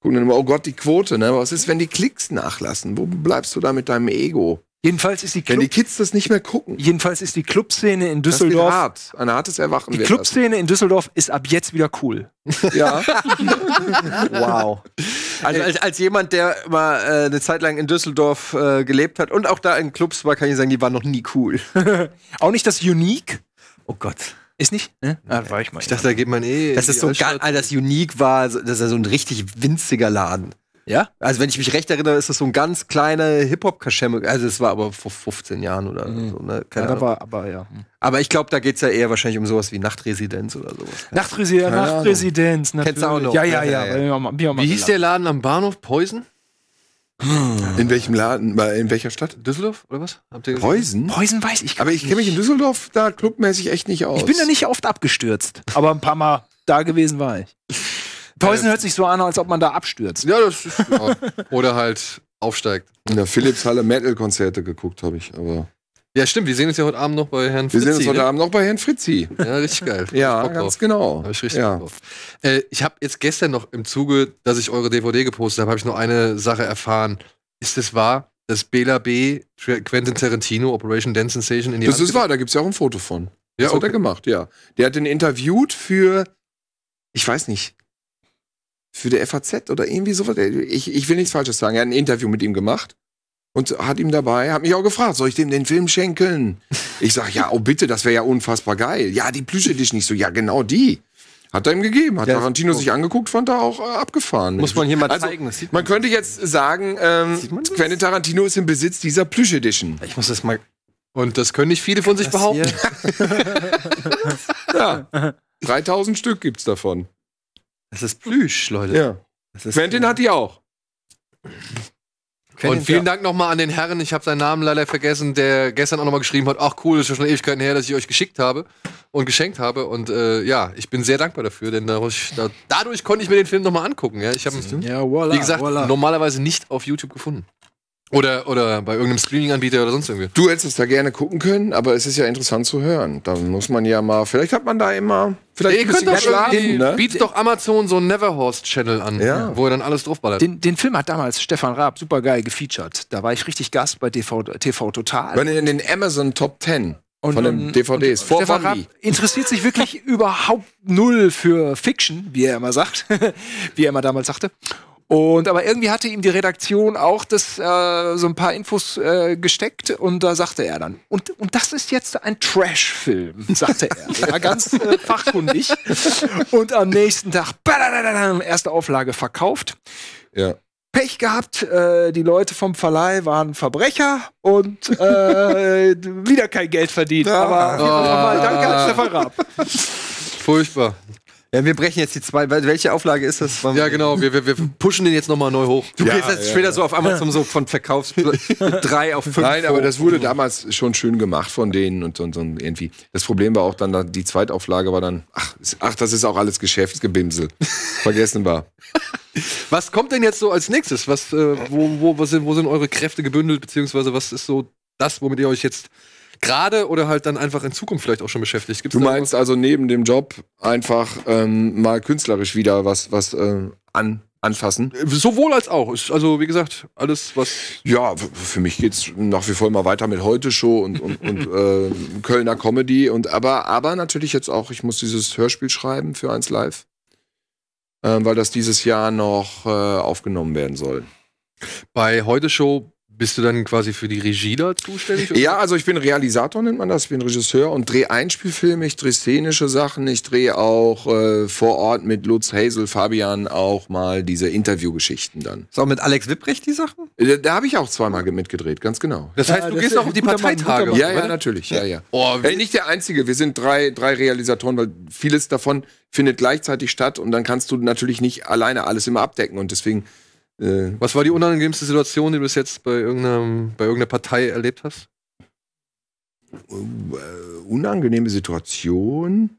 gucken dann immer, oh Gott, die Quote, ne? Was ist, wenn die Klicks nachlassen? Wo bleibst du da mit deinem Ego? Jedenfalls ist die Club Wenn die Kids das nicht mehr gucken. Jedenfalls ist die Clubszene in Düsseldorf. Das hart. Ein hartes Erwachen. Die Clubszene in Düsseldorf ist ab jetzt wieder cool. Ja. wow. Also als, als jemand, der mal äh, eine Zeit lang in Düsseldorf äh, gelebt hat und auch da in Clubs war, kann ich sagen, die waren noch nie cool. auch nicht das Unique. Oh Gott. Ist nicht? Ne? Ja, ah, war ich mal. Ich dachte, da geht man eh. Dass das so Altstadt. gar, das Unique war, dass er so ein richtig winziger Laden. Ja? Also, wenn ich mich recht erinnere, ist das so ein ganz kleiner Hip-Hop-Kaschemme. Also, es war aber vor 15 Jahren oder mhm. so, ne? Keine ja, aber, aber, ja. Mhm. Aber ich glaube, da geht es ja eher wahrscheinlich um sowas wie Nachtresidenz oder sowas. Nachtresidenz, Nachtresidenz, natürlich. Kennst du auch noch? Ja, ja, ja. ja, ja. Wie hieß der Laden am Bahnhof? Poison? In welchem Laden? In welcher Stadt? Düsseldorf oder was? Habt ihr Preußen? Preußen weiß ich gar Aber ich kenne mich in Düsseldorf da clubmäßig echt nicht aus. Ich bin da nicht oft abgestürzt, aber ein paar Mal da gewesen war ich. Preußen hört sich so an, als ob man da abstürzt. Ja, das ist, ja. Oder halt aufsteigt. In der Philips Halle Metal-Konzerte geguckt habe ich, aber. Ja, stimmt. Wir sehen uns ja heute Abend noch bei Herrn Fritzi. Wir sehen uns heute ne? Abend noch bei Herrn Fritzi. Ja, richtig geil. ja, ganz genau. Hab ich richtig ja. drauf. Äh, ich habe jetzt gestern noch im Zuge, dass ich eure DVD gepostet habe, habe ich noch eine Sache erfahren. Ist es wahr, dass Bela B. Quentin Tarantino Operation Dance Sensation in die Das Hand ist wahr, da gibt es ja auch ein Foto von. Das okay. hat er gemacht, ja. Der hat den interviewt für, ich weiß nicht, für der FAZ oder irgendwie sowas. Ich, ich will nichts Falsches sagen. Er hat ein Interview mit ihm gemacht und hat ihm dabei, hat mich auch gefragt, soll ich dem den Film schenken? Ich sag, ja, oh bitte, das wäre ja unfassbar geil. Ja, die plüsche dich nicht so. Ja, genau die. Hat er ihm gegeben, hat ja, Tarantino sich angeguckt, fand er auch äh, abgefahren. Muss man hier mal also, zeigen. man, man könnte jetzt sagen, ähm, Quentin Tarantino ist im Besitz dieser Plüsch Edition. Ich muss das mal. Und das können nicht viele von sich behaupten. ja. 3000 Stück gibt's davon. Das ist Plüsch, Leute. Ja. Quentin cool. hat die auch. Quentin und vielen Dank nochmal an den Herren, ich habe seinen Namen leider vergessen, der gestern auch nochmal geschrieben hat, ach cool, ist ja schon Ewigkeiten her, dass ich euch geschickt habe und geschenkt habe. Und äh, ja, ich bin sehr dankbar dafür, denn dadurch, dadurch konnte ich mir den Film nochmal angucken. Ja. Ich habe ihn, ja, voilà, wie gesagt, voilà. normalerweise nicht auf YouTube gefunden. Oder, oder bei irgendeinem Streaming-Anbieter oder sonst irgendwie. Du hättest es da gerne gucken können, aber es ist ja interessant zu hören. Da muss man ja mal, vielleicht hat man da immer, vielleicht Ihr könnt doch schlafen, ne? bietet doch Amazon so einen Neverhorst-Channel an, ja. wo er dann alles draufballert. Den, den Film hat damals Stefan Raab supergeil gefeatured. Da war ich richtig Gast bei TV, TV Total. Wenn in den Amazon Top 10 und, von den DVDs. Und Vor Stefan Rapp interessiert sich wirklich überhaupt null für Fiction, wie er immer sagt, wie er immer damals sagte. Und aber irgendwie hatte ihm die Redaktion auch das äh, so ein paar Infos äh, gesteckt und da sagte er dann und und das ist jetzt ein Trash-Film, sagte er, ja, ganz äh, fachkundig. und am nächsten Tag erste Auflage verkauft. Ja. Pech gehabt, äh, die Leute vom Verleih waren Verbrecher und äh, wieder kein Geld verdient. Ah. Aber ah. danke an Stefan Raab. Furchtbar. Ja, wir brechen jetzt die zwei. Welche Auflage ist das? Ja, genau. Wir, wir, wir pushen den jetzt nochmal neu hoch. Du ja, gehst jetzt ja, später ja. so auf Amazon so von Verkaufs 3 auf 5. Nein, aber das wurde damals schon schön gemacht von denen und, und, und irgendwie. Das Problem war auch dann, die Zweitauflage war dann, ach, ach das ist auch alles Geschäftsgebimsel. Vergessen war. Was kommt denn jetzt so als nächstes? Was, äh, wo, wo, was sind, wo sind eure Kräfte gebündelt? Beziehungsweise was ist so das, womit ihr euch jetzt gerade oder halt dann einfach in Zukunft vielleicht auch schon beschäftigt. Gibt's du meinst also neben dem Job einfach ähm, mal künstlerisch wieder was, was äh, an anfassen. Sowohl als auch. also, wie gesagt, alles, was. Ja, für mich geht es nach wie vor mal weiter mit Heute-Show und, und, und äh, Kölner Comedy. Und aber, aber natürlich jetzt auch, ich muss dieses Hörspiel schreiben für 1 Live. Äh, weil das dieses Jahr noch äh, aufgenommen werden soll. Bei Heute Show bist du dann quasi für die Regie da zuständig? Oder? Ja, also ich bin Realisator, nennt man das. Ich bin Regisseur und drehe Einspielfilme, ich drehe szenische Sachen, ich drehe auch äh, vor Ort mit Lutz Hazel, Fabian auch mal diese Interviewgeschichten dann. Ist auch mit Alex Wipprecht die Sachen? Äh, da, da habe ich auch zweimal mitgedreht, ganz genau. Das heißt, ja, du das gehst auch auf die Parteitage. Mann, ja, ja, natürlich. Ja, ja. Oh, ja, nicht der Einzige, wir sind drei, drei Realisatoren, weil vieles davon findet gleichzeitig statt und dann kannst du natürlich nicht alleine alles immer abdecken und deswegen äh, was war die unangenehmste Situation, die du bis jetzt bei, irgendeinem, bei irgendeiner Partei erlebt hast? Äh, unangenehme Situation?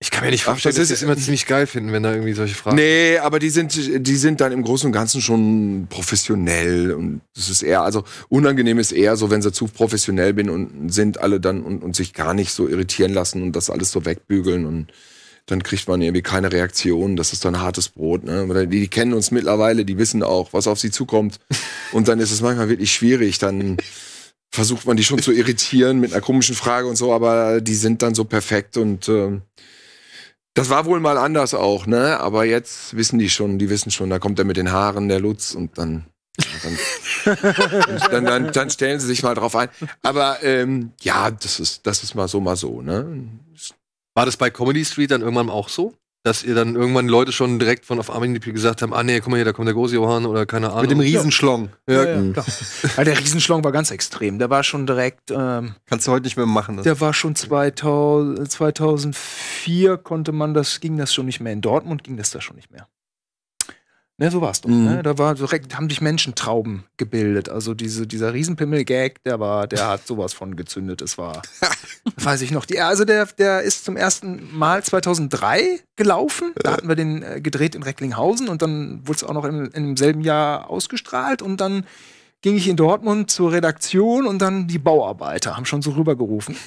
Ich kann mir nicht vorstellen, Ach, das dass ist, die es immer ziemlich geil finden, wenn da irgendwie solche Fragen. Nee, aber die sind, die sind dann im Großen und Ganzen schon professionell und das ist eher, also unangenehm ist eher so, wenn sie zu professionell bin und sind alle dann und, und sich gar nicht so irritieren lassen und das alles so wegbügeln und dann kriegt man irgendwie keine Reaktion. Das ist dann hartes Brot. Ne? Die, die, kennen uns mittlerweile, die wissen auch, was auf sie zukommt. Und dann ist es manchmal wirklich schwierig. Dann versucht man die schon zu irritieren mit einer komischen Frage und so, aber die sind dann so perfekt und äh, das war wohl mal anders auch, ne? Aber jetzt wissen die schon, die wissen schon, da kommt er mit den Haaren, der Lutz, und dann. Dann, dann, dann, dann stellen sie sich mal drauf ein. Aber ähm, ja, das ist, das ist mal so, mal so, ne? War das bei Comedy Street dann irgendwann auch so? Dass ihr dann irgendwann Leute schon direkt von auf Armin gesagt haben, ah nee, guck mal hier, da kommt der große Johann oder keine Ahnung. Mit dem Riesenschlong. Ja, ja, ja Weil der Riesenschlong war ganz extrem. Der war schon direkt. Ähm, Kannst du heute nicht mehr machen. Das. Der war schon 2000, 2004 konnte man das, ging das schon nicht mehr. In Dortmund ging das da schon nicht mehr. Ne, so war's doch. Ne? Mhm. Ne? Da war direkt, haben sich Menschentrauben gebildet. Also diese, dieser Riesenpimmel-Gag, der war, der hat sowas von gezündet. Es war, weiß ich noch. Die, also der, der ist zum ersten Mal 2003 gelaufen. Da äh. hatten wir den äh, gedreht in Recklinghausen und dann wurde es auch noch im, im selben Jahr ausgestrahlt und dann ging ich in Dortmund zur Redaktion und dann die Bauarbeiter haben schon so rübergerufen.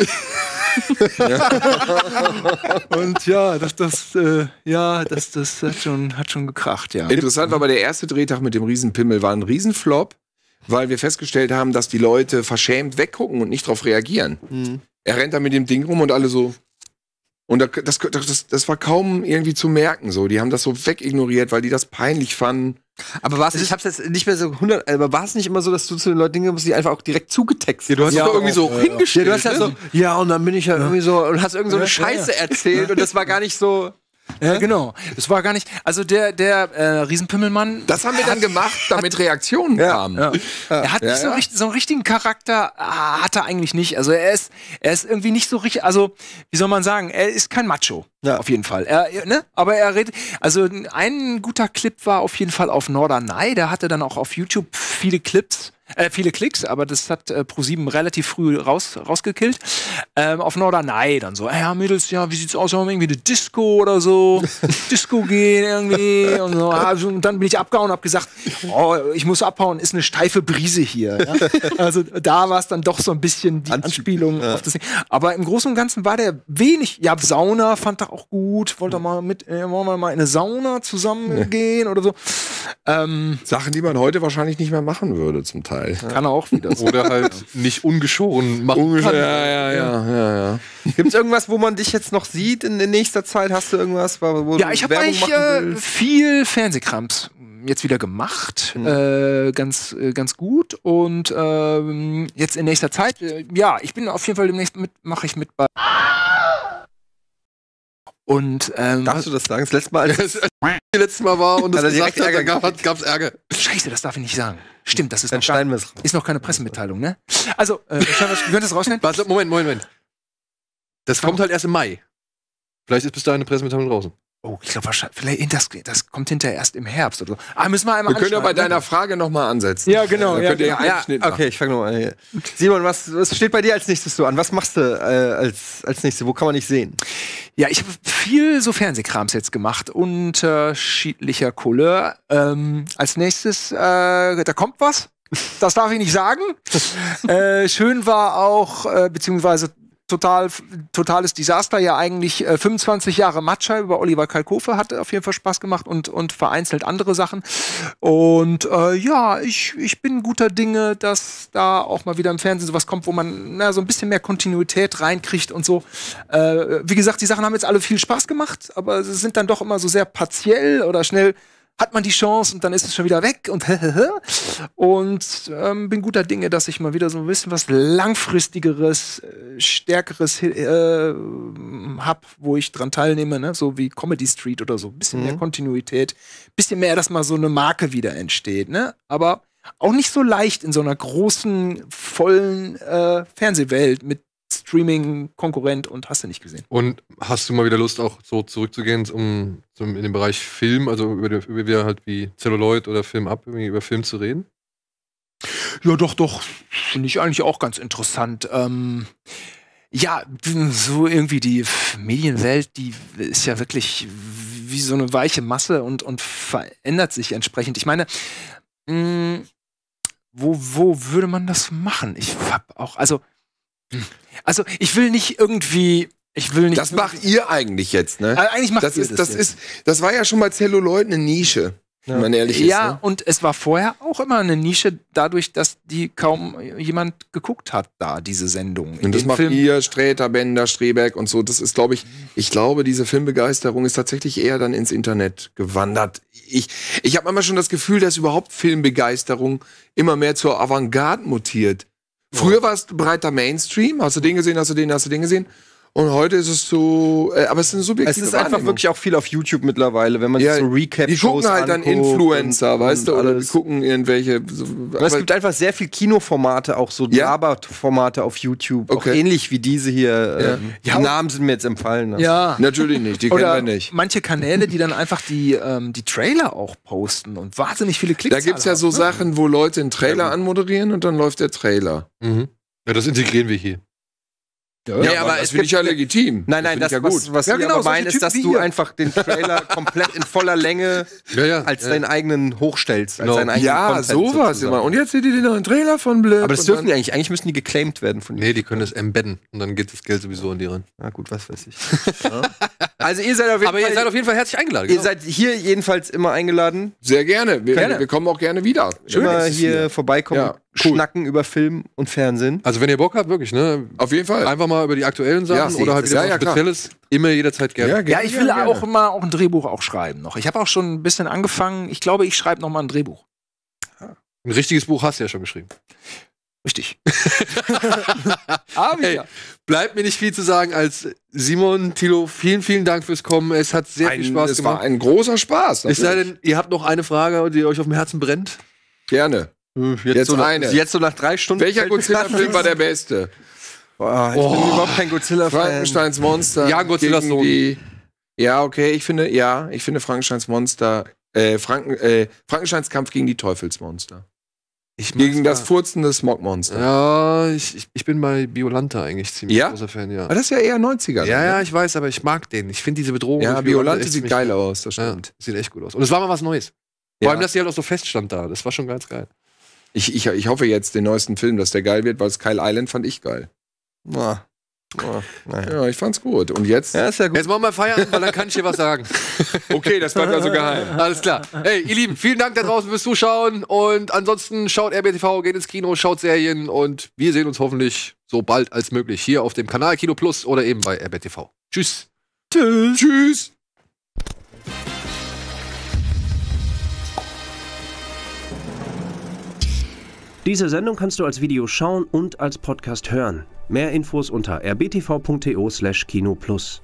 Äh! und ja, das, das, äh, ja, das, das hat, schon, hat schon gekracht, ja. Interessant war aber der erste Drehtag mit dem Riesenpimmel war ein Riesenflop, weil wir festgestellt haben, dass die Leute verschämt weggucken und nicht darauf reagieren. Mhm. Er rennt da mit dem Ding rum und alle so. Und das, das, das, war kaum irgendwie zu merken. So. Die haben das so wegignoriert, weil die das peinlich fanden. Aber war es, ich hab's jetzt nicht mehr so 100, aber war es nicht immer so, dass du zu den Leuten Dinge musst, die einfach auch direkt zugetextet ja, du hast? Ja, irgendwie so ja, hingestellt. Ja, du hast ja ne? so, ja, und dann bin ich ja, ja. irgendwie so, und hast irgend so eine Scheiße erzählt und das war gar nicht so, ja, genau. Es war gar nicht. Also der, der äh, Riesenpimmelmann. Das haben wir dann hat, gemacht, damit hat, Reaktionen ja, kamen. Ja. Er hat nicht so, richtig, so, einen richtigen Charakter, ah, hat er eigentlich nicht. Also er ist, er ist irgendwie nicht so richtig. Also, wie soll man sagen, er ist kein Macho. Ja. Auf jeden Fall. Er, ne? Aber er redet. Also ein guter Clip war auf jeden Fall auf Norderney. Der hatte dann auch auf YouTube viele Clips äh, viele Klicks, aber das hat äh, ProSieben relativ früh raus, rausgekillt. Ähm, auf Norderney dann so, ja, Mädels, ja, wie sieht's aus, haben wir irgendwie eine Disco oder so, Disco gehen irgendwie und so. Also, und dann bin ich abgehauen und hab gesagt, oh, ich muss abhauen, ist eine steife Brise hier. Ja? Also da war es dann doch so ein bisschen die Anspielung ja. auf das Ding. Aber im Großen und Ganzen war der wenig, ja, Sauna fand er auch gut, wollte mal mit, äh, wollen wir mal in eine Sauna zusammengehen gehen oder so. Ähm, Sachen, die man heute wahrscheinlich nicht mehr machen würde zum Teil geil. Kann er auch wieder. So. Oder halt nicht ungeschoren machen. Ungesch Ja, ja, ja, ja, ja. Gibt es irgendwas, wo man dich jetzt noch sieht in, in nächster Zeit? Hast du irgendwas, wo Ja, ich habe eigentlich äh, viel Fernsehkrams jetzt wieder gemacht, mhm. äh, ganz, äh, ganz gut. Und ähm, jetzt in nächster Zeit, äh, ja, ich bin auf jeden Fall demnächst mit, mache ich mit bei. Ah! Und, ähm, Darfst du das sagen? Das letzte Mal, als das letzte Mal war und das also gesagt hat, dann gab, gab's Ärger. Scheiße, das darf ich nicht sagen. Stimmt, das ist, dann noch, gar, ist noch keine Pressemitteilung, ne? Also, äh, wir können das rausnehmen. Warte, Moment, Moment, Moment. Das kommt halt erst im Mai. Vielleicht ist bis dahin eine Pressemitteilung draußen. Oh, ich glaube wahrscheinlich, vielleicht das, das kommt hinterher erst im Herbst oder so. Ah, müssen wir einmal Wir können ja bei deiner ne? Frage nochmal ansetzen. Ja, genau. Ja, genau. Ja, okay, ich fange nochmal an. Hier. Simon, was, was steht bei dir als nächstes so an? Was machst du äh, als, als nächstes? Wo kann man dich sehen? Ja, ich habe viel so Fernsehkrams jetzt gemacht, unterschiedlicher Couleur. Ähm, als nächstes, äh, da kommt was. Das darf ich nicht sagen. äh, schön war auch, äh, beziehungsweise total, totales Desaster ja eigentlich. Äh, 25 Jahre Matschei über Oliver Kalkofe hat auf jeden Fall Spaß gemacht und, und vereinzelt andere Sachen. Und äh, ja, ich, ich bin guter Dinge, dass da auch mal wieder im Fernsehen sowas kommt, wo man na, so ein bisschen mehr Kontinuität reinkriegt und so. Äh, wie gesagt, die Sachen haben jetzt alle viel Spaß gemacht, aber sie sind dann doch immer so sehr partiell oder schnell hat man die Chance und dann ist es schon wieder weg und und ähm, bin guter Dinge, dass ich mal wieder so ein bisschen was langfristigeres, äh, stärkeres äh, hab, wo ich dran teilnehme, ne? so wie Comedy Street oder so, ein bisschen mhm. mehr Kontinuität, bisschen mehr, dass mal so eine Marke wieder entsteht, ne? Aber auch nicht so leicht in so einer großen, vollen äh, Fernsehwelt mit Streaming-Konkurrent und hast du nicht gesehen. Und hast du mal wieder Lust, auch so zurückzugehen um, zum, in den Bereich Film, also über, die, über halt wie Celluloid oder Film ab, über Film zu reden? Ja, doch, doch. Finde ich eigentlich auch ganz interessant. Ähm, ja, so irgendwie die Medienwelt, die ist ja wirklich wie so eine weiche Masse und, und verändert sich entsprechend. Ich meine, mh, mm, wo, wo würde man das machen? Ich hab auch, also also ich will nicht irgendwie ich will nicht. Das macht ihr eigentlich jetzt, ne? Also eigentlich macht das ihr ist, das. Das, jetzt. ist, das war ja schon mal Zelluloid eine Nische. Ja. Wenn man ehrlich ja, ist, ja, ne? und es war vorher auch immer eine Nische, dadurch, dass die kaum jemand geguckt hat, da, diese Sendung. und das macht Film. ihr, Sträter, Bender, Strebeck und so. Das ist, glaube ich, ich glaube, diese Filmbegeisterung ist tatsächlich eher dann ins Internet gewandert. Ich, ich habe immer schon das Gefühl, dass überhaupt Filmbegeisterung immer mehr zur Avantgarde mutiert. Früher war es breiter Mainstream. Hast du den gesehen? Hast du den? Hast du den gesehen? Und heute ist es so, äh, aber es sind eine subjektive Es ist einfach wirklich auch viel auf YouTube mittlerweile, wenn man ja, so Recap Die gucken halt dann Influencer, und, weißt du, oder die gucken irgendwelche. So, es gibt einfach sehr viel Kinoformate, auch so ja? Labert-Formate auf YouTube, okay. auch ähnlich wie diese hier. Äh, ja. Äh, die Namen sind mir jetzt empfallen. Also. Ne? Ja. Natürlich nicht, die kennen wir nicht. Manche Kanäle, die dann einfach die, ähm, die Trailer auch posten und wahnsinnig viele Klicks. Da gibt es ja so ne? Sachen, wo Leute einen Trailer anmoderieren und dann läuft der Trailer. Mhm. Ja, das integrieren wir hier. Ja, nee, aber, aber das finde ich ja legitim. Nein, nein, das, das ja was, was ja, genau, meinen, ist, dass du einfach den Trailer komplett in voller Länge ja, ja, als deinen eigenen hochstellst. Als no. Genau. deinen eigenen ja, Content sowas immer. Und jetzt seht ihr den neuen Trailer von Blip. Aber das dürfen die eigentlich. Eigentlich müssen die geclaimed werden von dir. Nee, die können das embedden. Und dann geht das Geld sowieso an die ran. Na gut, was weiß ich. also ihr seid auf jeden aber Fall... ihr seid auf jeden Fall herzlich eingeladen. Genau. Ihr seid hier jedenfalls immer eingeladen. Sehr gerne. Wir, gerne. wir kommen auch gerne wieder. Schön. Immer hier, hier. vorbeikommen. Cool. schnacken über Film und Fernsehen. Also wenn ihr Bock habt, wirklich, ne? Auf jeden Fall. Einfach mal über die aktuellen Sachen ja, oder halt wieder ja, ja, Spezielles. Immer jederzeit gerne. Ja, gerne, ja ich will gerne. auch immer auch ein Drehbuch auch schreiben noch. Ich habe auch schon ein bisschen angefangen. Ich glaube, ich schreibe noch mal ein Drehbuch. Ein richtiges Buch hast du ja schon geschrieben. Richtig. Aber hey, bleibt mir nicht viel zu sagen als Simon, Thilo, vielen, vielen Dank fürs Kommen. Es hat sehr ein, viel Spaß es gemacht. Es war ein großer Spaß. Es sei denn, ihr habt noch eine Frage, die euch auf dem Herzen brennt. Gerne. Hm, jetzt, jetzt so nach, eine. Jetzt so nach drei Stunden. Welcher Godzilla-Film war der beste? Boah, ich oh, bin überhaupt kein Godzilla-Fan. Frankensteins Monster. Ja, Godzilla gegen die, Ja, okay, ich finde, ja, ich finde Frankensteins Monster, äh, Franken, äh, Frankensteins Kampf gegen die Teufelsmonster. Ich gegen das da. furzende Smogmonster. Ja, ich, ich bin bei Biolanta eigentlich ziemlich ja? großer Fan, ja. Aber ah, das ist ja eher 90er. Ja, ne? ja, ich weiß, aber ich mag den. Ich finde diese Bedrohung. Ja, Biolanta sieht geil aus, das stimmt. Ja, sieht echt gut aus. Und es war mal was Neues. Vor allem, dass sie halt auch so fest stand da. Das war schon ganz geil. Ich, ich, ich hoffe jetzt den neuesten Film, dass der geil wird, weil Kyle Island fand ich geil. Boah. Oh, naja. Ja, ich fand's gut. Und jetzt? Ja, ist ja gut. Jetzt machen wir Feierabend, weil dann kann ich dir was sagen. okay, das bleibt also geheim. Alles klar. Hey, ihr Lieben, vielen Dank da draußen fürs Zuschauen. Und ansonsten schaut RBTV, geht ins Kino, schaut Serien. Und wir sehen uns hoffentlich so bald als möglich hier auf dem Kanal Kino Plus oder eben bei RBTV. Tschüss. Tschüss. Tschüss. Diese Sendung kannst du als Video schauen und als Podcast hören. Mehr Infos unter rbtv.to/kinoplus.